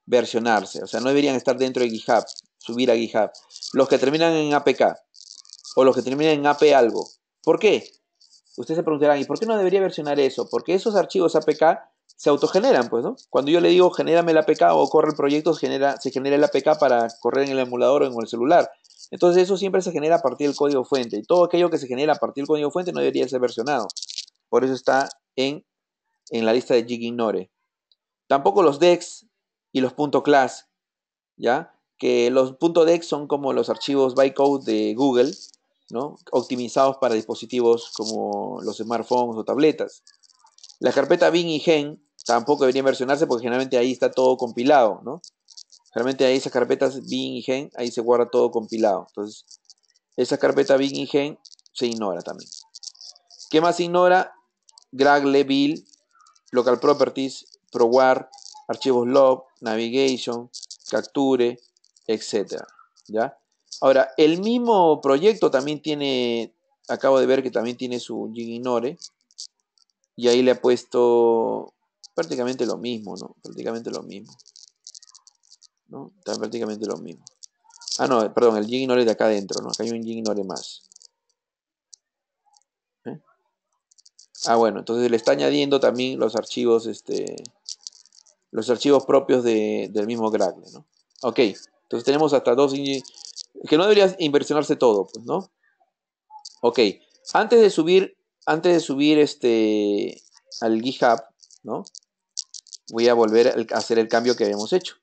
versionarse, o sea, no deberían estar dentro de GitHub, subir a GitHub. Los que terminan en APK o los que terminan en AP algo. ¿Por qué? Ustedes se preguntarán, ¿y por qué no debería versionar eso? Porque esos archivos APK se autogeneran, pues, ¿no? Cuando yo le digo, genérame la APK o corre el proyecto, se genera, se genera el APK para correr en el emulador o en el celular. Entonces eso siempre se genera a partir del código fuente y todo aquello que se genera a partir del código fuente no debería ser versionado. Por eso está en, la lista de Ignore. Tampoco los DEX y los .class, ¿ya? Que los .dex son como los archivos bytecode de Google, ¿no? Optimizados para dispositivos como los smartphones o tabletas. La carpeta bin y gen tampoco debería versionarse porque generalmente ahí está todo compilado, ¿no? Generalmente ahí esas carpetas bin y gen, ahí se guarda todo compilado. Entonces, esa carpeta bin y gen se ignora también. ¿Qué más se ignora? Grag, level, Local Properties, prowar Archivos Log, Navigation, Capture, etc. ¿Ya? Ahora, el mismo proyecto también tiene, acabo de ver que también tiene su Ignore, y ahí le ha puesto prácticamente lo mismo, ¿no? Prácticamente lo mismo. ¿No? prácticamente lo mismo. Ah, no, perdón, el Gignore de acá adentro, ¿no? Acá hay un Gignore más. ¿Eh? Ah, bueno, entonces le está añadiendo también los archivos, este, los archivos propios de, del mismo Gradle, ¿no? Ok, entonces tenemos hasta dos que no debería inversionarse todo, pues, ¿no? Ok, antes de subir, antes de subir este, al GitHub, ¿no? voy a volver a hacer el cambio que habíamos hecho.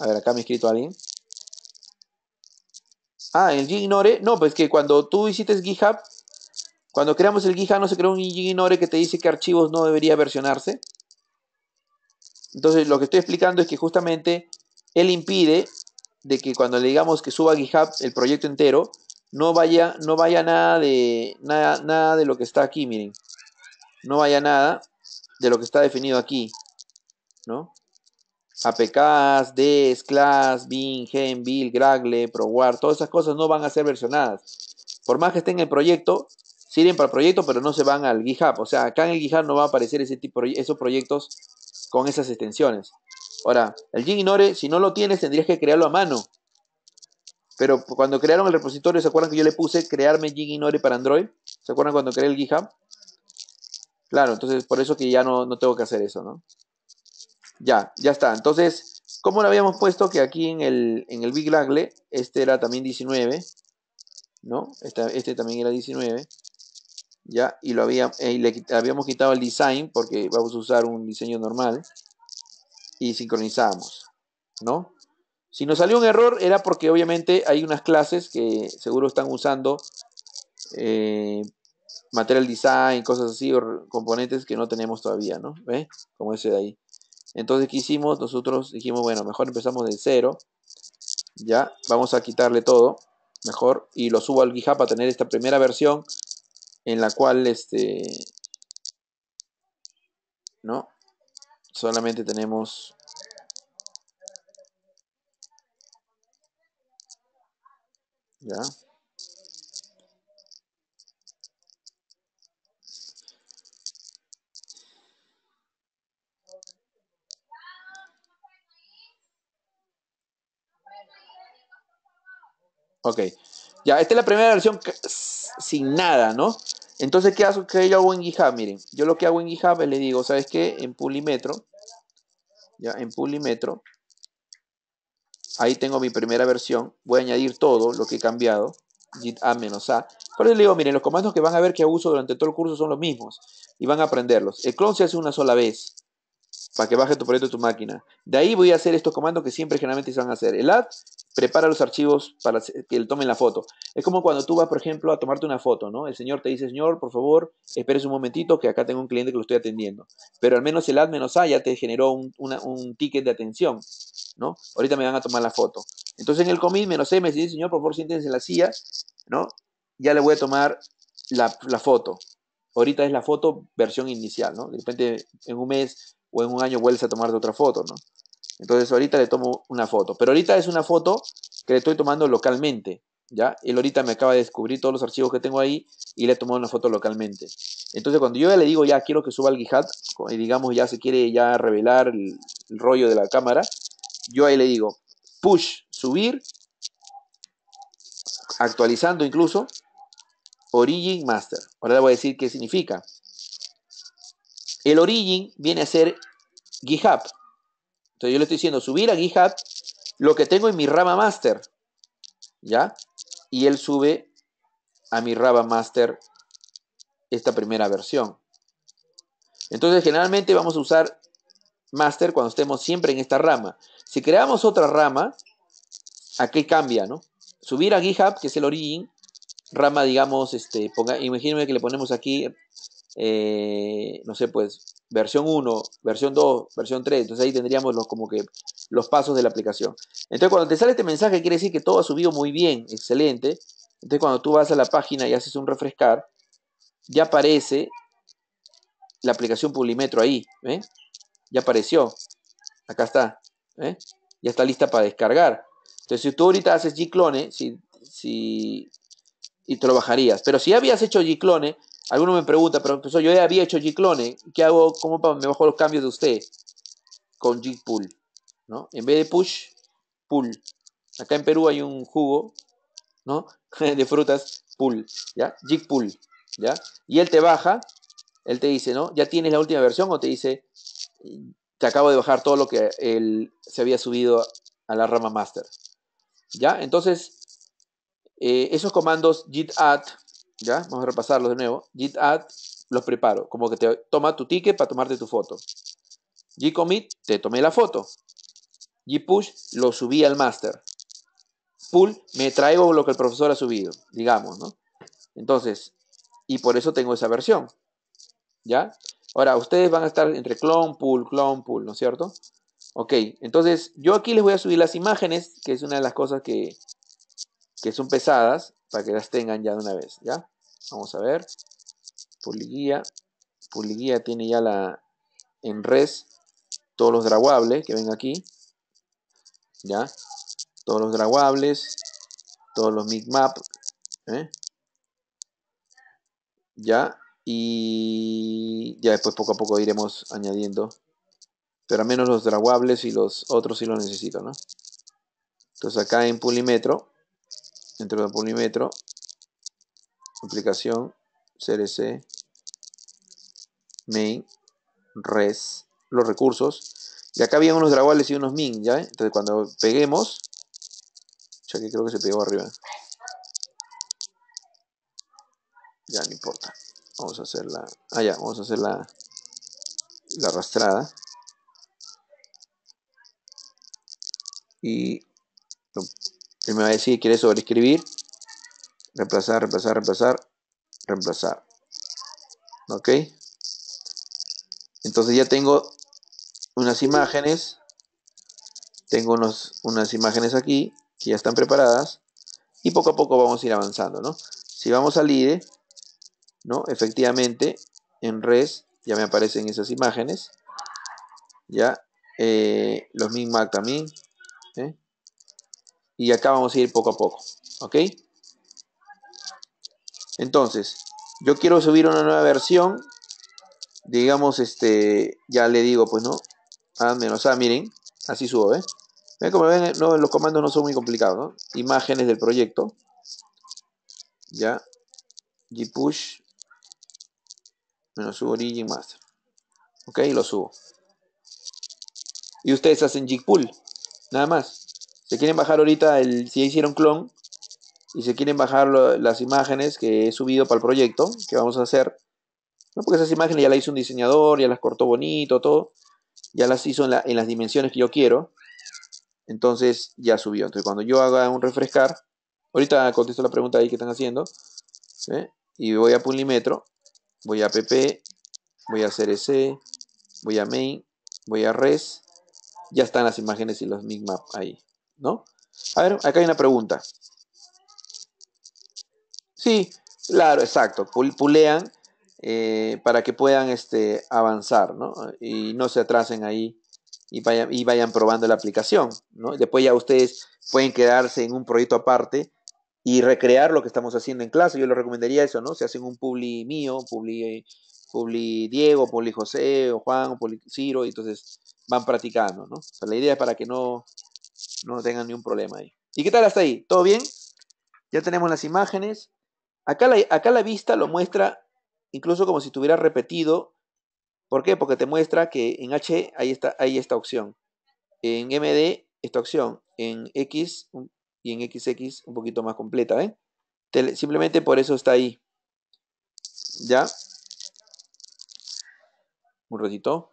A ver, acá me ha escrito alguien. Ah, el Gignore. No, pues que cuando tú visites GitHub, cuando creamos el GitHub, no se creó un Gignore que te dice que archivos no debería versionarse. Entonces, lo que estoy explicando es que justamente él impide de que cuando le digamos que suba GitHub el proyecto entero, no vaya, no vaya nada de nada, nada de lo que está aquí, miren. No vaya nada de lo que está definido aquí. ¿no? APKs, DES, CLASS, BIN, GEN, BIL, Gragle, ProWar, todas esas cosas no van a ser versionadas. Por más que estén en el proyecto, sirven para el proyecto, pero no se van al GitHub. O sea, acá en el GitHub no va a aparecer ese tipo, esos proyectos con esas extensiones. Ahora, el GIGINORE, si no lo tienes, tendrías que crearlo a mano. Pero cuando crearon el repositorio, ¿se acuerdan que yo le puse crearme GIGINORE para Android? ¿Se acuerdan cuando creé el GitHub? Claro, entonces por eso que ya no, no tengo que hacer eso, ¿no? Ya, ya está. Entonces, ¿cómo lo habíamos puesto? Que aquí en el, en Big Lagle, este era también 19, ¿no? Este, también era 19. Ya, y lo había, eh, le habíamos quitado el design porque vamos a usar un diseño normal. Y sincronizamos, ¿no? Si nos salió un error era porque obviamente hay unas clases que seguro están usando eh, material design, cosas así, o componentes que no tenemos todavía, ¿no? ¿Ve? Como ese de ahí. Entonces, ¿qué hicimos? Nosotros dijimos, bueno, mejor empezamos de cero. Ya, vamos a quitarle todo. Mejor. Y lo subo al GitHub para tener esta primera versión en la cual este... ¿No? Solamente tenemos... Ya. Ok. Ya, esta es la primera versión sin nada, ¿no? Entonces, ¿qué hago, que yo hago en GitHub? Miren, yo lo que hago en GitHub es le digo, ¿sabes qué? En Pulimetro, ya, en Pulimetro, ahí tengo mi primera versión. Voy a añadir todo lo que he cambiado, git a-a. Por eso le digo, miren, los comandos que van a ver que uso durante todo el curso son los mismos y van a aprenderlos. El clone se hace una sola vez para que baje tu proyecto de tu máquina. De ahí voy a hacer estos comandos que siempre generalmente se van a hacer. El ad prepara los archivos para que él tomen la foto. Es como cuando tú vas, por ejemplo, a tomarte una foto, ¿no? El señor te dice, señor, por favor, esperes un momentito que acá tengo un cliente que lo estoy atendiendo. Pero al menos el ad menos A ya te generó un, ticket de atención, ¿no? Ahorita me van a tomar la foto. Entonces en el commit menos C me dice, señor, por favor, siéntense en la silla, ¿no? Ya le voy a tomar la, la foto. Ahorita es la foto versión inicial, ¿no? De repente en un mes o en un año vuelves a tomarte otra foto, ¿no? Entonces ahorita le tomo una foto, pero ahorita es una foto que le estoy tomando localmente, ¿ya? Él ahorita me acaba de descubrir todos los archivos que tengo ahí y le he tomado una foto localmente. Entonces cuando yo le digo ya quiero que suba al GitHub, y digamos ya se quiere ya revelar el rollo de la cámara, yo ahí le digo push, subir, actualizando incluso, Origin Master. Ahora le voy a decir qué significa. El origin viene a ser GitHub. Entonces yo le estoy diciendo subir a GitHub lo que tengo en mi rama master. ¿Ya? Y él sube a mi rama master esta primera versión. Entonces generalmente vamos a usar master cuando estemos siempre en esta rama. Si creamos otra rama, aquí cambia, ¿no? Subir a GitHub, que es el origin, rama, digamos, este, ponga, imagínense que le ponemos aquí eh, no sé, pues versión 1, versión 2, versión 3. Entonces ahí tendríamos los, como que los pasos de la aplicación. Entonces cuando te sale este mensaje quiere decir que todo ha subido muy bien, excelente. Entonces cuando tú vas a la página y haces un refrescar, ya aparece la aplicación Publimetro ahí. ¿eh? Ya apareció. Acá está. ¿eh? Ya está lista para descargar. Entonces si tú ahorita haces G si, si, y te lo bajarías. Pero si ya habías hecho G-Clone, Alguno me pregunta, pero yo ya había hecho G-Clone, ¿qué hago? ¿Cómo me bajo los cambios de usted? Con Git pull ¿no? En vez de push, pull. Acá en Perú hay un jugo, ¿no? de frutas, pull, ya Git G-Pull, ¿ya? Y él te baja, él te dice, ¿no? ¿Ya tienes la última versión? O te dice, te acabo de bajar todo lo que él se había subido a la rama master, ¿ya? Entonces, eh, esos comandos git add ¿ya? Vamos a repasarlos de nuevo. Git add, los preparo, como que te toma tu ticket para tomarte tu foto. Git commit, te tomé la foto. Git push, lo subí al master. Pull, me traigo lo que el profesor ha subido, digamos, ¿no? Entonces, y por eso tengo esa versión, ¿ya? Ahora, ustedes van a estar entre clone, pull, clone, pull, ¿no es cierto? Ok, entonces yo aquí les voy a subir las imágenes, que es una de las cosas que, que son pesadas, para que las tengan ya de una vez, ¿ya? Vamos a ver. Poliguía. guía tiene ya la en res todos los draguables que ven aquí. ¿Ya? Todos los draguables, todos los micmap. ¿eh? ¿Ya? Y ya después poco a poco iremos añadiendo. Pero al menos los draguables y los otros si los necesito, ¿no? Entonces acá en Pulimetro entro de Polimetro, aplicación, CRC, main, res, los recursos. Y acá había unos draguales y unos min, ¿ya? Entonces cuando peguemos, ya que creo que se pegó arriba. Ya, no importa. Vamos a hacer la... Ah, ya, vamos a hacer la, la arrastrada. Y él me va a decir que quiere sobreescribir, reemplazar, reemplazar, reemplazar, reemplazar. ¿Ok? Entonces ya tengo unas imágenes, tengo unas imágenes aquí que ya están preparadas y poco a poco vamos a ir avanzando, Si vamos al IDE, ¿no? Efectivamente, en res ya me aparecen esas imágenes, ¿ya? Eh, los minmac también, y acá vamos a ir poco a poco, ¿ok? Entonces, yo quiero subir una nueva versión. Digamos, este, ya le digo, pues no, A ah, menos A, miren, así subo, ¿eh? como ven, no, los comandos no son muy complicados, ¿no? Imágenes del proyecto. Ya. Gpush. Menos Origin Master. Ok, lo subo. Y ustedes hacen pull, Nada más. Se quieren bajar ahorita el, si hicieron clon, y se quieren bajar las imágenes que he subido para el proyecto, que vamos a hacer, porque esas imágenes ya las hizo un diseñador, ya las cortó bonito, todo, ya las hizo en, las dimensiones que yo quiero, entonces ya subió. Entonces cuando yo haga un refrescar, ahorita contesto la pregunta ahí que están haciendo, ¿eh? y voy a pulimetro. voy a PP, voy a CRC, e voy a Main, voy a Res, ya están las imágenes y los migmap ahí. ¿no? A ver, acá hay una pregunta. Sí, claro, exacto. Pulean eh, para que puedan este, avanzar, ¿no? Y no se atrasen ahí y vayan, y vayan probando la aplicación, ¿no? Después ya ustedes pueden quedarse en un proyecto aparte y recrear lo que estamos haciendo en clase. Yo les recomendaría eso, ¿no? Si hacen un publi mío, publi, publi Diego, publi José, o Juan, o publi Ciro, y entonces van practicando, ¿no? O sea, la idea es para que no, no tengan ningún problema ahí. ¿Y qué tal hasta ahí? ¿Todo bien? Ya tenemos las imágenes. Acá la, acá la vista lo muestra incluso como si estuviera repetido. ¿Por qué? Porque te muestra que en H hay esta, opción. En MD esta opción. En X y en XX un poquito más completa. simplemente por eso está ahí. ¿Ya? Un ratito.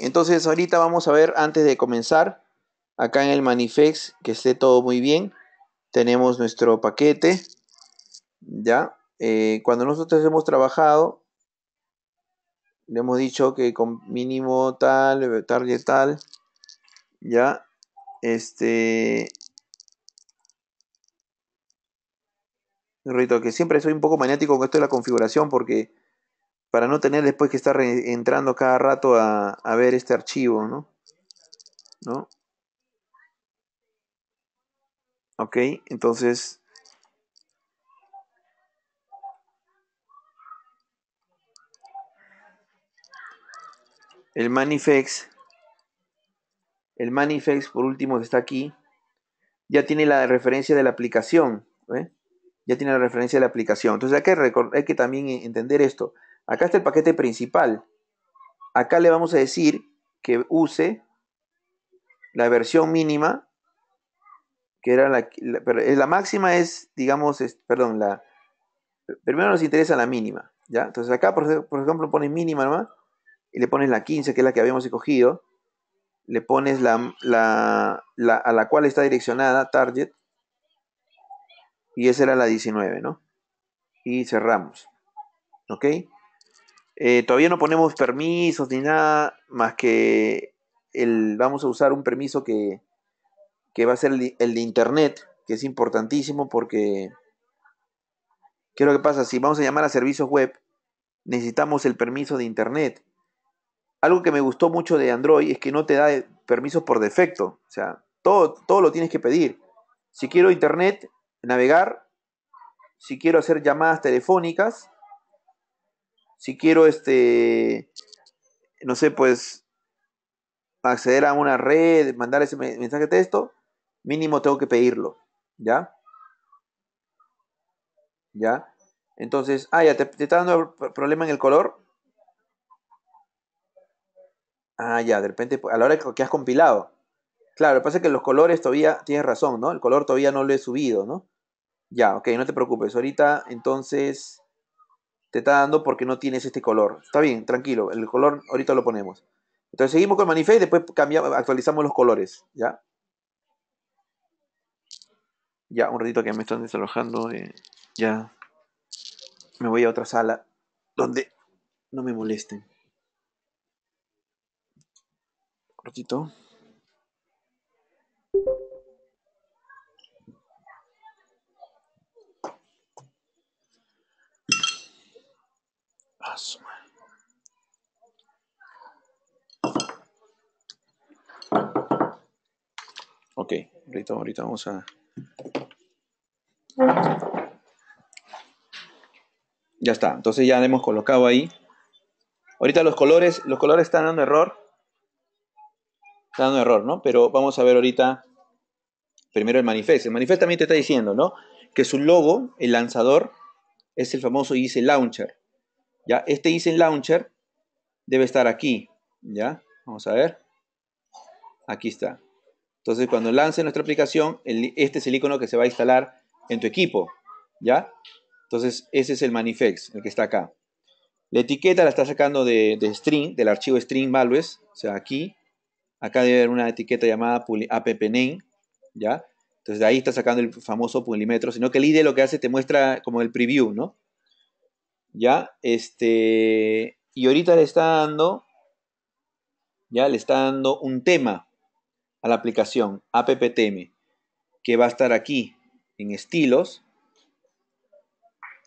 entonces ahorita vamos a ver antes de comenzar, acá en el manifest que esté todo muy bien. Tenemos nuestro paquete, ¿ya? Eh, cuando nosotros hemos trabajado, le hemos dicho que con mínimo tal, target tal, ¿ya? Este... Rito, que siempre soy un poco maniático con esto de la configuración porque para no tener después que estar entrando cada rato a, ver este archivo, ¿no? ¿No? Ok, entonces... El manifex, el manifex por último está aquí, ya tiene la referencia de la aplicación, ¿eh? ya tiene la referencia de la aplicación. Entonces hay que, hay que también eh, entender esto. Acá está el paquete principal. Acá le vamos a decir que use la versión mínima, que era la, la máxima es, digamos, es, perdón, la, primero nos interesa la mínima, ¿ya? Entonces acá, por, ejemplo, pones mínima nomás, y le pones la 15, que es la que habíamos escogido, le pones la, la, la, a la cual está direccionada, target, y esa era la 19, ¿no? Y cerramos, ¿ok? Eh, todavía no ponemos permisos ni nada, más que vamos a usar un permiso que, va a ser el, de Internet, que es importantísimo porque, ¿qué es lo que pasa? Si vamos a llamar a servicios web, necesitamos el permiso de Internet. Algo que me gustó mucho de Android es que no te da permisos por defecto, o sea, todo, todo lo tienes que pedir. Si quiero Internet, navegar, si quiero hacer llamadas telefónicas, si quiero, este, no sé, pues, acceder a una red, mandar ese mensaje de texto, mínimo tengo que pedirlo, ¿ya? ¿Ya? Entonces, ah, ya, ¿te, está dando problema en el color? Ah, ya, de repente, pues, a la hora que has compilado. Claro, que pasa que los colores todavía, tienes razón, ¿no? El color todavía no lo he subido, ¿no? Ya, ok, no te preocupes. Ahorita, entonces, te está dando porque no tienes este color. Está bien, tranquilo, el color ahorita lo ponemos. Entonces seguimos con Manifest y después cambiamos, actualizamos los colores, ¿ya? Ya, un ratito que me están desalojando, eh, ya me voy a otra sala donde no me molesten. Un ratito. Ok, ahorita, vamos a... Ya está, entonces ya le hemos colocado ahí. Ahorita los colores, los colores están dando error. Están dando error, ¿no? Pero vamos a ver ahorita primero el manifiesto. El manifiesto también te está diciendo, ¿no? Que su logo, el lanzador, es el famoso dice Launcher. ¿ya? Este Instant Launcher debe estar aquí, ¿ya? Vamos a ver. Aquí está. Entonces, cuando lance nuestra aplicación, este es el icono que se va a instalar en tu equipo, ¿ya? Entonces, ese es el manifest, el que está acá. La etiqueta la está sacando de, string, del archivo string values, o sea, aquí. Acá debe haber una etiqueta llamada name ¿ya? Entonces, de ahí está sacando el famoso pulimetro, sino que el ID lo que hace te muestra como el preview, ¿no? ¿ya? Este, y ahorita le está dando, ya le está dando un tema a la aplicación AppTM, que va a estar aquí en estilos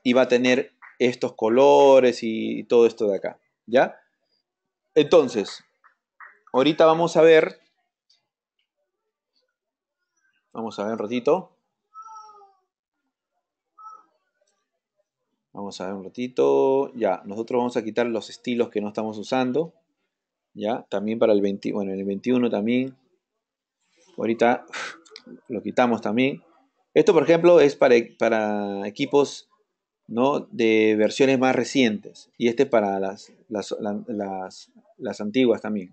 y va a tener estos colores y todo esto de acá, ¿ya? Entonces, ahorita vamos a ver, vamos a ver un ratito, Vamos a ver un ratito. Ya, nosotros vamos a quitar los estilos que no estamos usando. Ya, también para el 21 bueno, el 21 también. Ahorita lo quitamos también. Esto, por ejemplo, es para, equipos ¿no? de versiones más recientes. Y este para las, las, antiguas también.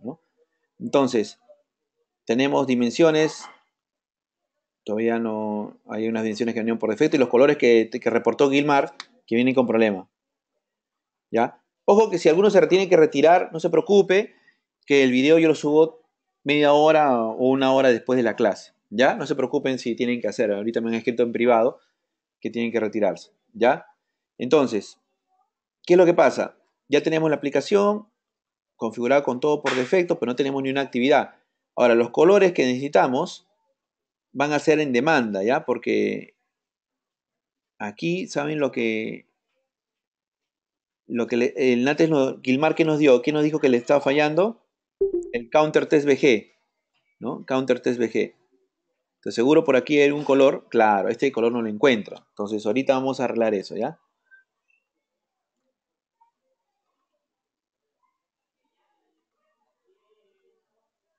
Entonces, tenemos dimensiones. Todavía no hay unas dimensiones que venían por defecto. Y los colores que, que reportó Gilmar que vienen con problemas. ¿Ya? Ojo que si alguno se tiene que retirar, no se preocupe, que el video yo lo subo media hora o una hora después de la clase. ¿Ya? No se preocupen si tienen que hacer. Ahorita me han escrito en privado que tienen que retirarse. ¿Ya? Entonces, ¿qué es lo que pasa? Ya tenemos la aplicación configurada con todo por defecto, pero no tenemos ni una actividad. Ahora, los colores que necesitamos van a ser en demanda, ¿ya? Porque Aquí, ¿saben lo que, lo que el Nates Gilmar que nos dio? ¿Quién nos dijo que le estaba fallando? El counter test BG, ¿no? Counter test BG. Entonces, seguro por aquí hay un color, claro, este color no lo encuentro. Entonces, ahorita vamos a arreglar eso, ¿ya?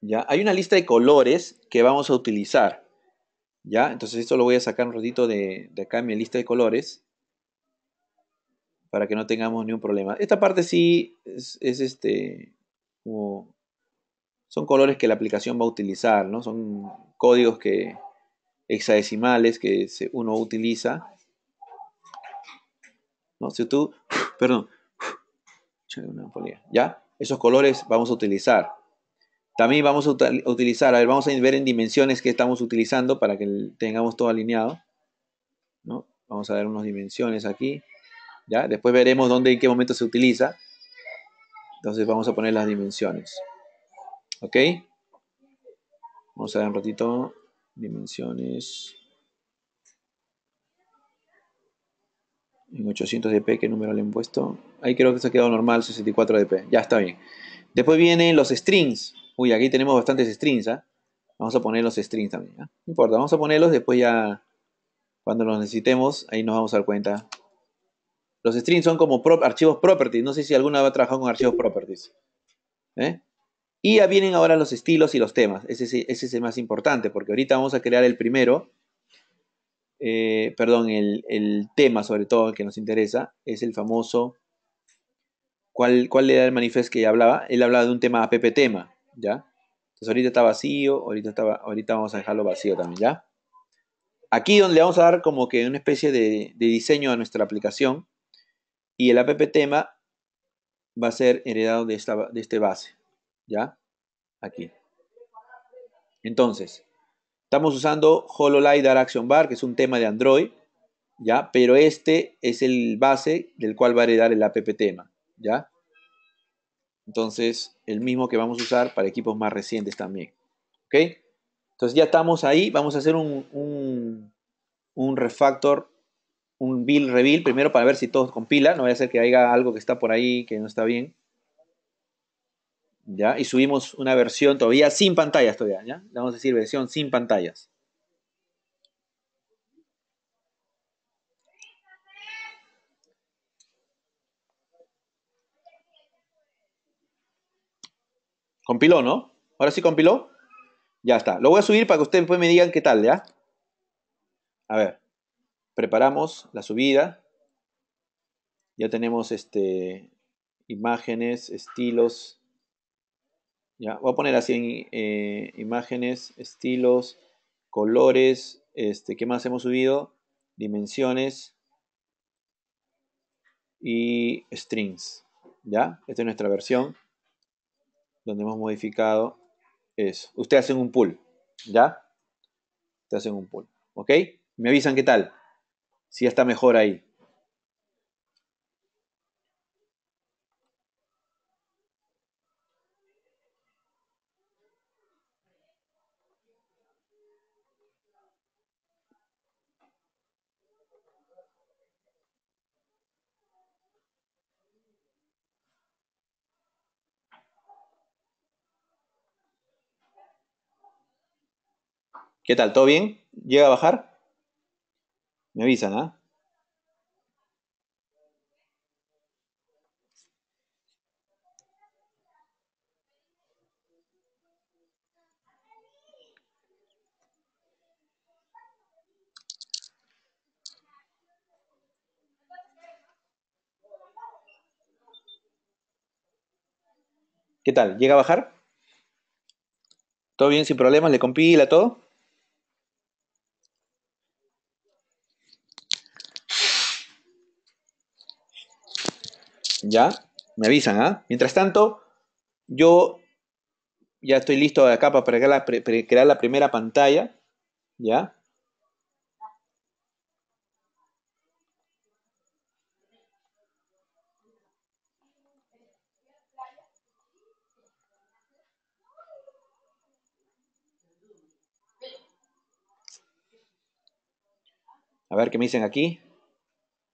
¿Ya? Hay una lista de colores que vamos a utilizar. ¿Ya? Entonces esto lo voy a sacar un ratito de, acá en mi lista de colores. Para que no tengamos ningún problema. Esta parte sí es, este... son colores que la aplicación va a utilizar, ¿no? Son códigos que hexadecimales que uno utiliza. ¿No? Si tú, perdón, ¿ya? Esos colores vamos a utilizar. También vamos a utilizar, a ver, vamos a ver en dimensiones que estamos utilizando para que tengamos todo alineado. ¿no? Vamos a ver unas dimensiones aquí. ¿ya? Después veremos dónde y en qué momento se utiliza. Entonces vamos a poner las dimensiones. ¿Ok? Vamos a ver un ratito. Dimensiones. En 800 dp, ¿qué número le han puesto? Ahí creo que se ha quedado normal, 64 dp. Ya está bien. Después vienen los strings. Uy, aquí tenemos bastantes strings, ¿ah? Vamos a poner los strings también, ¿ah? No importa, vamos a ponerlos, después ya cuando los necesitemos, ahí nos vamos a dar cuenta. Los strings son como archivos properties, no sé si alguna ha trabajado con archivos properties. ¿eh? Y ya vienen ahora los estilos y los temas, ese, es el más importante, porque ahorita vamos a crear el primero, eh, perdón, el, tema sobre todo que nos interesa, es el famoso, ¿cuál, ¿cuál era el manifiesto que ya hablaba? Él hablaba de un tema app tema, ¿ya? Entonces ahorita está vacío, ahorita, está, ahorita vamos a dejarlo vacío también, ¿ya? Aquí donde vamos a dar como que una especie de, diseño a nuestra aplicación y el app tema va a ser heredado de, esta, de este base, ¿ya? Aquí. Entonces, estamos usando HoloLight Action Bar, que es un tema de Android, ¿ya? Pero este es el base del cual va a heredar el app tema, ¿ya? Entonces, el mismo que vamos a usar para equipos más recientes también. ¿Ok? Entonces ya estamos ahí, vamos a hacer un, un, refactor, un build rebuild primero para ver si todo compila, no vaya a ser que haya algo que está por ahí que no está bien. ¿Ya? Y subimos una versión todavía sin pantallas todavía, vamos a decir versión sin pantallas. Compiló, ¿no? Ahora sí compiló. Ya está. Lo voy a subir para que ustedes me digan qué tal, ¿ya? A ver. Preparamos la subida. Ya tenemos este, imágenes, estilos. Ya, voy a poner así en eh, imágenes, estilos, colores, este, ¿qué más hemos subido? Dimensiones y strings. ¿Ya? Esta es nuestra versión donde hemos modificado es Ustedes hacen un pool, ¿ya? Ustedes hacen un pool, ¿ok? Me avisan qué tal, si está mejor ahí. ¿Qué tal? ¿Todo bien? ¿Llega a bajar? Me avisa ¿ah? ¿Qué tal? ¿Llega a bajar? ¿Todo bien sin problemas? ¿Le compila todo? ¿Ya? Me avisan, ¿ah? Mientras tanto, yo ya estoy listo acá para para crear la primera pantalla, ¿ya? A ver qué me dicen aquí.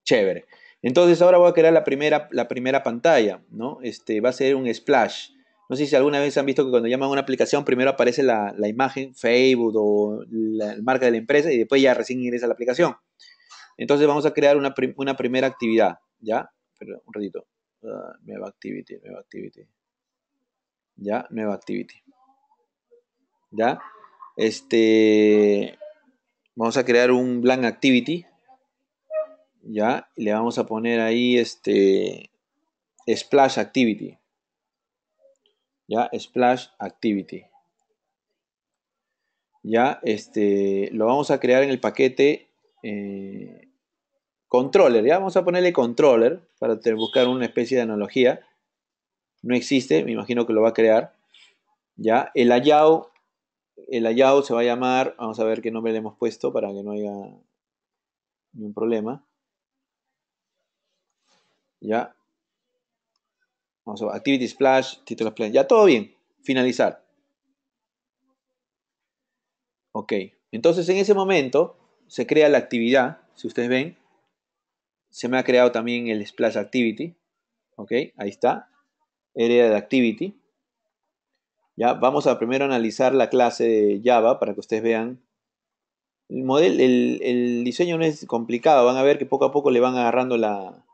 Chévere. Entonces ahora voy a crear la primera, la primera pantalla, ¿no? Este, va a ser un splash. No sé si alguna vez han visto que cuando llaman a una aplicación primero aparece la, imagen, Facebook o la, marca de la empresa y después ya recién ingresa la aplicación. Entonces vamos a crear una, primera actividad, ¿ya? Pero un ratito. Ah, nueva activity, nueva activity. ¿Ya? Nueva activity. ¿Ya? Este... Vamos a crear un blank activity, ¿ya? le vamos a poner ahí este splash activity. ¿Ya? Splash activity. ¿Ya? Este, lo vamos a crear en el paquete eh, controller. ¿Ya? Vamos a ponerle controller para buscar una especie de analogía. No existe, me imagino que lo va a crear. ¿Ya? El layout, el layout se va a llamar, vamos a ver qué nombre le hemos puesto para que no haya ningún problema. Ya. Vamos a Activity Splash, título Splash. Ya todo bien. Finalizar. Ok. Entonces en ese momento se crea la actividad. Si ustedes ven, se me ha creado también el Splash Activity. Ok, ahí está. Area de Activity. Ya, vamos a primero analizar la clase de Java para que ustedes vean. El, el diseño no es complicado, van a ver que poco a poco le van agarrando la,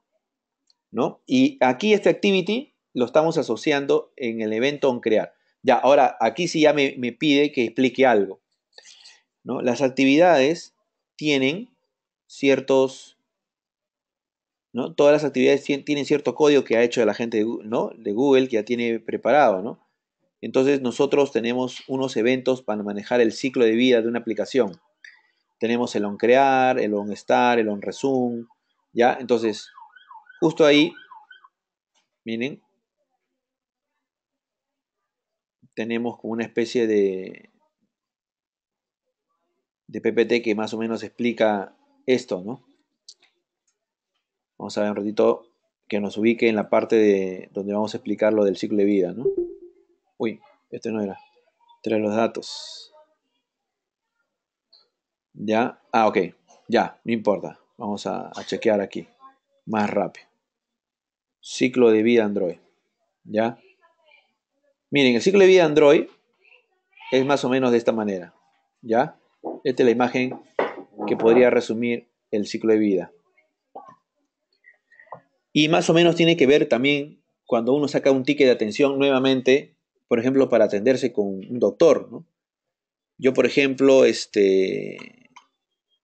¿no? Y aquí este activity lo estamos asociando en el evento on-crear. Ya, ahora aquí sí ya me, pide que explique algo. ¿no? Las actividades tienen ciertos, ¿no? Todas las actividades tienen cierto código que ha hecho la gente de Google, ¿no? de Google que ya tiene preparado, Entonces nosotros tenemos unos eventos para manejar el ciclo de vida de una aplicación. Tenemos el on-crear, el onStar, el onResume, ¿ya? Entonces Justo ahí, miren, tenemos como una especie de, de PPT que más o menos explica esto, ¿no? Vamos a ver un ratito que nos ubique en la parte de donde vamos a explicar lo del ciclo de vida, ¿no? Uy, este no era. Trae los datos. Ya. Ah, ok. Ya, no importa. Vamos a chequear aquí. Más rápido ciclo de vida Android. ¿Ya? Miren, el ciclo de vida Android es más o menos de esta manera. ¿Ya? Esta es la imagen que podría resumir el ciclo de vida. Y más o menos tiene que ver también cuando uno saca un ticket de atención nuevamente, por ejemplo, para atenderse con un doctor. Yo, por ejemplo, este,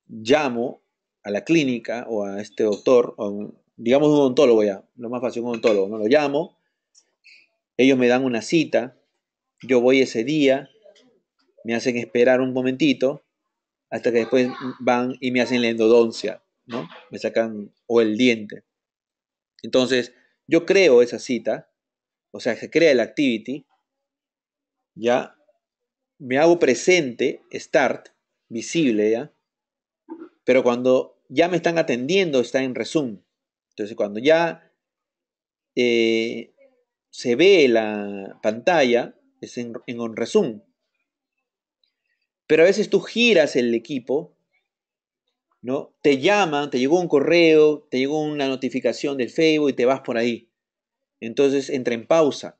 llamo a la clínica o a este doctor o a un, digamos un odontólogo ya, lo más fácil, un odontólogo, no lo llamo, ellos me dan una cita, yo voy ese día, me hacen esperar un momentito, hasta que después van y me hacen la endodoncia, ¿no? Me sacan o el diente. Entonces, yo creo esa cita, o sea, se crea el activity, ya me hago presente, start, visible, ya, pero cuando ya me están atendiendo, está en resumen entonces, cuando ya eh, se ve la pantalla, es en, en Pero a veces tú giras el equipo, ¿no? Te llaman, te llegó un correo, te llegó una notificación del Facebook y te vas por ahí. Entonces entra en pausa,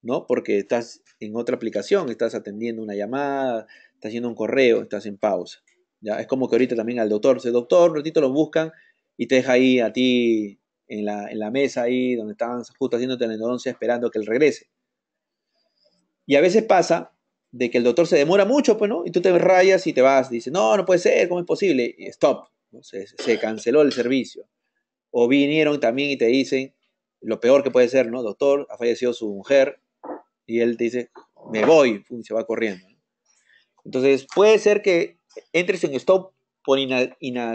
¿no? Porque estás en otra aplicación, estás atendiendo una llamada, estás haciendo un correo, estás en pausa. ¿ya? Es como que ahorita también al doctor, se doctor, un ratito lo buscan, y te deja ahí a ti en la, mesa ahí donde estaban justo haciéndote la endodoncia esperando que él regrese. Y a veces pasa de que el doctor se demora mucho, pues, ¿no? Y tú te rayas y te vas, dice no, no puede ser, ¿cómo es posible? Y stop, se canceló el servicio. O vinieron también y te dicen, lo peor que puede ser, ¿no? Doctor, ha fallecido su mujer, y él te dice, me voy, se va corriendo. Entonces, puede ser que entres en stop por,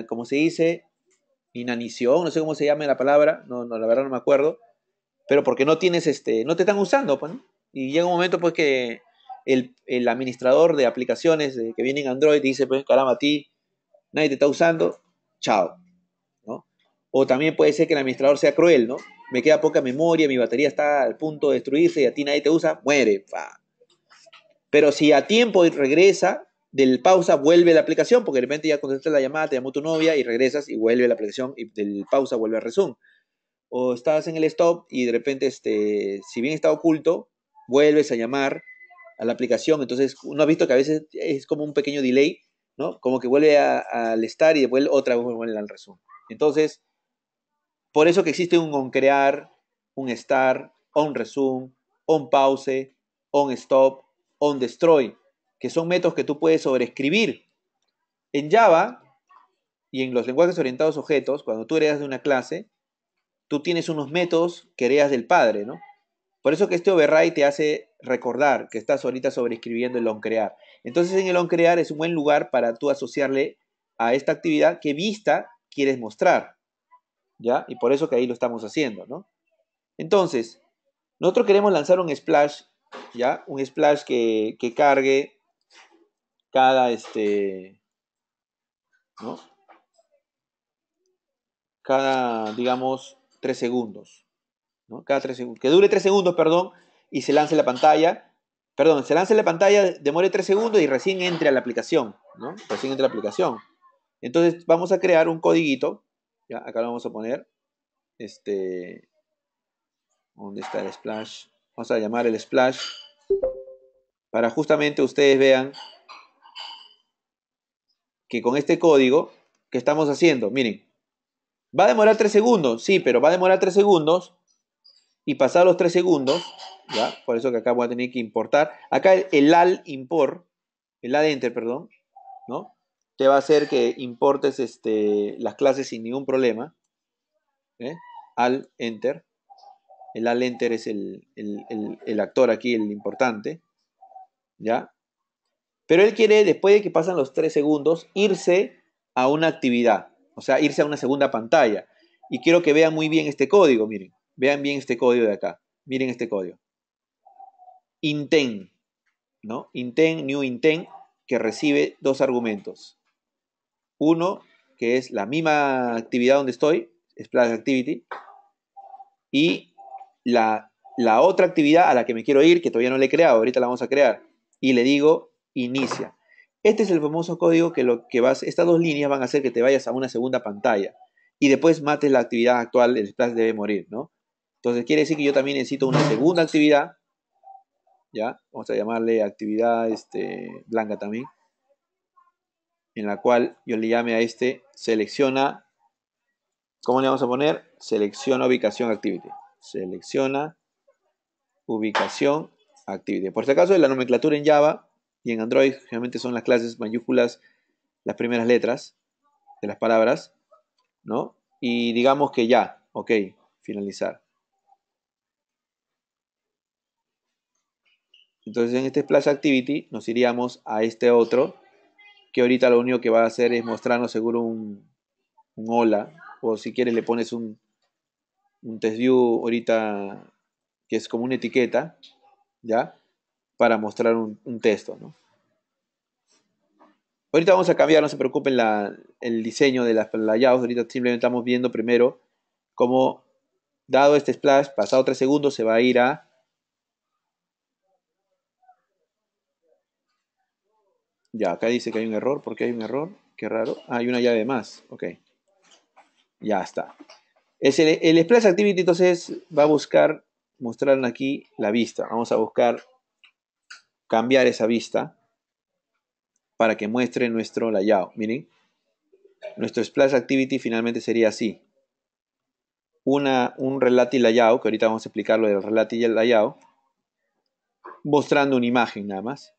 como se dice, inanición, no sé cómo se llama la palabra, no, no, la verdad no me acuerdo, pero porque no tienes este, no te están usando, pues, Y llega un momento pues que el, administrador de aplicaciones que viene en Android dice, pues caramba, a ti nadie te está usando, chao, O también puede ser que el administrador sea cruel, ¿no? Me queda poca memoria, mi batería está al punto de destruirse y a ti nadie te usa, muere, Pero si a tiempo regresa, del pausa vuelve la aplicación, porque de repente ya contestaste la llamada, te llamó tu novia y regresas y vuelve la aplicación y del pausa vuelve a resume O estás en el stop y de repente, este, si bien está oculto, vuelves a llamar a la aplicación. Entonces, uno ha visto que a veces es como un pequeño delay, ¿no? Como que vuelve al estar y después otra vez vuelve al resume Entonces, por eso que existe un on crear, un start, on resume, on pause, on stop, on destroy que son métodos que tú puedes sobreescribir. En Java y en los lenguajes orientados a objetos, cuando tú heredas de una clase, tú tienes unos métodos que heredas del padre, ¿no? Por eso que este override te hace recordar que estás ahorita sobreescribiendo el onCrear. Entonces en el onCrear es un buen lugar para tú asociarle a esta actividad qué vista quieres mostrar. ¿Ya? Y por eso que ahí lo estamos haciendo, ¿no? Entonces, nosotros queremos lanzar un splash, ¿ya? Un splash que, que cargue cada este, ¿no? Cada, digamos, tres segundos, ¿no? Cada tres que dure tres segundos, perdón, y se lance la pantalla, perdón, se lance la pantalla, demore tres segundos y recién entre a la aplicación, Recién entre a la aplicación. Entonces vamos a crear un codiguito, ¿ya? Acá lo vamos a poner, este, ¿dónde está el splash? Vamos a llamar el splash para justamente ustedes vean que con este código que estamos haciendo, miren, va a demorar tres segundos, sí, pero va a demorar tres segundos y pasar los tres segundos, ¿ya? por eso que acá voy a tener que importar, acá el, al import, el al enter, perdón, ¿no? te va a hacer que importes este, las clases sin ningún problema, ¿eh? al enter, el al enter es el, el, el actor aquí, el importante, ¿ya? Pero él quiere, después de que pasan los tres segundos, irse a una actividad, o sea, irse a una segunda pantalla. Y quiero que vean muy bien este código, miren, vean bien este código de acá, miren este código. Intent, ¿no? Intent, new intent, que recibe dos argumentos. Uno, que es la misma actividad donde estoy, Splash Activity, y la, la otra actividad a la que me quiero ir, que todavía no le he creado, ahorita la vamos a crear, y le digo inicia. Este es el famoso código que lo que vas, estas dos líneas van a hacer que te vayas a una segunda pantalla y después mates la actividad actual, el splash debe morir, ¿no? Entonces quiere decir que yo también necesito una segunda actividad, ¿ya? Vamos a llamarle actividad este, blanca también, en la cual yo le llame a este, selecciona, ¿cómo le vamos a poner? Selecciona ubicación activity. Selecciona ubicación activity. Por si acaso, la nomenclatura en Java y en Android generalmente son las clases mayúsculas, las primeras letras de las palabras, ¿no? Y digamos que ya, ok, finalizar. Entonces en este Splash Activity nos iríamos a este otro, que ahorita lo único que va a hacer es mostrarnos seguro un, un hola, o si quieres le pones un, un test view ahorita que es como una etiqueta, ¿ya? para mostrar un, texto. Ahorita vamos a cambiar, no se preocupen la, el diseño de las playas Ahorita simplemente estamos viendo primero cómo, dado este splash, pasado tres segundos, se va a ir a Ya, acá dice que hay un error. ¿Por qué hay un error? Qué raro. Ah, hay una llave más. Ok. Ya está. Es el, el Splash Activity entonces va a buscar mostrar aquí la vista. Vamos a buscar cambiar esa vista para que muestre nuestro layout. Miren, nuestro Splash Activity finalmente sería así. Una, un Relative Layout, que ahorita vamos a explicar lo del el Layout, mostrando una imagen nada más.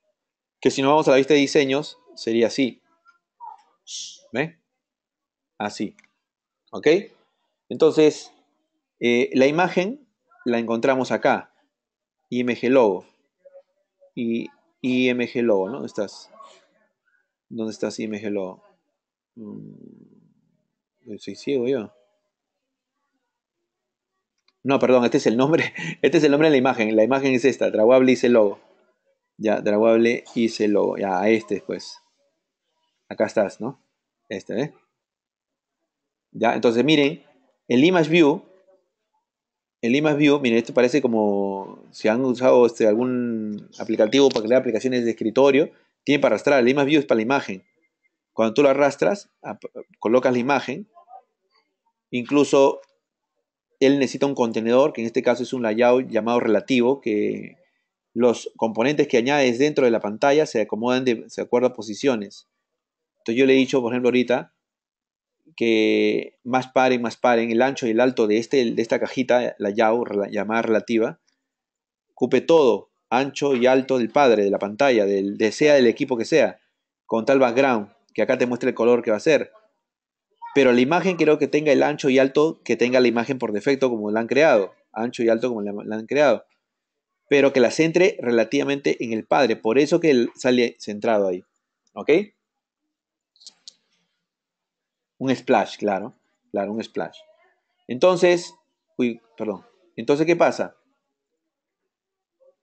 Que si nos vamos a la vista de diseños, sería así. ¿Ve? Así. ¿Ok? Entonces, eh, la imagen la encontramos acá. IMG Logo y IMG logo ¿no? ¿Dónde estás? ¿Dónde estás IMG logo? Mm, Soy ciego yo. No, perdón, este es el nombre. Este es el nombre de la imagen. La imagen es esta, Draguable y logo. Ya, y se logo. Ya, este pues. Acá estás, ¿no? Este, ¿eh? Ya, entonces miren, el Image View el Limas View, miren, esto parece como si han usado este, algún aplicativo para crear aplicaciones de escritorio, tiene para arrastrar. El Limas View es para la imagen. Cuando tú lo arrastras, colocas la imagen. Incluso él necesita un contenedor, que en este caso es un layout llamado relativo, que los componentes que añades dentro de la pantalla se acomodan de, acuerdo a posiciones. Entonces yo le he dicho, por ejemplo, ahorita, que más paren, más paren, el ancho y el alto de, este, de esta cajita, la YAO, llamada relativa, cupe todo, ancho y alto del padre, de la pantalla, del, de sea del equipo que sea, con tal background, que acá te muestre el color que va a ser. Pero la imagen creo que tenga el ancho y alto que tenga la imagen por defecto como la han creado, ancho y alto como la, han creado. Pero que la centre relativamente en el padre, por eso que sale centrado ahí. ¿Ok? Un splash, claro. Claro, un splash. Entonces, uy, perdón. Entonces, ¿qué pasa?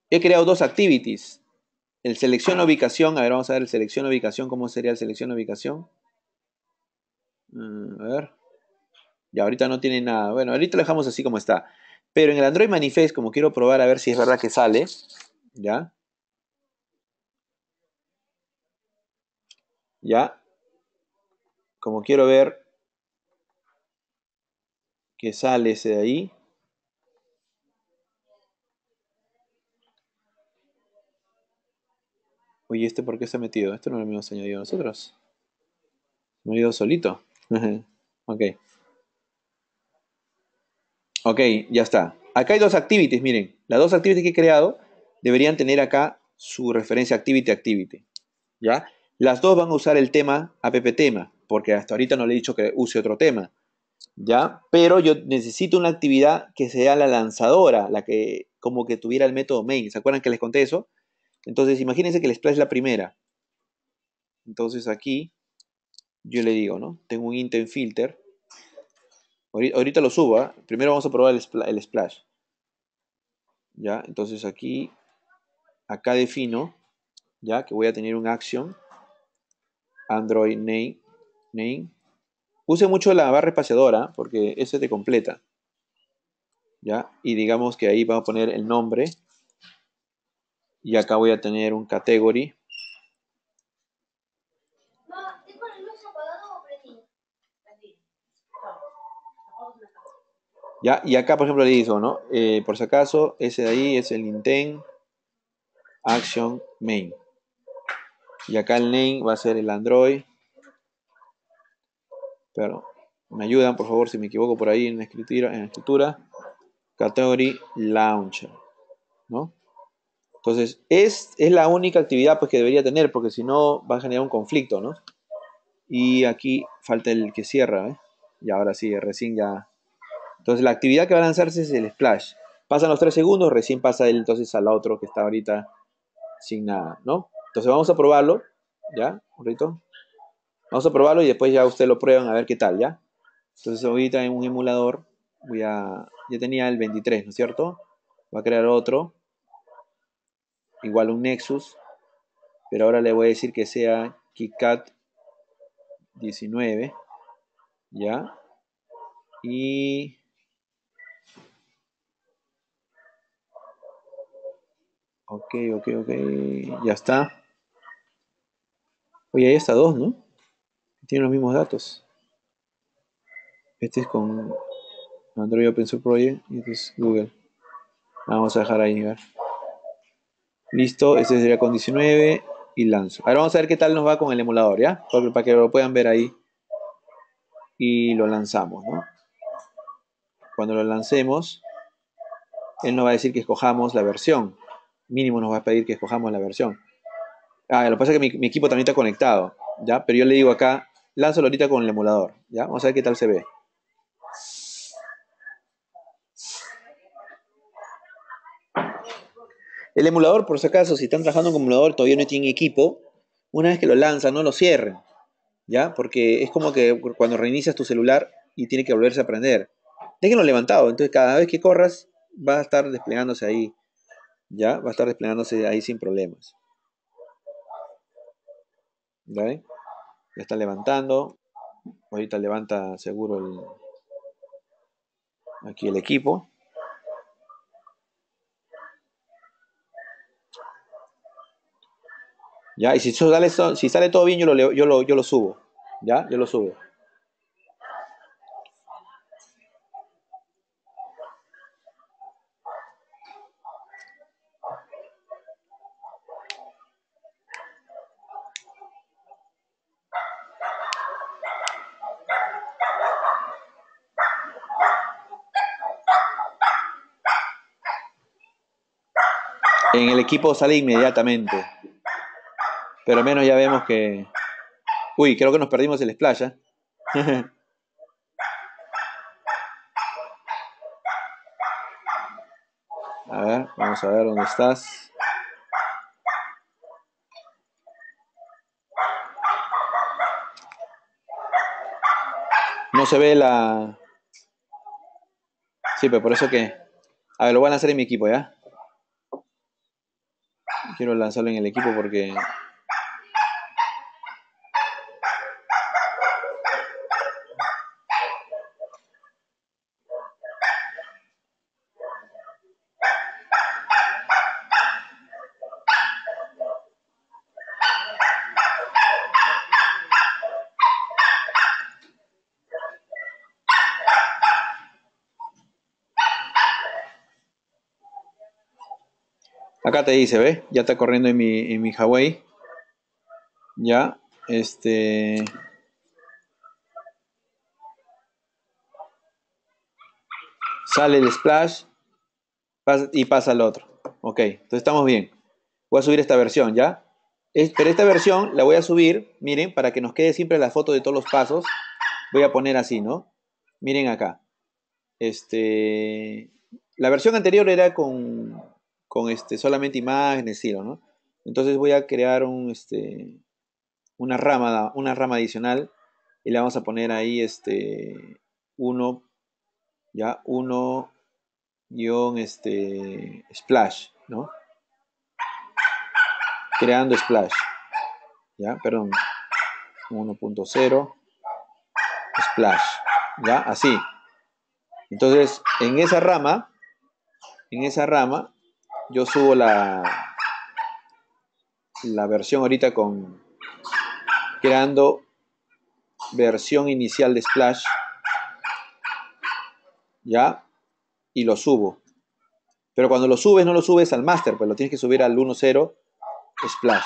He creado dos activities. El selección ubicación. A ver, vamos a ver el selección ubicación. ¿Cómo sería el selección ubicación? Mm, a ver. Ya, ahorita no tiene nada. Bueno, ahorita lo dejamos así como está. Pero en el Android Manifest, como quiero probar a ver si es verdad que sale, ¿ya? ¿Ya? como quiero ver que sale ese de ahí, Oye, ¿este por qué se ha metido? Esto no lo hemos añadido nosotros. Me ha ido solito. ok. Ok, ya está. Acá hay dos activities, miren. Las dos activities que he creado deberían tener acá su referencia activity-activity. ¿Ya? Las dos van a usar el tema app tema, porque hasta ahorita no le he dicho que use otro tema. ¿Ya? Pero yo necesito una actividad que sea la lanzadora, la que como que tuviera el método main. ¿Se acuerdan que les conté eso? Entonces, imagínense que el splash es la primera. Entonces aquí yo le digo, ¿no? Tengo un intent filter. Ahorita lo suba. ¿ah? Primero vamos a probar el splash. ¿Ya? Entonces aquí, acá defino, ¿ya? Que voy a tener un action Android name, name. Use mucho la barra espaciadora porque ese te completa. ¿Ya? Y digamos que ahí vamos a poner el nombre. Y acá voy a tener un category. ¿Ya? Y acá, por ejemplo, le hizo ¿no? Eh, por si acaso, ese de ahí es el intent action main. Y acá el name va a ser el Android. Pero me ayudan, por favor, si me equivoco por ahí en la escritura. En category Launcher. ¿no? Entonces, es, es la única actividad pues, que debería tener, porque si no va a generar un conflicto, ¿no? Y aquí falta el que cierra, ¿eh? Y ahora sí, recién ya... Entonces, la actividad que va a lanzarse es el splash. Pasan los 3 segundos, recién pasa él entonces al otro que está ahorita sin nada, ¿no? Entonces vamos a probarlo, ¿ya? Un rito. Vamos a probarlo y después ya ustedes lo prueban a ver qué tal, ¿ya? Entonces ahorita en un emulador voy a... Ya tenía el 23, ¿no es cierto? Voy a crear otro. Igual un Nexus. Pero ahora le voy a decir que sea KitKat 19. ¿Ya? Y... Ok, ok, ok. Ya está. Oye, ahí está dos, ¿no? Tienen los mismos datos. Este es con Android Open Source Project y este es Google. Vamos a dejar ahí ver. Listo, este sería con 19 y lanzo. Ahora vamos a ver qué tal nos va con el emulador, ¿ya? para que lo puedan ver ahí. Y lo lanzamos, ¿no? Cuando lo lancemos, él nos va a decir que escojamos la versión. Mínimo nos va a pedir que escojamos la versión. Ah, lo que pasa es que mi, equipo también está conectado, ¿ya? Pero yo le digo acá, lánzalo ahorita con el emulador, ¿ya? Vamos a ver qué tal se ve. El emulador, por si acaso, si están trabajando con el emulador todavía no tienen equipo, una vez que lo lanzan, no lo cierren, ¿ya? Porque es como que cuando reinicias tu celular y tiene que volverse a aprender, Déjenlo levantado, entonces cada vez que corras va a estar desplegándose ahí, ¿ya? Va a estar desplegándose ahí sin problemas. Ya está levantando. Ahorita levanta seguro el, aquí el equipo. ¿Ya? Y si sale, si sale todo bien, yo lo, yo lo, yo lo subo. ¿Ya? Yo lo subo. equipo sale inmediatamente. Pero al menos ya vemos que... Uy, creo que nos perdimos el splash. ¿eh? a ver, vamos a ver dónde estás. No se ve la... Sí, pero por eso que... A ver, lo voy a lanzar en mi equipo, ¿ya? quiero lanzarlo en el equipo porque Acá te dice, ¿ves? Ya está corriendo en mi, en Huawei. Ya, este... Sale el splash y pasa al otro. Ok, entonces estamos bien. Voy a subir esta versión, ¿ya? pero esta versión la voy a subir, miren, para que nos quede siempre la foto de todos los pasos. Voy a poner así, ¿no? Miren acá. Este, la versión anterior era con, con este, solamente imágenes, estilo, ¿no? Entonces voy a crear un, este, una, rama, una rama adicional y le vamos a poner ahí este 1, ya 1 este, splash, ¿no? Creando splash, ya, perdón, 1.0 splash, ya, así. Entonces, en esa rama, en esa rama, yo subo la, la versión ahorita con creando versión inicial de Splash. ¿Ya? Y lo subo. Pero cuando lo subes, no lo subes al master, pues lo tienes que subir al 1.0 Splash.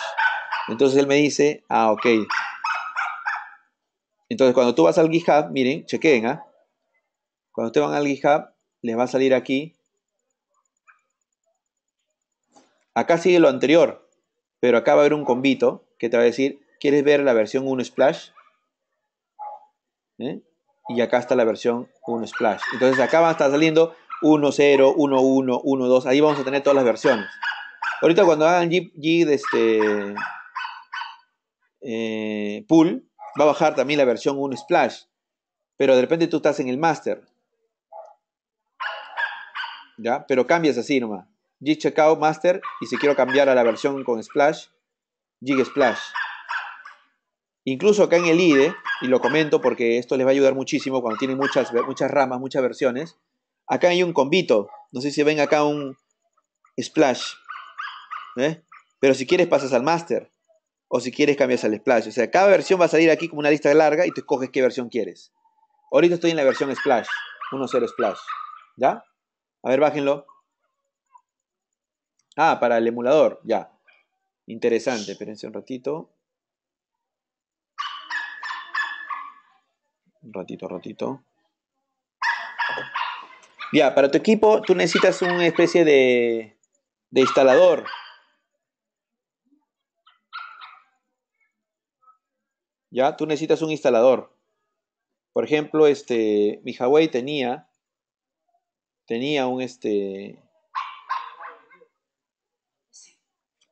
Entonces él me dice, ah, ok. Entonces cuando tú vas al GitHub, miren, chequen, ¿ah? Cuando te van al GitHub, les va a salir aquí Acá sigue lo anterior, pero acá va a haber un convito que te va a decir, ¿quieres ver la versión 1 Splash? ¿Eh? Y acá está la versión 1 Splash. Entonces acá va a estar saliendo 1.0, 1.1, 1.2. Ahí vamos a tener todas las versiones. Ahorita cuando hagan G, de este, eh, Pool, va a bajar también la versión 1 Splash. Pero de repente tú estás en el master. ¿Ya? Pero cambias así nomás. Jig Checkout Master y si quiero cambiar a la versión con Splash, Jig Splash. Incluso acá en el IDE, y lo comento porque esto les va a ayudar muchísimo cuando tienen muchas, muchas ramas, muchas versiones, acá hay un convito, No sé si ven acá un Splash. ¿eh? Pero si quieres pasas al Master. O si quieres cambias al Splash. O sea, cada versión va a salir aquí como una lista larga y tú escoges qué versión quieres. Ahorita estoy en la versión Splash. 1.0 Splash. ¿Ya? A ver, bájenlo. Ah, para el emulador, ya. Interesante, espérense un ratito. Un ratito, ratito. Ya, para tu equipo tú necesitas una especie de, de instalador. Ya, tú necesitas un instalador. Por ejemplo, este, mi Huawei tenía, tenía un, este,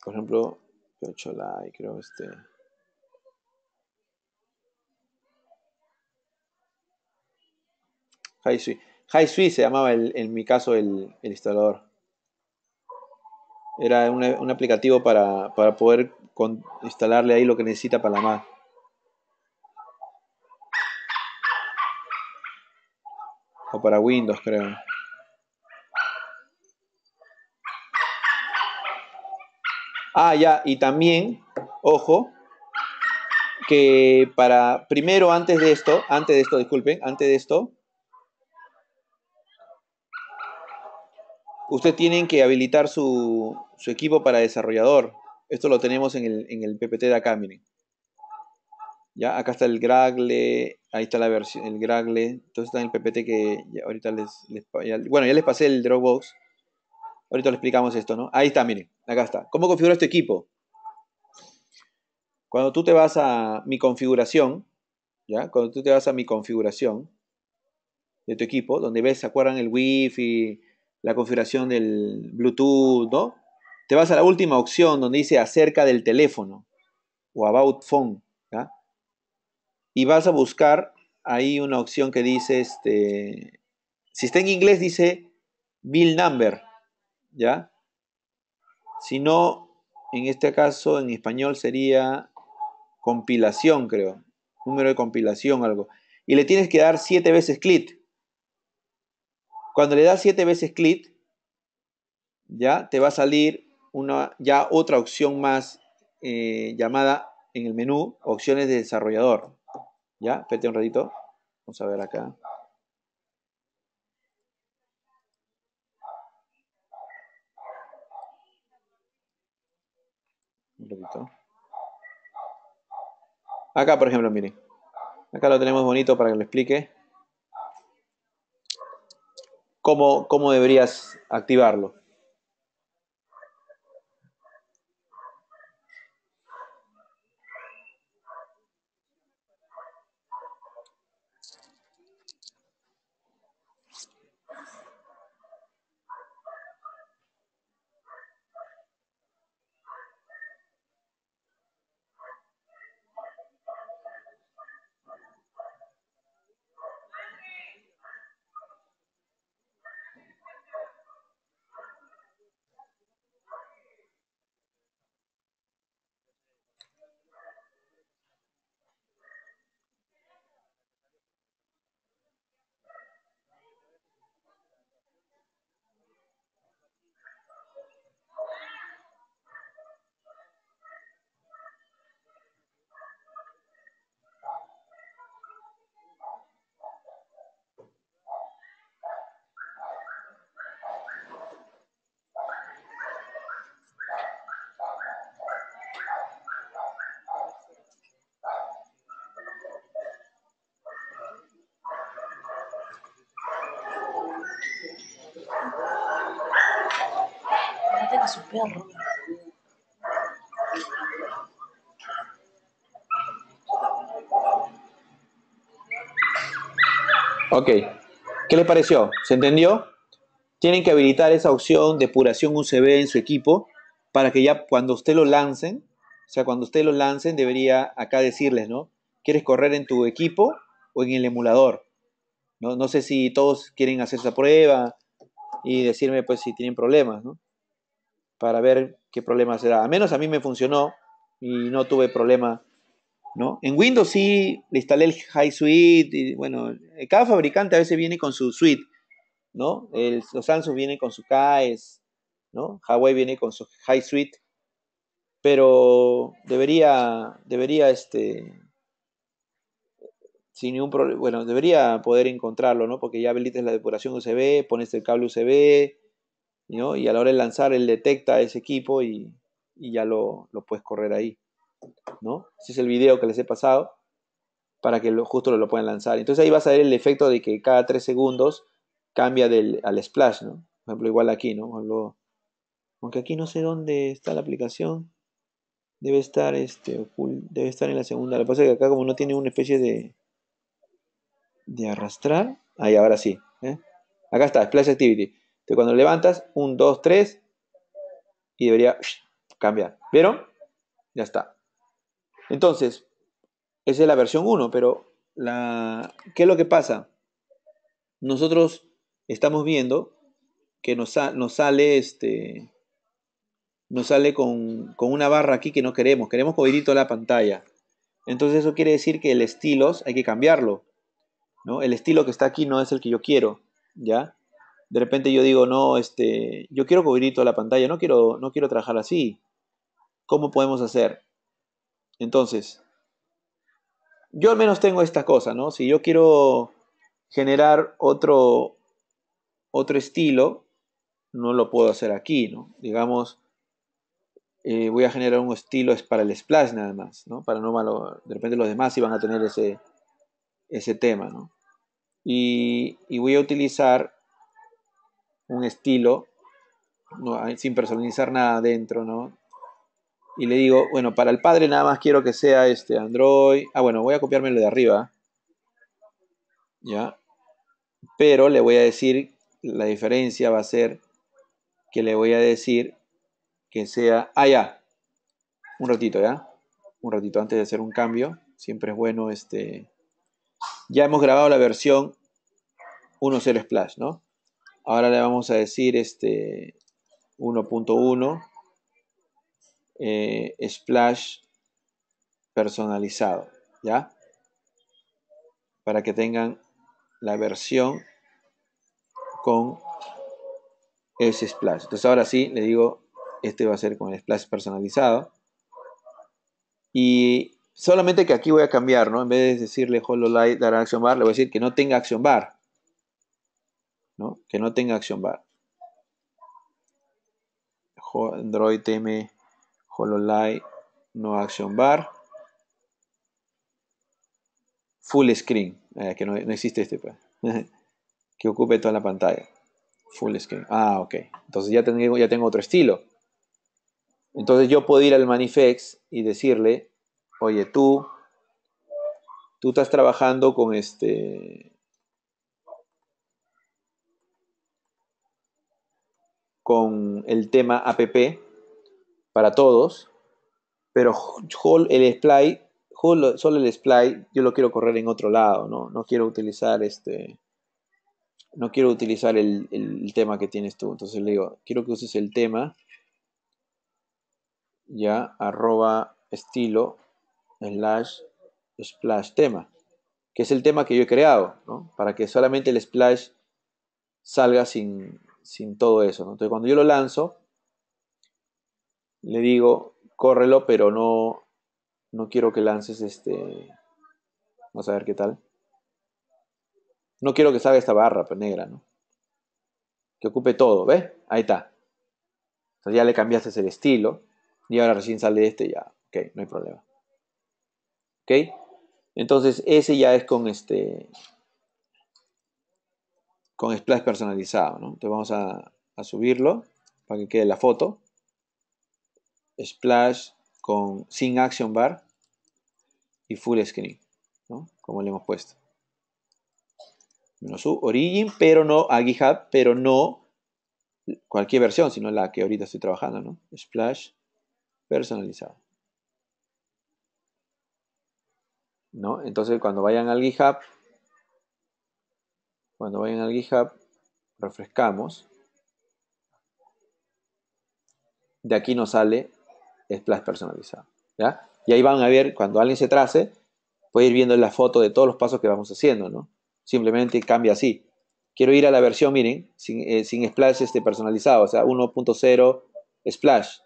por ejemplo, like, creo este. Hai Suite, se llamaba en mi caso el, instalador. Era un, aplicativo para, para poder instalarle ahí lo que necesita para la Mac. O para Windows, creo. Ah, ya, y también, ojo, que para, primero antes de esto, antes de esto, disculpen, antes de esto, ustedes tienen que habilitar su, equipo para desarrollador. Esto lo tenemos en el, en el PPT de acá, miren. Ya, acá está el Gragle, ahí está la versión, el Gragle. Entonces está en el PPT que ahorita les, bueno, ya les pasé el Dropbox Ahorita le explicamos esto, ¿no? Ahí está, miren, acá está. ¿Cómo configuro este equipo? Cuando tú te vas a mi configuración, ¿ya? Cuando tú te vas a mi configuración de tu equipo, donde ves, ¿se acuerdan el Wi-Fi, la configuración del Bluetooth, ¿no? Te vas a la última opción donde dice acerca del teléfono o about phone, ¿ya? Y vas a buscar ahí una opción que dice, este, si está en inglés dice bill number, ¿ya? no, en este caso, en español sería compilación, creo. Número de compilación, algo. Y le tienes que dar siete veces clic. Cuando le das siete veces clic, ya te va a salir una, ya otra opción más eh, llamada en el menú opciones de desarrollador. ¿Ya? Espérate un ratito. Vamos a ver acá. Acá, por ejemplo, miren. Acá lo tenemos bonito para que lo explique. cómo deberías activarlo. Ok, ¿qué les pareció? ¿Se entendió? Tienen que habilitar esa opción de depuración UCB en su equipo para que ya cuando usted lo lancen, o sea, cuando usted lo lancen debería acá decirles, ¿no? ¿Quieres correr en tu equipo o en el emulador? No, sé si todos quieren hacer esa prueba y decirme pues si tienen problemas, ¿no? Para ver qué problema será. A menos a mí me funcionó y no tuve problema ¿no? En Windows sí le instalé el High Suite, y bueno, cada fabricante a veces viene con su suite, ¿no? El, los Samsung vienen con su KS, ¿no? Huawei viene con su High Suite, pero debería, debería este, sin ningún problema, bueno, debería poder encontrarlo, ¿no? Porque ya habilites la depuración USB, pones el cable USB, ¿no? Y a la hora de lanzar, él detecta ese equipo y, ya lo puedes correr ahí. ¿no? Si es el video que les he pasado, para que lo, justo lo, puedan lanzar. Entonces ahí vas a ver el efecto de que cada 3 segundos cambia al splash, ¿no? Por ejemplo, igual aquí, ¿no? aunque aquí no sé dónde está la aplicación, debe estar, este, debe estar en la segunda. Lo que pasa es que acá como no tiene una especie de, de arrastrar, ahí ahora sí. ¿eh? Acá está, splash activity. Entonces cuando levantas, 1, 2, 3, y debería cambiar. ¿Vieron? Ya está. Entonces, esa es la versión 1, pero la, ¿qué es lo que pasa? Nosotros estamos viendo que nos, sale este nos sale con, una barra aquí que no queremos, queremos cubrir toda la pantalla. Entonces eso quiere decir que el estilos hay que cambiarlo. ¿no? El estilo que está aquí no es el que yo quiero, ¿ya? De repente yo digo, no, este, yo quiero cubrir toda la pantalla, no quiero, no quiero trabajar así. ¿Cómo podemos hacer? Entonces, yo al menos tengo esta cosa, ¿no? Si yo quiero generar otro, otro estilo, no lo puedo hacer aquí, ¿no? Digamos, eh, voy a generar un estilo es para el splash nada más, ¿no? Para no malo, de repente los demás iban a tener ese, ese tema, ¿no? Y, voy a utilizar un estilo, no, sin personalizar nada dentro, ¿no? y le digo, bueno, para el padre nada más quiero que sea este Android. Ah, bueno, voy a copiarme lo de arriba. ¿Ya? Pero le voy a decir, la diferencia va a ser que le voy a decir que sea... Ah, ya. Un ratito, ¿ya? Un ratito antes de hacer un cambio. Siempre es bueno este... Ya hemos grabado la versión 1.0 Splash, ¿no? Ahora le vamos a decir este 1.1 eh, splash personalizado, ¿ya? Para que tengan la versión con ese splash. Entonces ahora sí, le digo, este va a ser con el splash personalizado. Y solamente que aquí voy a cambiar, ¿no? En vez de decirle light, dar action bar, le voy a decir que no tenga action bar. ¿No? Que no tenga action bar. Android M light, No Action Bar, Full Screen, eh, que no, existe este, pues. que ocupe toda la pantalla. Full Screen. Ah, ok. Entonces ya tengo, ya tengo otro estilo. Entonces yo puedo ir al Manifest y decirle, oye, tú, tú estás trabajando con este... con el tema app para todos, pero el splay, solo el splay, yo lo quiero correr en otro lado, ¿no? No quiero utilizar este, no quiero utilizar el, tema que tienes tú, entonces le digo, quiero que uses el tema, ya, arroba estilo, slash, splash tema, que es el tema que yo he creado, ¿no? Para que solamente el splash salga sin, sin todo eso, Entonces cuando yo lo lanzo, le digo, córrelo, pero no, no quiero que lances este... Vamos a ver qué tal. No quiero que salga esta barra pues, negra, ¿no? Que ocupe todo, ¿ves? Ahí está. ya le cambiaste el estilo. Y ahora recién sale este, ya. Ok, no hay problema. ¿Ok? Entonces, ese ya es con este. Con splash personalizado, ¿no? Entonces vamos a, a subirlo para que quede la foto splash con, sin action bar y full screen, ¿no? Como le hemos puesto. Menos su origin, pero no a GitHub, pero no cualquier versión, sino la que ahorita estoy trabajando, ¿no? Splash personalizado. ¿No? Entonces cuando vayan al GitHub, cuando vayan al GitHub, refrescamos. De aquí nos sale Splash personalizado. Y ahí van a ver, cuando alguien se trace, puede ir viendo la foto de todos los pasos que vamos haciendo, ¿no? Simplemente cambia así. Quiero ir a la versión, miren, sin, eh, splash este personalizado, o sea, 1.0 splash.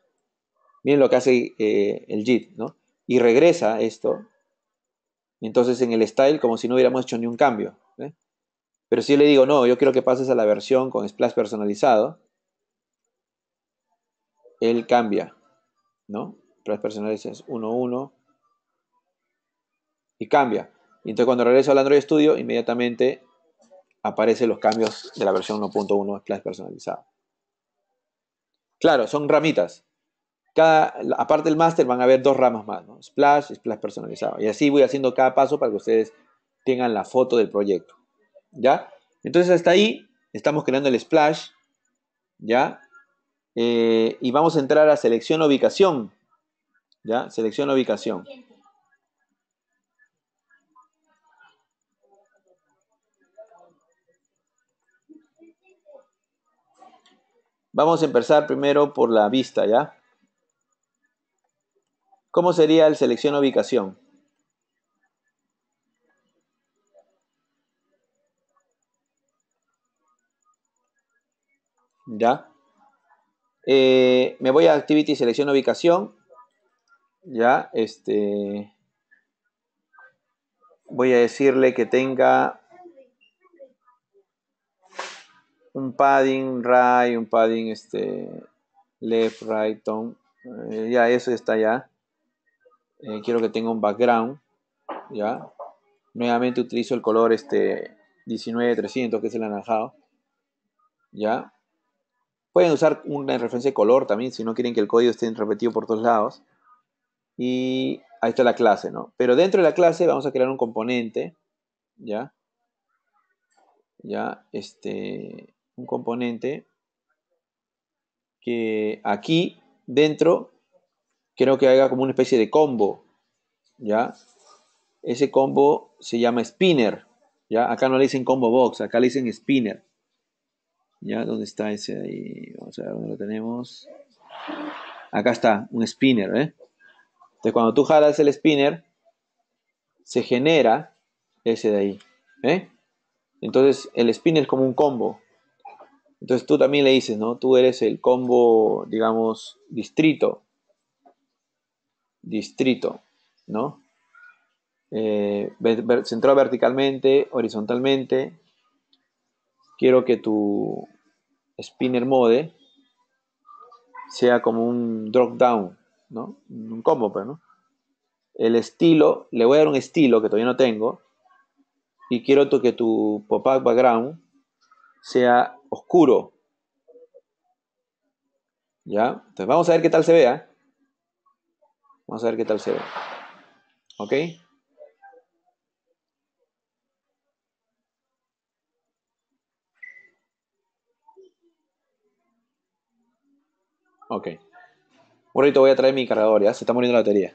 Miren lo que hace eh, el JIT, ¿no? Y regresa esto. Entonces en el style, como si no hubiéramos hecho ni un cambio. Pero si yo le digo, no, yo quiero que pases a la versión con splash personalizado, él cambia. ¿no? Pruebas personales es 1.1 y cambia. Y entonces cuando regreso al Android Studio, inmediatamente aparecen los cambios de la versión 1.1 Splash personalizado. Claro, son ramitas. Cada, aparte del máster van a haber dos ramas más, ¿no? Splash y Splash personalizado. Y así voy haciendo cada paso para que ustedes tengan la foto del proyecto. ¿Ya? Entonces hasta ahí estamos creando el Splash. ¿Ya? Eh, y vamos a entrar a selección ubicación. ¿Ya? Selección ubicación. Vamos a empezar primero por la vista, ¿ya? ¿Cómo sería el selección ubicación? ¿Ya? Eh, me voy a Activity, selecciono ubicación. Ya, este. Voy a decirle que tenga un padding right, un padding este, left, right, tone. Eh, ya, eso está ya. Eh, quiero que tenga un background. Ya. Nuevamente utilizo el color este 19300, que es el anaranjado. Ya. Pueden usar una referencia de color también si no quieren que el código esté repetido por todos lados. Y ahí está la clase, ¿no? Pero dentro de la clase vamos a crear un componente, ¿ya? Ya, este, un componente que aquí dentro creo que haga como una especie de combo, ¿ya? Ese combo se llama spinner, ¿ya? Acá no le dicen combo box, acá le dicen spinner. ¿Ya? ¿Dónde está ese de ahí? Vamos a ver dónde lo tenemos. Acá está, un spinner, ¿eh? Entonces, cuando tú jalas el spinner, se genera ese de ahí, ¿eh? Entonces, el spinner es como un combo. Entonces, tú también le dices, ¿no? Tú eres el combo, digamos, distrito. Distrito, ¿no? Eh, centrado verticalmente, horizontalmente, quiero que tu spinner mode sea como un drop down, ¿no? Un combo, pero pues, ¿no? El estilo, le voy a dar un estilo que todavía no tengo y quiero que tu pop-up background sea oscuro. ¿Ya? Entonces vamos a ver qué tal se vea. Vamos a ver qué tal se ve. ¿Ok? Ok. un ahorita voy a traer mi cargador, ya. Se está muriendo la batería.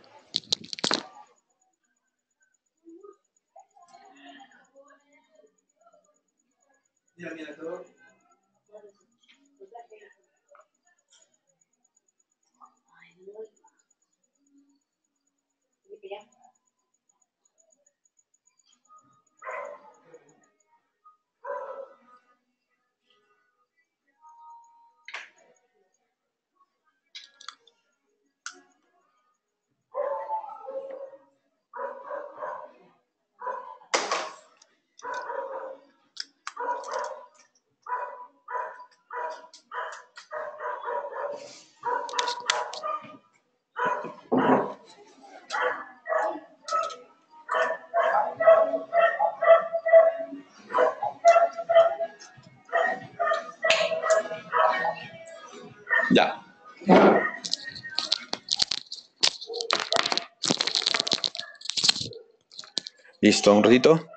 un ratito.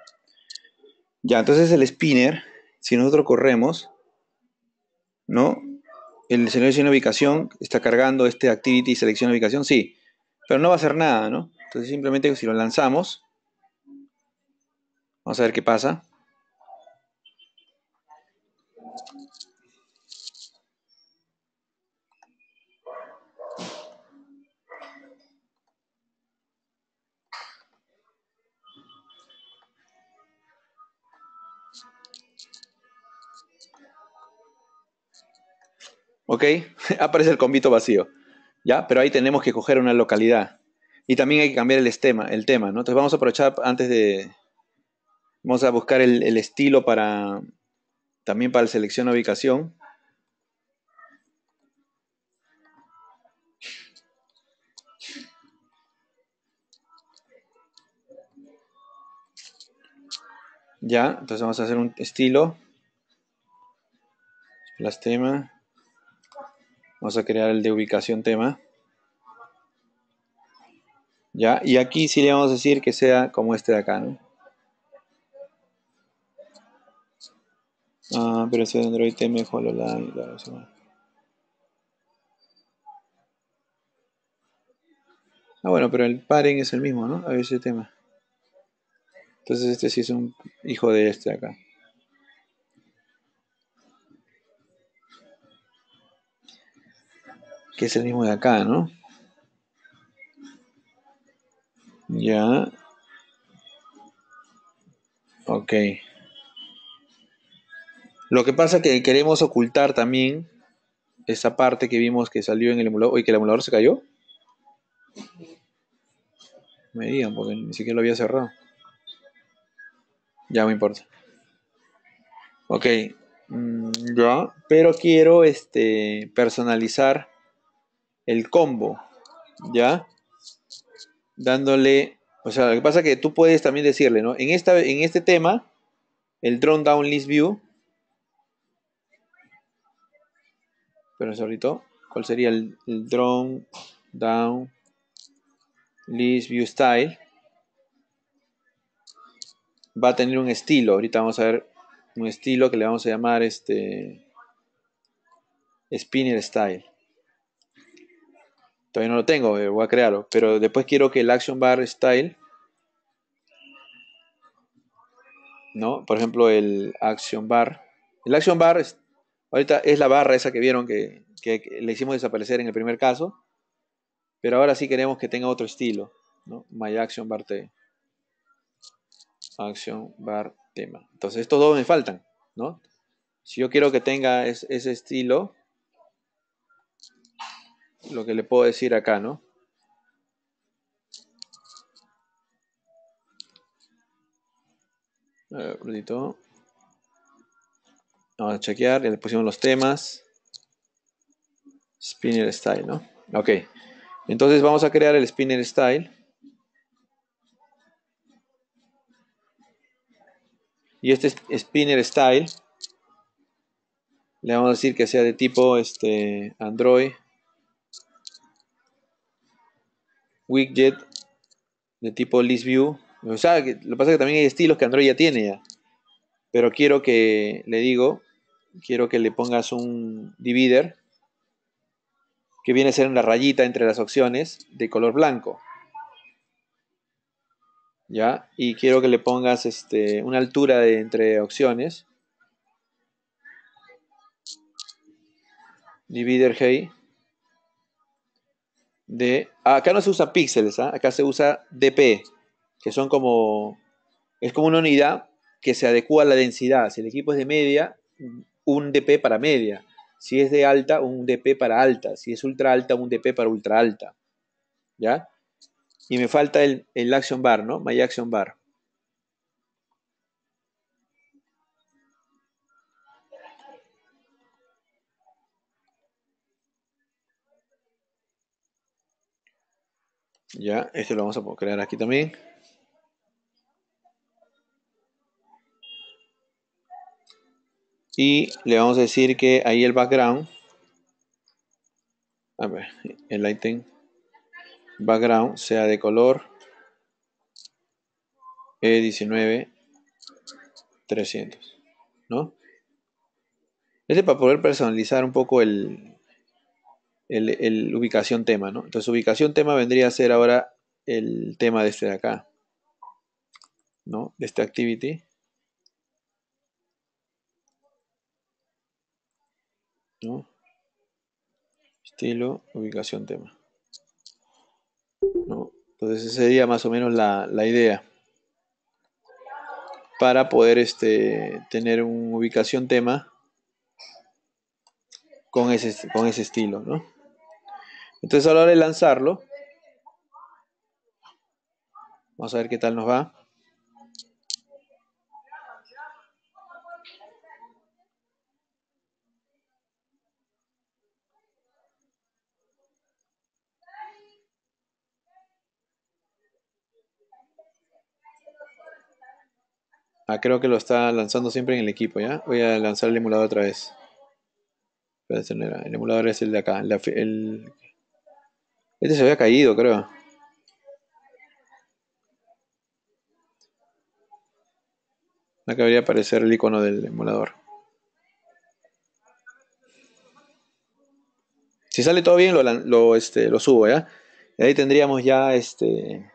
Ya, entonces el spinner, si nosotros corremos, ¿no? El de ubicación, está cargando este activity de ubicación, sí, pero no va a hacer nada, ¿no? Entonces simplemente si lo lanzamos, vamos a ver qué pasa. ¿ok? Aparece el convito vacío, ¿ya? Pero ahí tenemos que coger una localidad. Y también hay que cambiar el, estema, el tema, ¿no? Entonces vamos a aprovechar antes de... Vamos a buscar el, estilo para... También para la selección de ubicación. Ya, entonces vamos a hacer un estilo. Las temas. Vamos a crear el de ubicación tema. ¿Ya? Y aquí sí le vamos a decir que sea como este de acá, ¿no? Ah, pero ese de Android TM la la bueno. Ah, bueno, pero el paren es el mismo, ¿no? A ese tema. Entonces este sí es un hijo de este acá. que es el mismo de acá, ¿no? Ya. Ok. Lo que pasa es que queremos ocultar también esa parte que vimos que salió en el emulador. y que el emulador se cayó. Me digan, porque ni siquiera lo había cerrado. Ya me importa. Ok. Mm, ya. Pero quiero este, personalizar el combo, ¿ya? Dándole, o sea, lo que pasa que tú puedes también decirle, ¿no? En, esta, en este tema, el drone down list view, pero ahorita, ¿cuál sería el, el drone down list view style? Va a tener un estilo, ahorita vamos a ver un estilo que le vamos a llamar este spinner style Todavía no lo tengo, eh, voy a crearlo. Pero después quiero que el action bar style, ¿no? Por ejemplo, el action bar. El action bar es, ahorita es la barra esa que vieron que, le hicimos desaparecer en el primer caso. Pero ahora sí queremos que tenga otro estilo, ¿no? My action bar Action bar tema. Entonces estos dos me faltan, ¿no? Si yo quiero que tenga ese estilo, lo que le puedo decir acá, ¿no? A ver, un Vamos a chequear, ya le pusimos los temas. Spinner Style, ¿no? Ok. Entonces vamos a crear el Spinner Style. Y este Spinner Style le vamos a decir que sea de tipo este, Android widget de tipo list view. O lo que pasa es que también hay estilos que Android ya tiene ya. Pero quiero que le digo, quiero que le pongas un divider que viene a ser una rayita entre las opciones de color blanco. ¿Ya? Y quiero que le pongas este, una altura de entre opciones. Divider Hey de... Ah, acá no se usa píxeles, ¿ah? acá se usa dp, que son como... Es como una unidad que se adecua a la densidad. Si el equipo es de media, un dp para media. Si es de alta, un dp para alta. Si es ultra alta, un dp para ultra alta. ¿Ya? Y me falta el, el action bar, ¿no? My action bar. Ya, este lo vamos a crear aquí también. Y le vamos a decir que ahí el background. A ver, el item background sea de color e 300. ¿no? Este para poder personalizar un poco el, el, ubicación tema, ¿no? Entonces ubicación tema vendría a ser ahora el tema de este de acá, ¿no? De este activity. ¿No? Estilo, ubicación tema. ¿No? Entonces esa sería más o menos la, idea. Para poder este, tener un ubicación tema con ese, con ese estilo, ¿no? Entonces a la hora de lanzarlo, vamos a ver qué tal nos va. Ah, creo que lo está lanzando siempre en el equipo, ¿ya? Voy a lanzar el emulador otra vez. El emulador es el de acá, el, este se había caído, creo. Acabaría de aparecer el icono del emulador. Si sale todo bien, lo, este, lo subo, ¿ya? Y ahí tendríamos ya este,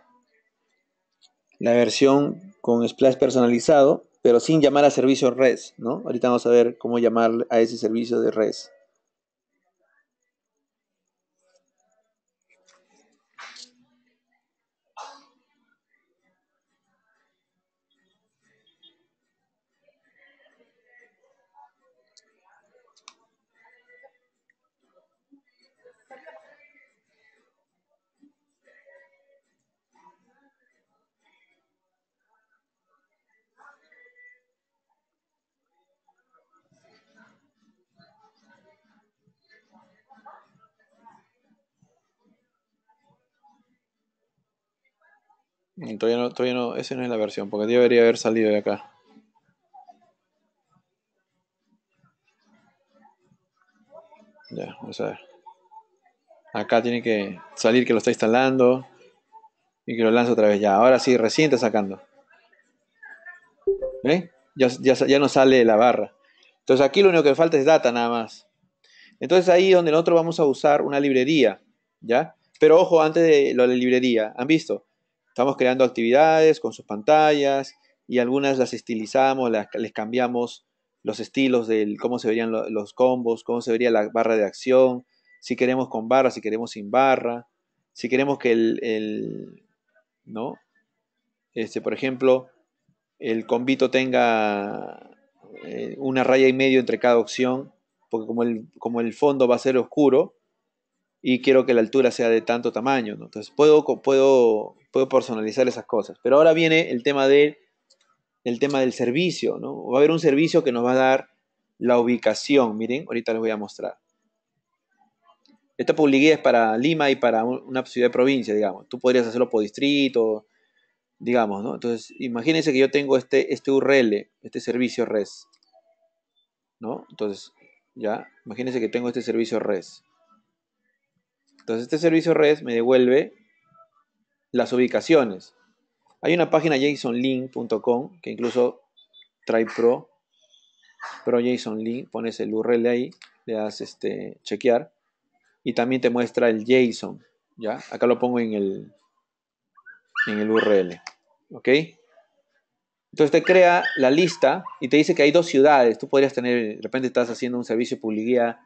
la versión con Splash personalizado, pero sin llamar a servicio REST, ¿no? Ahorita vamos a ver cómo llamar a ese servicio de RES. Todavía no, no, esa no es la versión, porque debería haber salido de acá. Ya, vamos a ver. Acá tiene que salir que lo está instalando y que lo lanza otra vez ya. Ahora sí, recién está sacando. ¿Ven? ¿Eh? Ya, no sale la barra. Entonces aquí lo único que falta es data nada más. Entonces ahí es donde nosotros vamos a usar una librería, ¿ya? Pero ojo, antes de la librería, ¿han visto? Estamos creando actividades con sus pantallas y algunas las estilizamos, las, les cambiamos los estilos de cómo se verían los combos, cómo se vería la barra de acción, si queremos con barra, si queremos sin barra, si queremos que el, ¿no? Este, por ejemplo, el combito tenga eh, una raya y medio entre cada opción, porque como el, como el fondo va a ser oscuro, y quiero que la altura sea de tanto tamaño, Entonces puedo, puedo, puedo personalizar esas cosas. Pero ahora viene el tema, el tema del servicio, ¿no? Va a haber un servicio que nos va a dar la ubicación, miren, ahorita les voy a mostrar. Esta publicidad es para Lima y para una ciudad de provincia, digamos. Tú podrías hacerlo por distrito, digamos, ¿no? Entonces, imagínense que yo tengo este, este URL, este servicio res ¿no? Entonces, ya, imagínense que tengo este servicio res entonces este servicio red me devuelve las ubicaciones. Hay una página jsonlink.com que incluso trae pro, pro JSONlink, pones el URL ahí, le das este, chequear y también te muestra el JSON, ¿ya? Acá lo pongo en el, en el URL, Entonces te crea la lista y te dice que hay dos ciudades. Tú podrías tener, de repente estás haciendo un servicio publicidad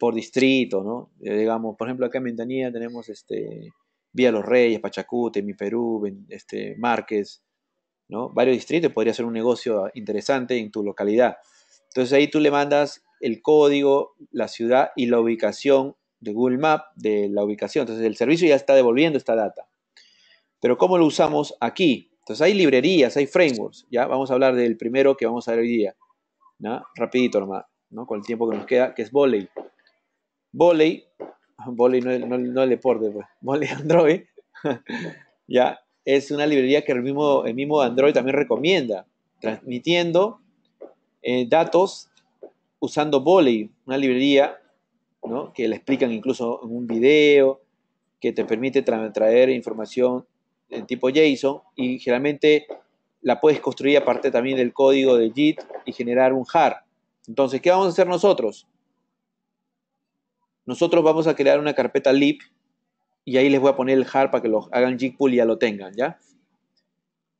por distrito, ¿no? Eh, digamos, por ejemplo, acá en Ventanilla tenemos este, Vía Los Reyes, Pachacute, Mi Perú, este, Márquez, ¿no? Varios distritos, podría ser un negocio interesante en tu localidad. Entonces ahí tú le mandas el código, la ciudad y la ubicación de Google Map de la ubicación. Entonces el servicio ya está devolviendo esta data. Pero ¿cómo lo usamos aquí? Entonces hay librerías, hay frameworks. Ya vamos a hablar del primero que vamos a ver hoy día. ¿no? Rapidito nomás, ¿no? con el tiempo que nos queda, que es Volley. Volley, Volley no, no, el deporte, pues, Android, ya, es una librería que el mismo, el mismo Android también recomienda, transmitiendo eh, datos usando Volley, una librería que la explican incluso en un video, que te permite traer información en tipo JSON y generalmente la puedes construir aparte también del código de JIT y generar un JAR. Entonces, ¿qué vamos a hacer nosotros? Nosotros vamos a crear una carpeta lib y ahí les voy a poner el hard para que lo hagan jigpool y ya lo tengan, ¿ya?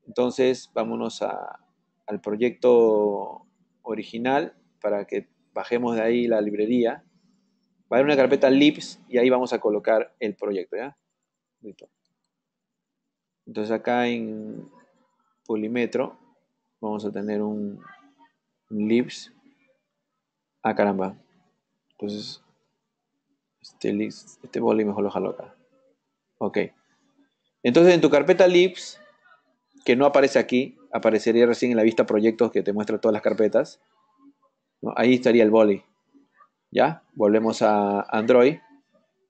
Entonces, vámonos a, al proyecto original para que bajemos de ahí la librería. Va a haber una carpeta libs y ahí vamos a colocar el proyecto, ¿ya? Entonces acá en Polimetro vamos a tener un, un libs. Ah, caramba. Entonces este, boli mejor lo jalo acá. Ok. Entonces en tu carpeta libs, que no aparece aquí, aparecería recién en la vista proyectos que te muestra todas las carpetas. Ahí estaría el boli. ¿Ya? Volvemos a Android.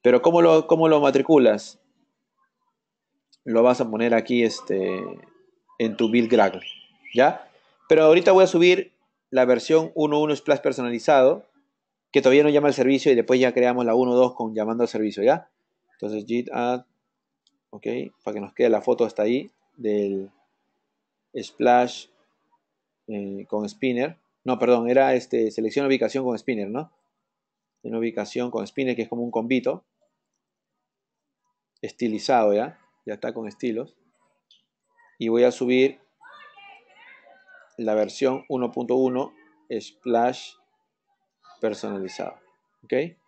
Pero ¿cómo lo, lo matriculas? Lo vas a poner aquí este, en tu build Gradle. ¿Ya? Pero ahorita voy a subir la versión 1.1 Splash personalizado que todavía no llama al servicio y después ya creamos la 1.2 con llamando al servicio, ¿ya? Entonces git add, ah, ok, para que nos quede la foto hasta ahí del splash eh, con spinner. No, perdón, era este, selección ubicación con spinner, ¿no? Una ubicación con spinner que es como un convito estilizado, ¿ya? Ya está con estilos. Y voy a subir la versión 1.1 splash personalizado. ¿Ok? Entonces,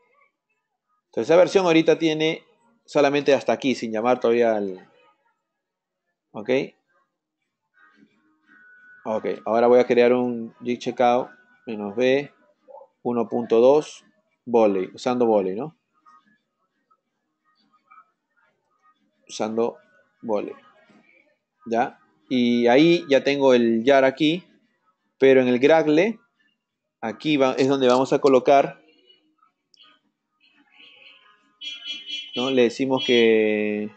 esa versión ahorita tiene solamente hasta aquí, sin llamar todavía al... ¿Ok? Ok, ahora voy a crear un jig checkout menos B 1.2 volley, usando volley, ¿no? Usando volley. ¿Ya? Y ahí ya tengo el jar aquí, pero en el Gragle Aquí es donde vamos a colocar. ¿no? Le decimos que,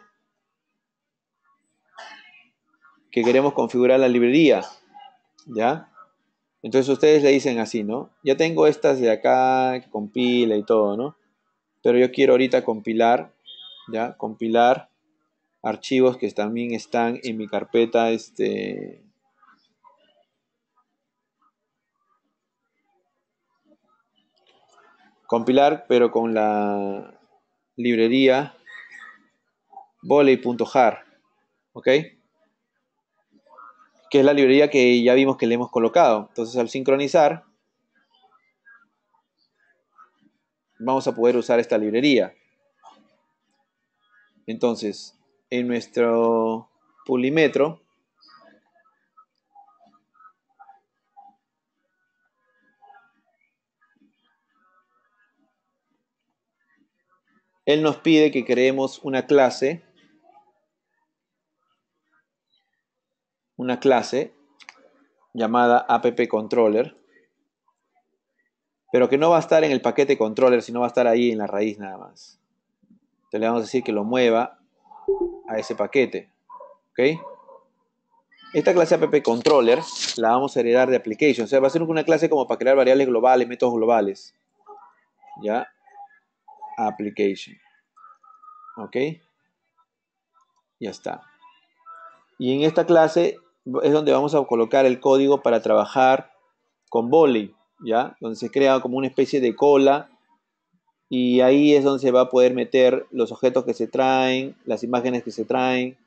que queremos configurar la librería. ¿Ya? Entonces ustedes le dicen así, ¿no? Ya tengo estas de acá que compila y todo, ¿no? Pero yo quiero ahorita compilar, ¿ya? Compilar archivos que también están en mi carpeta, este, compilar, pero con la librería volley.jar, ¿ok? Que es la librería que ya vimos que le hemos colocado. Entonces al sincronizar, vamos a poder usar esta librería. Entonces, en nuestro pulimetro, Él nos pide que creemos una clase, una clase llamada app controller, pero que no va a estar en el paquete controller, sino va a estar ahí en la raíz nada más. Entonces le vamos a decir que lo mueva a ese paquete. ¿Ok? Esta clase appController controller la vamos a heredar de application. O sea, va a ser una clase como para crear variables globales, métodos globales. ¿Ya? application. ¿Ok? Ya está. Y en esta clase es donde vamos a colocar el código para trabajar con boli ¿ya? Donde se crea como una especie de cola y ahí es donde se va a poder meter los objetos que se traen, las imágenes que se traen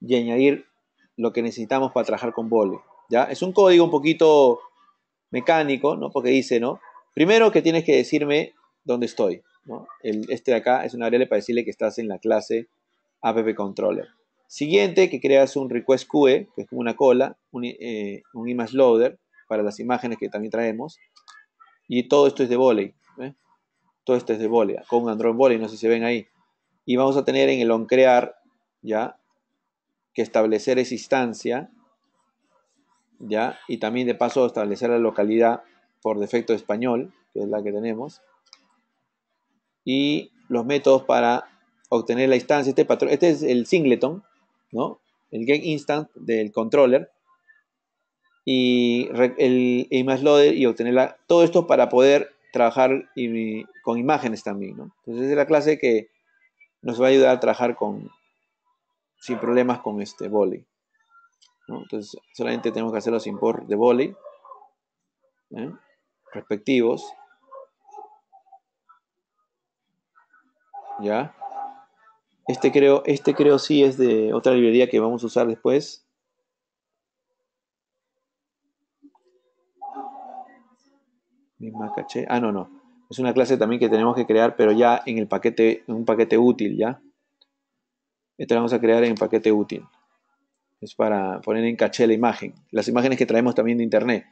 y añadir lo que necesitamos para trabajar con Volley, ¿ya? Es un código un poquito mecánico, ¿no? Porque dice, ¿no? Primero que tienes que decirme dónde estoy este de acá es una variable para decirle que estás en la clase app-controller. Siguiente, que creas un request QE, que es como una cola, eh, un, image loader para las imágenes que también traemos. Y todo esto es de volley. ¿eh? Todo esto es de volley, con Android volley, no sé si se ven ahí. Y vamos a tener en el onCrear, ¿ya? Que establecer esa instancia, ¿ya? Y también de paso establecer la localidad por defecto español, que es la que tenemos y los métodos para obtener la instancia. Este, patrón, este es el singleton, ¿no? el get instant del controller y el image loader y obtener todo esto para poder trabajar con imágenes también. Entonces es la clase que nos va a ayudar a trabajar con, sin problemas con este volley. Entonces solamente tenemos que hacer los import de volley ¿eh? respectivos ¿ya? Este creo, este creo sí es de otra librería que vamos a usar después. Misma caché. Ah, no, no. Es una clase también que tenemos que crear, pero ya en el paquete, en un paquete útil, ¿ya? Esta la vamos a crear en paquete útil. Es para poner en caché la imagen. Las imágenes que traemos también de internet.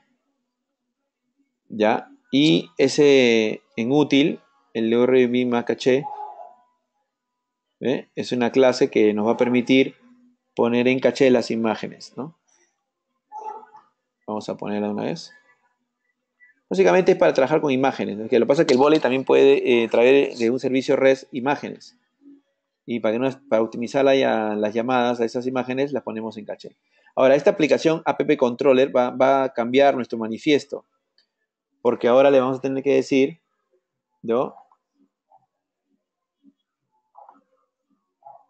¿Ya? Y ese en útil, el URB más caché, ¿eh? Es una clase que nos va a permitir poner en caché las imágenes, ¿no? Vamos a ponerla una vez. Básicamente es para trabajar con imágenes. lo que pasa es que el Volley también puede eh, traer de un servicio res imágenes. Y para, que no, para optimizar las llamadas a esas imágenes, las ponemos en caché. Ahora, esta aplicación App Controller va, va a cambiar nuestro manifiesto. Porque ahora le vamos a tener que decir, ¿no?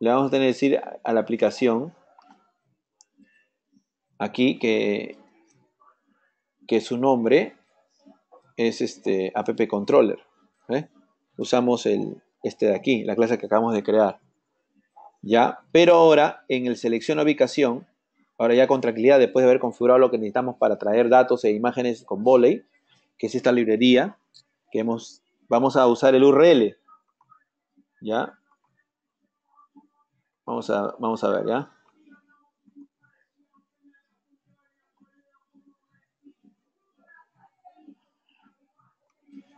le vamos a tener que decir a la aplicación aquí que, que su nombre es este app controller. ¿eh? Usamos el, este de aquí, la clase que acabamos de crear. ¿ya? Pero ahora en el selección ubicación, ahora ya con tranquilidad, después de haber configurado lo que necesitamos para traer datos e imágenes con Volley, que es esta librería, que hemos, vamos a usar el URL, ¿ya? Vamos a, ver, ¿ya?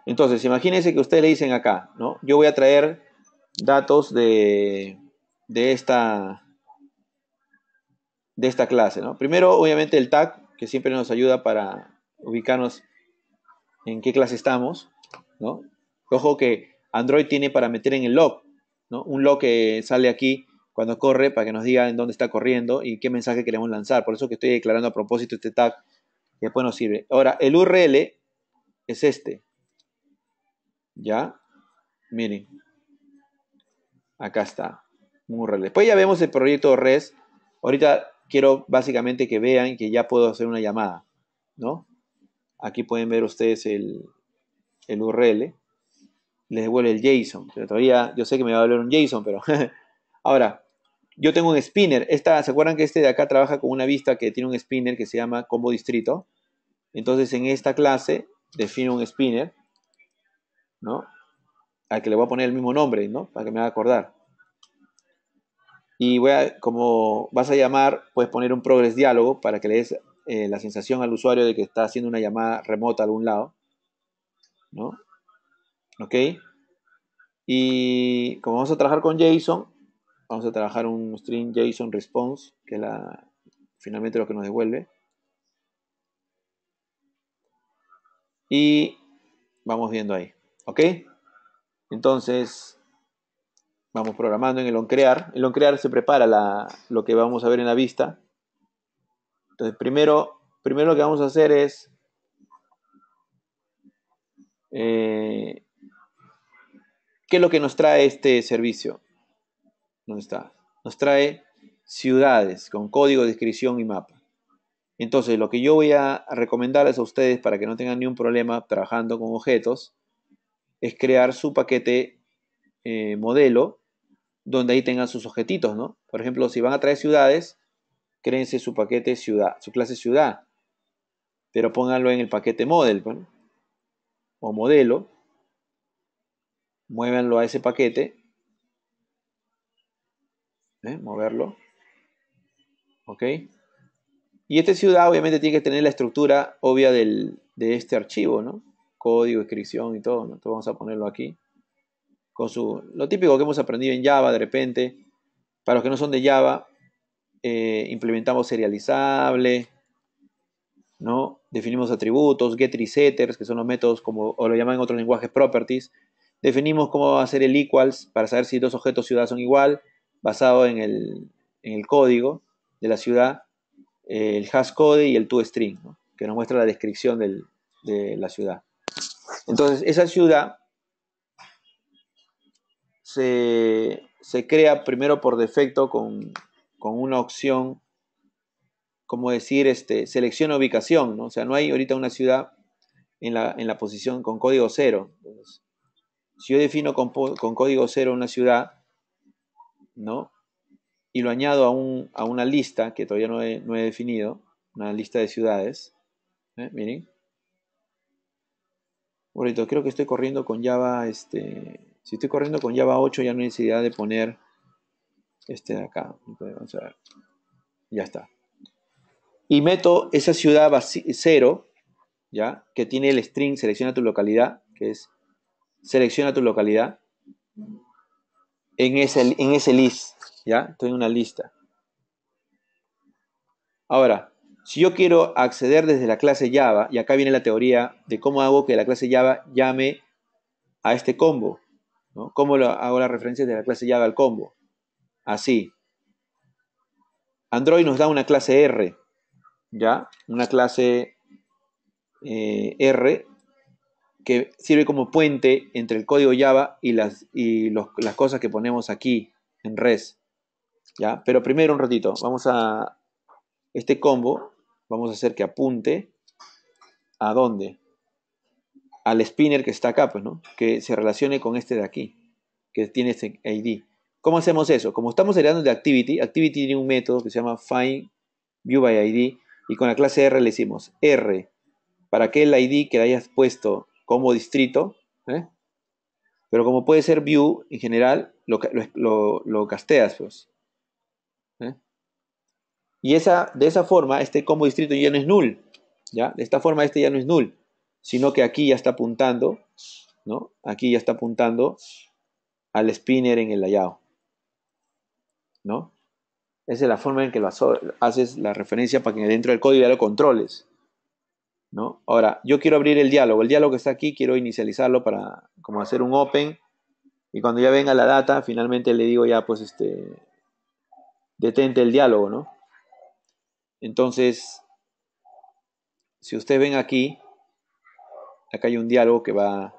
Entonces, imagínense que ustedes le dicen acá, ¿no? Yo voy a traer datos de, esta, de esta clase, ¿no? Primero, obviamente, el tag, que siempre nos ayuda para ubicarnos en qué clase estamos, ¿no? Ojo que Android tiene para meter en el log, ¿no? Un log que sale aquí cuando corre para que nos diga en dónde está corriendo y qué mensaje queremos lanzar. Por eso que estoy declarando a propósito este tag que después nos sirve. Ahora, el URL es este. ¿Ya? Miren. Acá está. Un URL. Después ya vemos el proyecto RES. Ahorita quiero básicamente que vean que ya puedo hacer una llamada. ¿No? Aquí pueden ver ustedes el, URL. Les devuelve el JSON. Pero todavía, yo sé que me va a hablar un JSON, pero Ahora, yo tengo un spinner. Esta, ¿Se acuerdan que este de acá trabaja con una vista que tiene un spinner que se llama combo distrito? Entonces en esta clase defino un spinner, ¿no? Al que le voy a poner el mismo nombre, ¿no? Para que me haga acordar. Y voy a, como vas a llamar, puedes poner un progress diálogo para que le des eh, la sensación al usuario de que está haciendo una llamada remota a algún lado, ¿no? ¿Ok? Y como vamos a trabajar con JSON, vamos a trabajar un string JSON response, que es la, finalmente lo que nos devuelve. Y vamos viendo ahí, ¿ok? Entonces, vamos programando en el onCrear. El onCrear se prepara la, lo que vamos a ver en la vista. Entonces, primero, primero lo que vamos a hacer es... Eh, ¿Qué es lo que nos trae este servicio? está. Nos trae ciudades con código, descripción y mapa. Entonces, lo que yo voy a recomendarles a ustedes para que no tengan ningún problema trabajando con objetos es crear su paquete eh, modelo donde ahí tengan sus objetitos, ¿no? Por ejemplo, si van a traer ciudades, créense su paquete ciudad, su clase ciudad, pero pónganlo en el paquete model, o modelo, muévanlo a ese paquete ¿eh? moverlo. ¿Ok? Y esta ciudad obviamente tiene que tener la estructura obvia del, de este archivo, ¿no? Código, inscripción y todo, ¿no? Entonces vamos a ponerlo aquí. Con su, lo típico que hemos aprendido en Java de repente. Para los que no son de Java, eh, implementamos serializable, ¿no? Definimos atributos, getter y setters, que son los métodos como, o lo llaman en otros lenguajes properties. Definimos cómo va a ser el equals para saber si dos objetos ciudad son igual basado en el, en el código de la ciudad, eh, el hash code y el toString, que nos muestra la descripción de la ciudad. Entonces, esa ciudad se, crea primero por defecto con, una opción, como decir, este, selecciona ubicación, O sea, no hay ahorita una ciudad en la, en la posición con código cero. si yo defino con, con código cero una ciudad, ¿no? Y lo añado a, a una lista que todavía no he, definido, una lista de ciudades. ¿eh? Miren. Bonito, creo que estoy corriendo con Java, este, si estoy corriendo con Java 8 ya no hay necesidad de poner este acá. Ya está. Y meto esa ciudad cero, ¿ya? Que tiene el string, selecciona tu localidad, que es selecciona tu localidad en ese, en ese list, ¿ya? Estoy en una lista. Ahora, si yo quiero acceder desde la clase Java, y acá viene la teoría de cómo hago que la clase Java llame a este combo, ¿no? ¿Cómo hago la referencia de la clase Java al combo? Así. Android nos da una clase R, ¿ya? Una clase eh, R que sirve como puente entre el código Java y las, y las cosas que ponemos aquí en res. ¿ya? Pero primero un ratito, vamos a este combo, vamos a hacer que apunte a dónde. Al spinner que está acá, pues, ¿no? que se relacione con este de aquí, que tiene este ID. ¿Cómo hacemos eso? Como estamos heredando de Activity, Activity tiene un método que se llama FindViewById. y con la clase R le decimos R para que el ID que hayas puesto como distrito, ¿eh? pero como puede ser view, en general lo, lo, lo casteas. Pues, ¿eh? Y esa, de esa forma, este como distrito ya no es null. ¿ya? De esta forma, este ya no es null, sino que aquí ya está apuntando, ¿no? aquí ya está apuntando al spinner en el layout. ¿no? Esa es la forma en que lo haces la referencia para que dentro del código ya lo controles. ¿no? Ahora, yo quiero abrir el diálogo. El diálogo que está aquí quiero inicializarlo para como hacer un open. Y cuando ya venga la data, finalmente le digo ya, pues, este, detente el diálogo, ¿no? Entonces, si ustedes ven aquí, acá hay un diálogo que va,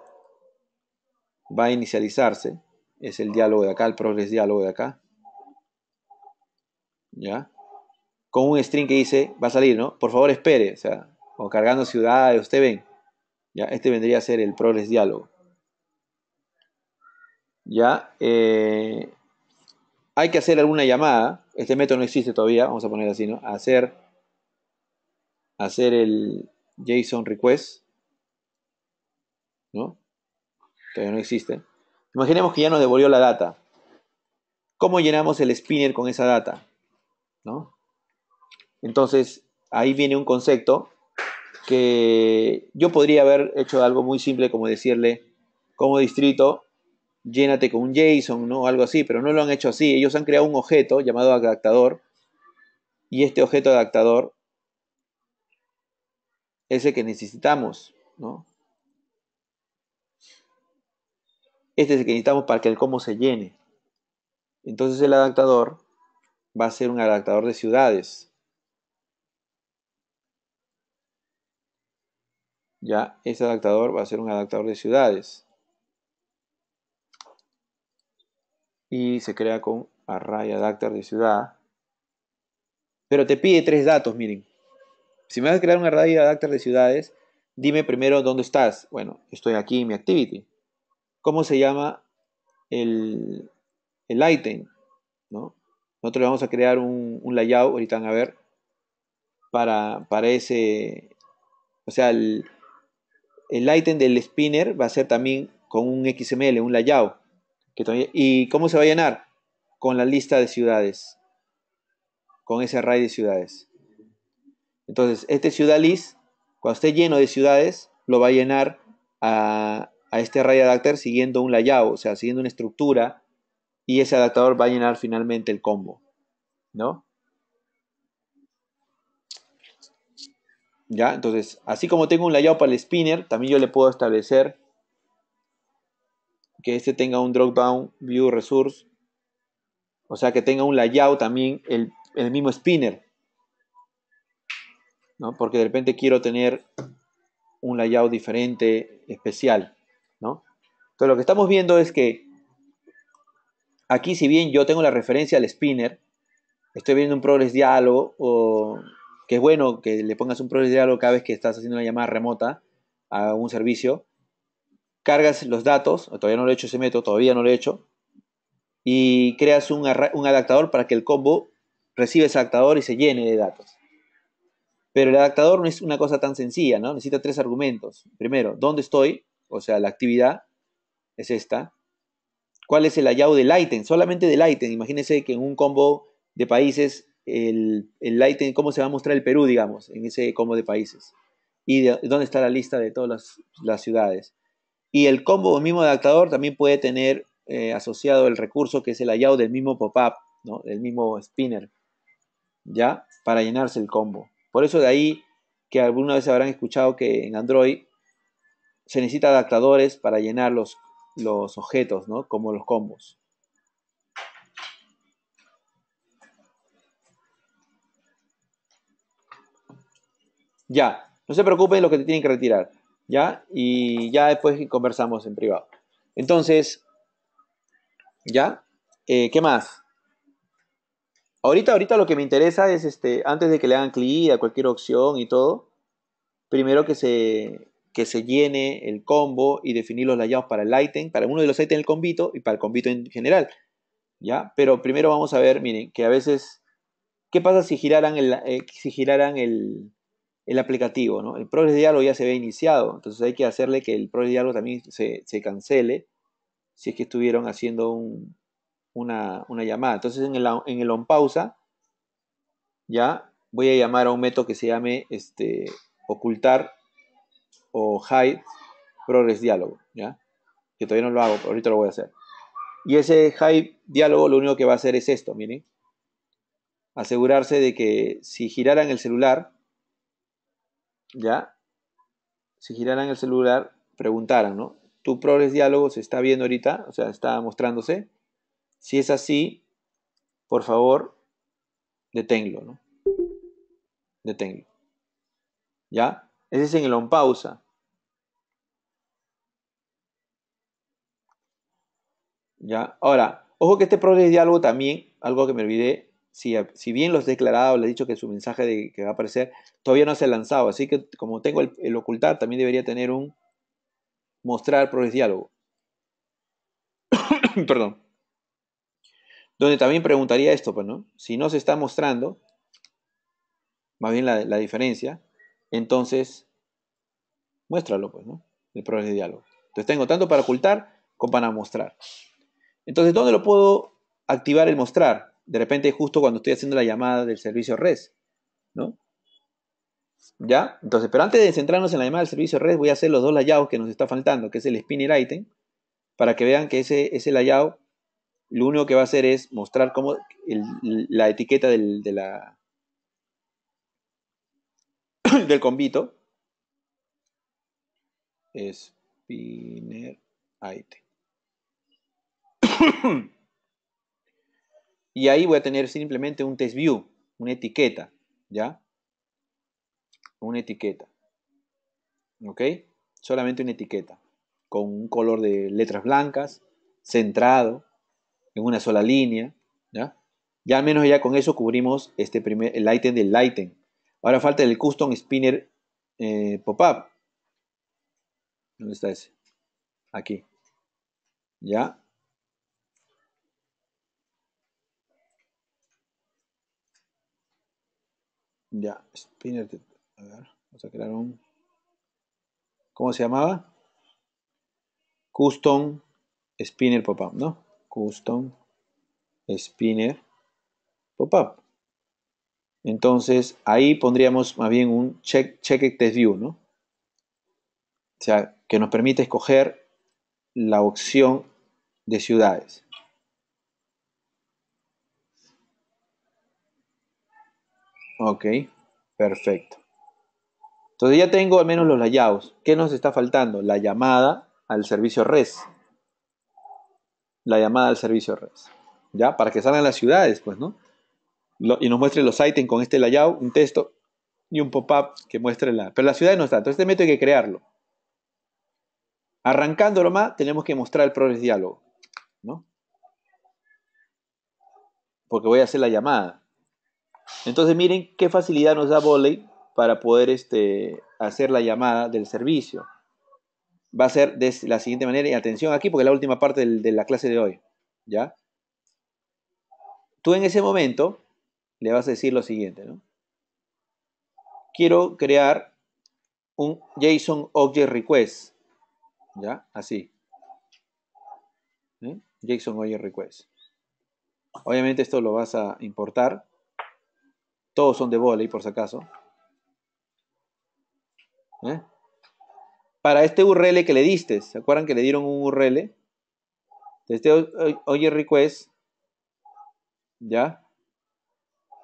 va a inicializarse. Es el diálogo de acá, el progress diálogo de acá. ¿Ya? Con un string que dice, va a salir, ¿no? Por favor, espere. O sea, o cargando ciudades, usted ven. Ya, este vendría a ser el Progress Diálogo. Ya, eh, hay que hacer alguna llamada. Este método no existe todavía, vamos a poner así, ¿no? Hacer, hacer el JSON request, ¿no? Todavía no existe. Imaginemos que ya nos devolvió la data. ¿Cómo llenamos el spinner con esa data? ¿No? Entonces, ahí viene un concepto que yo podría haber hecho algo muy simple como decirle, como distrito, llénate con un JSON, o Algo así, pero no lo han hecho así. Ellos han creado un objeto llamado adaptador y este objeto adaptador es el que necesitamos, ¿no? Este es el que necesitamos para que el cómo se llene. Entonces el adaptador va a ser un adaptador de ciudades. ya este adaptador va a ser un adaptador de ciudades. Y se crea con array adapter de ciudad. Pero te pide tres datos, miren. Si me vas a crear un array adapter de ciudades, dime primero dónde estás. Bueno, estoy aquí en mi activity. ¿Cómo se llama el, el item? ¿No? Nosotros le vamos a crear un, layout, ahorita van a ver, para, para ese, o sea, el, el item del spinner va a ser también con un XML, un layout. ¿Y cómo se va a llenar? Con la lista de ciudades. Con ese array de ciudades. Entonces, este ciudad list, cuando esté lleno de ciudades, lo va a llenar a, a este array adapter siguiendo un layout, o sea, siguiendo una estructura. Y ese adaptador va a llenar finalmente el combo. ¿No? ¿Ya? Entonces, así como tengo un layout para el spinner, también yo le puedo establecer que este tenga un drop-down view resource. O sea, que tenga un layout también el, mismo spinner. Porque de repente quiero tener un layout diferente, especial. ¿no? Entonces, lo que estamos viendo es que aquí, si bien yo tengo la referencia al spinner, estoy viendo un progress diálogo o que es bueno que le pongas un proceso de diálogo cada vez que estás haciendo una llamada remota a un servicio. Cargas los datos, todavía no lo he hecho ese método, todavía no lo he hecho, y creas un, adaptador para que el combo reciba ese adaptador y se llene de datos. Pero el adaptador no es una cosa tan sencilla, ¿no? Necesita tres argumentos. Primero, ¿dónde estoy? O sea, la actividad es esta. ¿Cuál es el hallado del item? Solamente del item. Imagínense que en un combo de países el, el cómo se va a mostrar el Perú, digamos, en ese combo de países. Y dónde está la lista de todas las, ciudades. Y el combo el mismo adaptador también puede tener eh, asociado el recurso que es el layout del mismo pop-up, del mismo spinner, ¿ya? Para llenarse el combo. Por eso de ahí que alguna vez habrán escuchado que en Android se necesita adaptadores para llenar los, los objetos, ¿no? Como los combos. Ya, no se preocupen lo que te tienen que retirar, ¿ya? Y ya después conversamos en privado. Entonces, ¿ya? Eh, ¿Qué más? Ahorita, ahorita lo que me interesa es, este, antes de que le hagan clic a cualquier opción y todo, primero que se, que se llene el combo y definir los layouts para el item, para uno de los ítems del convito y para el convito en general, ¿ya? Pero primero vamos a ver, miren, que a veces, ¿qué pasa si giraran el, eh, si giraran el, el aplicativo, ¿no? El Progress diálogo ya se ve iniciado, entonces hay que hacerle que el Progress diálogo también se, cancele si es que estuvieron haciendo una, llamada. Entonces en el, en el on pausa, ya voy a llamar a un método que se llame este, ocultar o hide progress diálogo, ¿ya? Que todavía no lo hago, pero ahorita lo voy a hacer. Y ese hide diálogo lo único que va a hacer es esto, miren. Asegurarse de que si giraran el celular, ¿ya? Si giraran el celular, preguntaran, ¿no? ¿Tu Progress Diálogo se está viendo ahorita? O sea, está mostrándose. Si es así, por favor, deténlo, ¿no? Deténlo. ¿Ya? Ese es en el on pausa. ¿Ya? Ahora, ojo que este progres Diálogo también, algo que me olvidé, si, bien los he declarado, le he dicho que su mensaje que va a aparecer, todavía no se ha lanzado. Así que como tengo el, ocultar, también debería tener un mostrar progres diálogo. Perdón. Donde también preguntaría esto, pues, ¿no? Si no se está mostrando, más bien la, la diferencia, entonces muéstralo, pues, ¿no? El progres de diálogo. Entonces tengo tanto para ocultar como para mostrar. Entonces, ¿dónde lo puedo activar el mostrar? de repente justo cuando estoy haciendo la llamada del servicio res, ¿no? ¿Ya? Entonces, pero antes de centrarnos en la llamada del servicio res, voy a hacer los dos layouts que nos está faltando, que es el spinner item, para que vean que ese, ese layout lo único que va a hacer es mostrar cómo la etiqueta del, de la, del convito. Spinner item. Y ahí voy a tener simplemente un test view, una etiqueta, ¿ya? Una etiqueta. ¿Ok? Solamente una etiqueta. Con un color de letras blancas, centrado, en una sola línea, ¿ya? Ya al menos ya con eso cubrimos este primer, el item del item. Ahora falta el custom spinner eh, pop-up. ¿Dónde está ese? Aquí. ¿Ya? Ya, Spinner. A ver, vamos a crear un. ¿Cómo se llamaba? Custom Spinner Pop-up, ¿no? Custom Spinner Pop-up. Entonces, ahí pondríamos más bien un check, check test view, ¿no? O sea, que nos permite escoger la opción de ciudades. Ok, perfecto. Entonces ya tengo al menos los layouts. ¿Qué nos está faltando? La llamada al servicio res. La llamada al servicio res. ¿Ya? Para que salgan las ciudades, pues, ¿no? y nos muestre los items con este layout, un texto y un pop-up que muestre la... Pero la ciudad no está, entonces este método hay que crearlo. Arrancándolo más, tenemos que mostrar el progress diálogo, ¿no? Porque voy a hacer la llamada. Entonces miren qué facilidad nos da Volley para poder este, hacer la llamada del servicio. Va a ser de la siguiente manera, y atención aquí porque es la última parte de la clase de hoy, ¿ya? Tú en ese momento le vas a decir lo siguiente, ¿no? Quiero crear un JSON Object Request, ¿ya? Así. ¿Eh? JSON Object Request. Obviamente esto lo vas a importar todos son de volei, por si acaso. ¿Eh? Para este URL que le diste, ¿se acuerdan que le dieron un URL? Este oye request, ¿ya?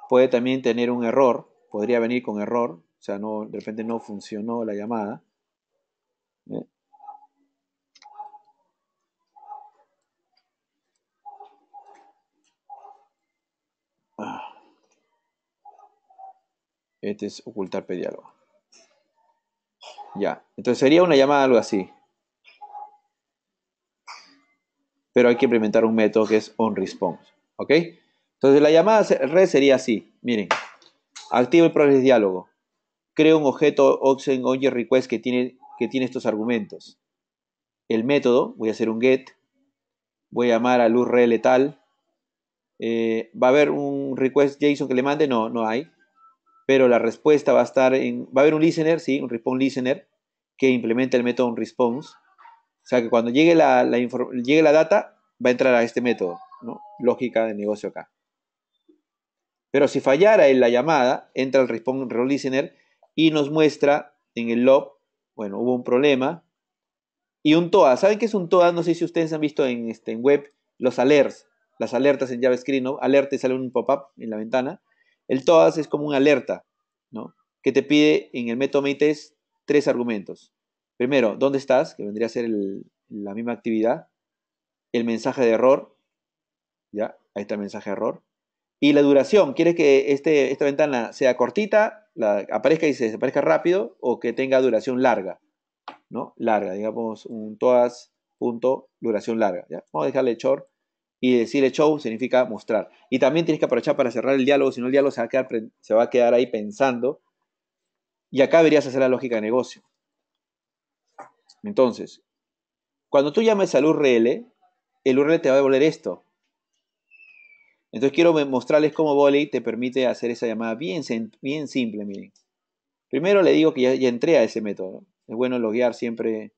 Puede también tener un error, podría venir con error, o sea, no, de repente no funcionó la llamada. ¿eh? Este es ocultar pediálogo Ya, entonces sería una llamada algo así. Pero hay que implementar un método que es onResponse. ¿Ok? Entonces la llamada red sería así. Miren, activo el proceso diálogo. Creo un objeto oxen request que tiene, que tiene estos argumentos. El método, voy a hacer un get. Voy a llamar a luz tal. Eh, ¿Va a haber un request JSON que le mande? No, no hay pero la respuesta va a estar en, va a haber un listener, sí, un response listener, que implementa el método response. O sea que cuando llegue la, la data, va a entrar a este método, ¿no? Lógica de negocio acá. Pero si fallara en la llamada, entra el response listener y nos muestra en el log, bueno, hubo un problema. Y un TOA. ¿Saben qué es un TOA? No sé si ustedes han visto en, este, en web los alerts, las alertas en JavaScript, ¿no? Alerta sale un pop-up en la ventana. El TOAS es como una alerta, ¿no? Que te pide en el método MITES tres argumentos. Primero, ¿dónde estás? Que vendría a ser la misma actividad. El mensaje de error. Ya, ahí está el mensaje de error. Y la duración. ¿Quieres que este, esta ventana sea cortita, aparezca y se desaparezca rápido o que tenga duración larga? ¿No? Larga, digamos, un TOAS.duración duración larga. ¿ya? Vamos a dejarle short y decirle show significa mostrar. Y también tienes que aprovechar para cerrar el diálogo, si no el diálogo se va, a quedar, ahí pensando. Y acá deberías hacer la lógica de negocio. Entonces, cuando tú llames al URL, el URL te va a devolver esto. Entonces quiero mostrarles cómo Volley te permite hacer esa llamada bien, bien simple, miren. Primero le digo que ya, ya entré a ese método. Es bueno loguear siempre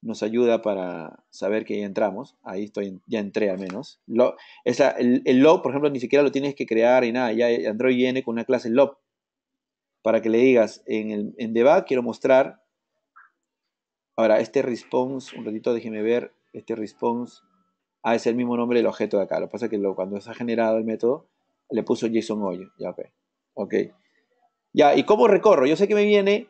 nos ayuda para saber que ya entramos. Ahí estoy, ya entré al menos. Lo, el, el log, por ejemplo, ni siquiera lo tienes que crear y nada. Ya Android viene con una clase log para que le digas en, el, debug quiero mostrar. Ahora, este response, un ratito déjeme ver, este response ah, es el mismo nombre del objeto de acá. Lo que pasa es que lo, cuando se ha generado el método, le puso JSON hoyo. Ya, ok. Ok. Ya, ¿y cómo recorro? Yo sé que me viene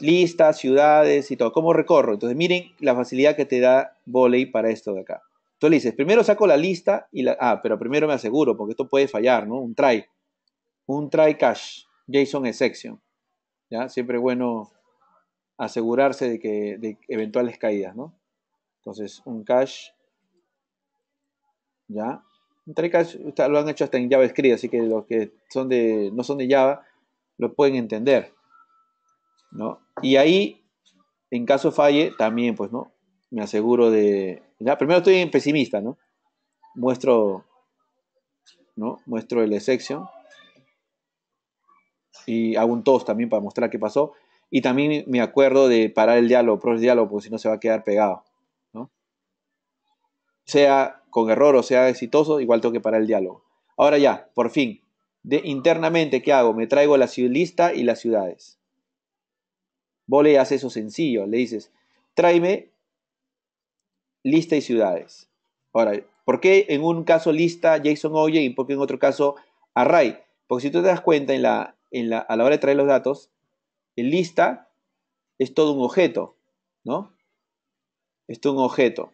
listas, ciudades y todo. ¿Cómo recorro? Entonces, miren la facilidad que te da Volley para esto de acá. Entonces le dices, primero saco la lista y la... Ah, pero primero me aseguro, porque esto puede fallar, ¿no? Un try. Un try cache. JSON exception. ¿Ya? Siempre es bueno asegurarse de que de eventuales caídas, ¿no? Entonces, un cache. ¿Ya? Un try cache lo han hecho hasta en JavaScript, así que los que son de, no son de Java lo pueden entender. ¿no? Y ahí, en caso falle, también, pues, ¿no? Me aseguro de... primero estoy en pesimista, ¿no? Muestro, ¿no? Muestro el exception. Y hago un tos también para mostrar qué pasó. Y también me acuerdo de parar el diálogo, pro el diálogo, porque si no se va a quedar pegado, ¿no? Sea con error o sea exitoso, igual tengo que parar el diálogo. Ahora ya, por fin, de internamente, ¿qué hago? Me traigo la lista y las ciudades. Vos le haces eso sencillo, le dices, tráeme lista y ciudades. Ahora, ¿por qué en un caso lista JSON Oye y por qué en otro caso array? Porque si tú te das cuenta en la, la, a la hora de traer los datos, el lista es todo un objeto, ¿no? Es todo un objeto.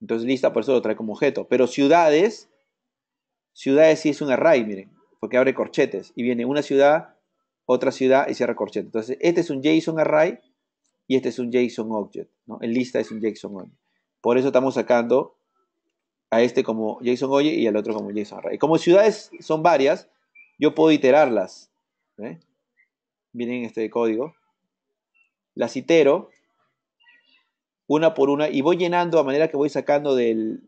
Entonces lista por eso lo trae como objeto. Pero ciudades, ciudades sí es un array, miren, porque abre corchetes y viene una ciudad, otra ciudad y cierra corchete. Entonces, este es un JSON array y este es un JSON object. ¿no? En lista es un JSON object. Por eso estamos sacando a este como JSON object y al otro como JSON array. Como ciudades son varias, yo puedo iterarlas. Miren este código. Las itero una por una y voy llenando a manera que voy sacando del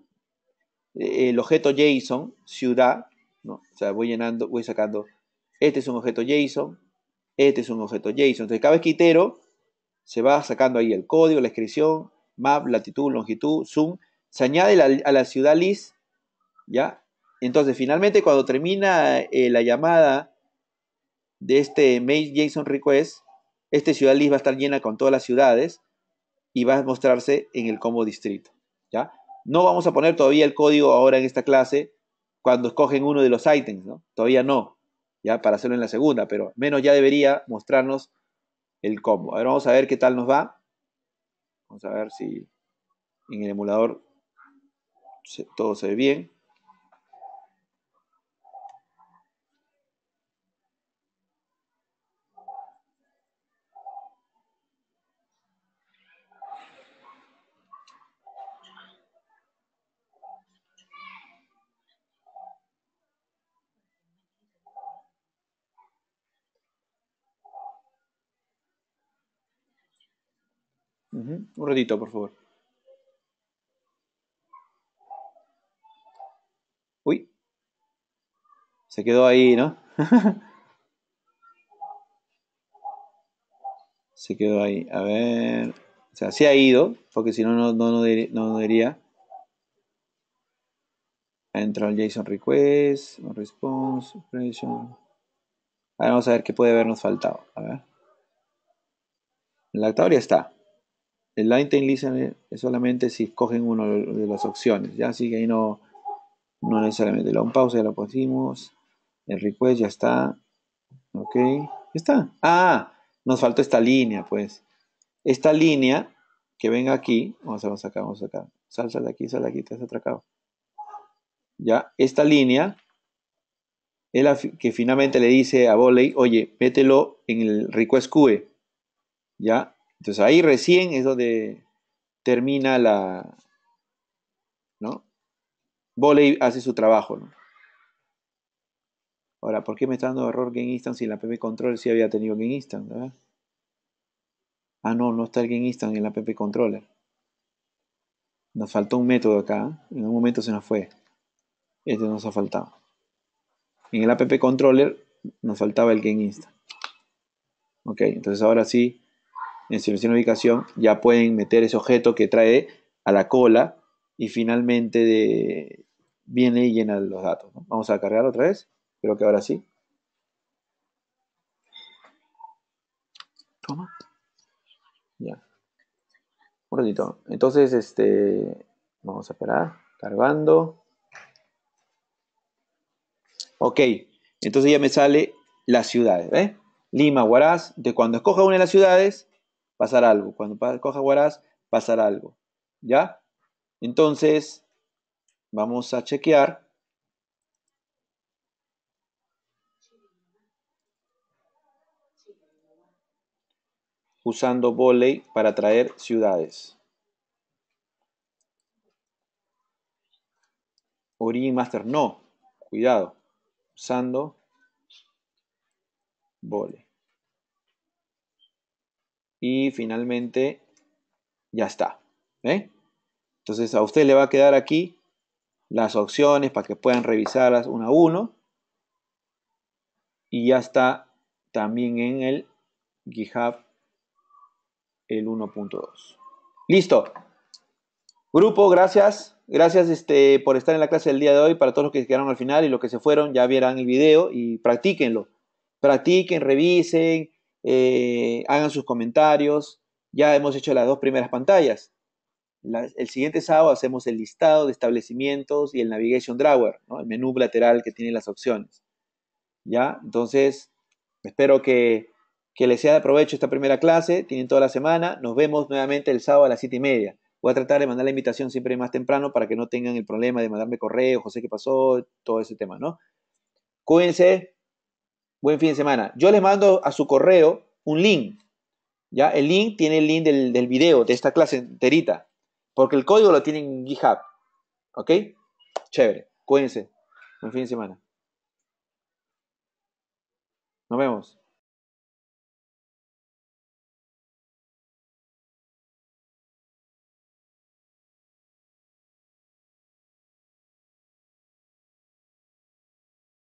eh, el objeto JSON, ciudad, ¿no? o sea, voy llenando, voy sacando, este es un objeto JSON, este es un objeto JSON. Entonces, cada vez que itero, se va sacando ahí el código, la inscripción, map, latitud, longitud, zoom. Se añade a la ciudad list, ¿ya? Entonces, finalmente, cuando termina eh, la llamada de este make JSON request, este ciudad list va a estar llena con todas las ciudades y va a mostrarse en el combo distrito, ¿ya? No vamos a poner todavía el código ahora en esta clase cuando escogen uno de los ítems, ¿no? Todavía no para hacerlo en la segunda, pero menos ya debería mostrarnos el combo. A ver, vamos a ver qué tal nos va. Vamos a ver si en el emulador todo se ve bien. Un ratito, por favor. Uy. Se quedó ahí, ¿no? se quedó ahí. A ver. O sea, se ha ido, porque si no, no, no, no diría. Entra el JSON request, response, A Ahora vamos a ver qué puede habernos faltado. A ver. La lactador ya está. El lightning Listener es solamente si escogen una de las opciones, ¿ya? Así que ahí no, no necesariamente. La un pausa ya lo pusimos. El request ya está. Ok, está. Ah, nos falta esta línea, pues. Esta línea que venga aquí, vamos a sacar, vamos a sacar. salsa de aquí, sal aquí, te has atracado. Ya, esta línea es que finalmente le dice a Volley, oye, mételo en el request QE. Ya, entonces ahí recién es donde termina la, ¿no? Voley hace su trabajo, Ahora, ¿por qué me está dando error que si en la PP Controller sí había tenido Game ¿verdad? Ah, no, no está el Game en la app Controller. Nos faltó un método acá. ¿eh? En un momento se nos fue. Este nos ha faltado. En el app controller nos faltaba el game Ok, entonces ahora sí en selección de ubicación, ya pueden meter ese objeto que trae a la cola y finalmente viene y llena los datos. Vamos a cargar otra vez, creo que ahora sí. Toma. Ya. Un ratito. Entonces, este, vamos a esperar, cargando. Ok, entonces ya me sale las ciudades, ¿eh? Lima, Huaraz, de cuando escoja una de las ciudades, pasar algo. Cuando coja Huaraz, pasar algo. ¿Ya? Entonces, vamos a chequear. usando volley para traer ciudades. Origin Master, no, cuidado, usando volley y finalmente ya está. ¿eh? Entonces a usted le va a quedar aquí las opciones para que puedan revisarlas una a uno. Y ya está también en el GitHub el 1.2. Listo. Grupo, gracias. Gracias este, por estar en la clase del día de hoy. Para todos los que quedaron al final y los que se fueron, ya vieran el video y practíquenlo. Practiquen, revisen eh, hagan sus comentarios. Ya hemos hecho las dos primeras pantallas. el siguiente sábado hacemos el listado de establecimientos y el navigation drawer, el menú lateral que tiene las opciones. ¿Ya? Entonces, espero que, que les sea de provecho esta primera clase. Tienen toda la semana. Nos vemos nuevamente el sábado a las 7 y media. Voy a tratar de mandar la invitación siempre más temprano para que no tengan el problema de mandarme correo, José, ¿qué pasó? Todo ese tema, ¿no? Cuídense, Buen fin de semana. Yo les mando a su correo un link. ¿ya? El link tiene el link del, del video, de esta clase enterita. Porque el código lo tienen en GitHub. ¿Ok? Chévere. Cuídense. Buen fin de semana. Nos vemos.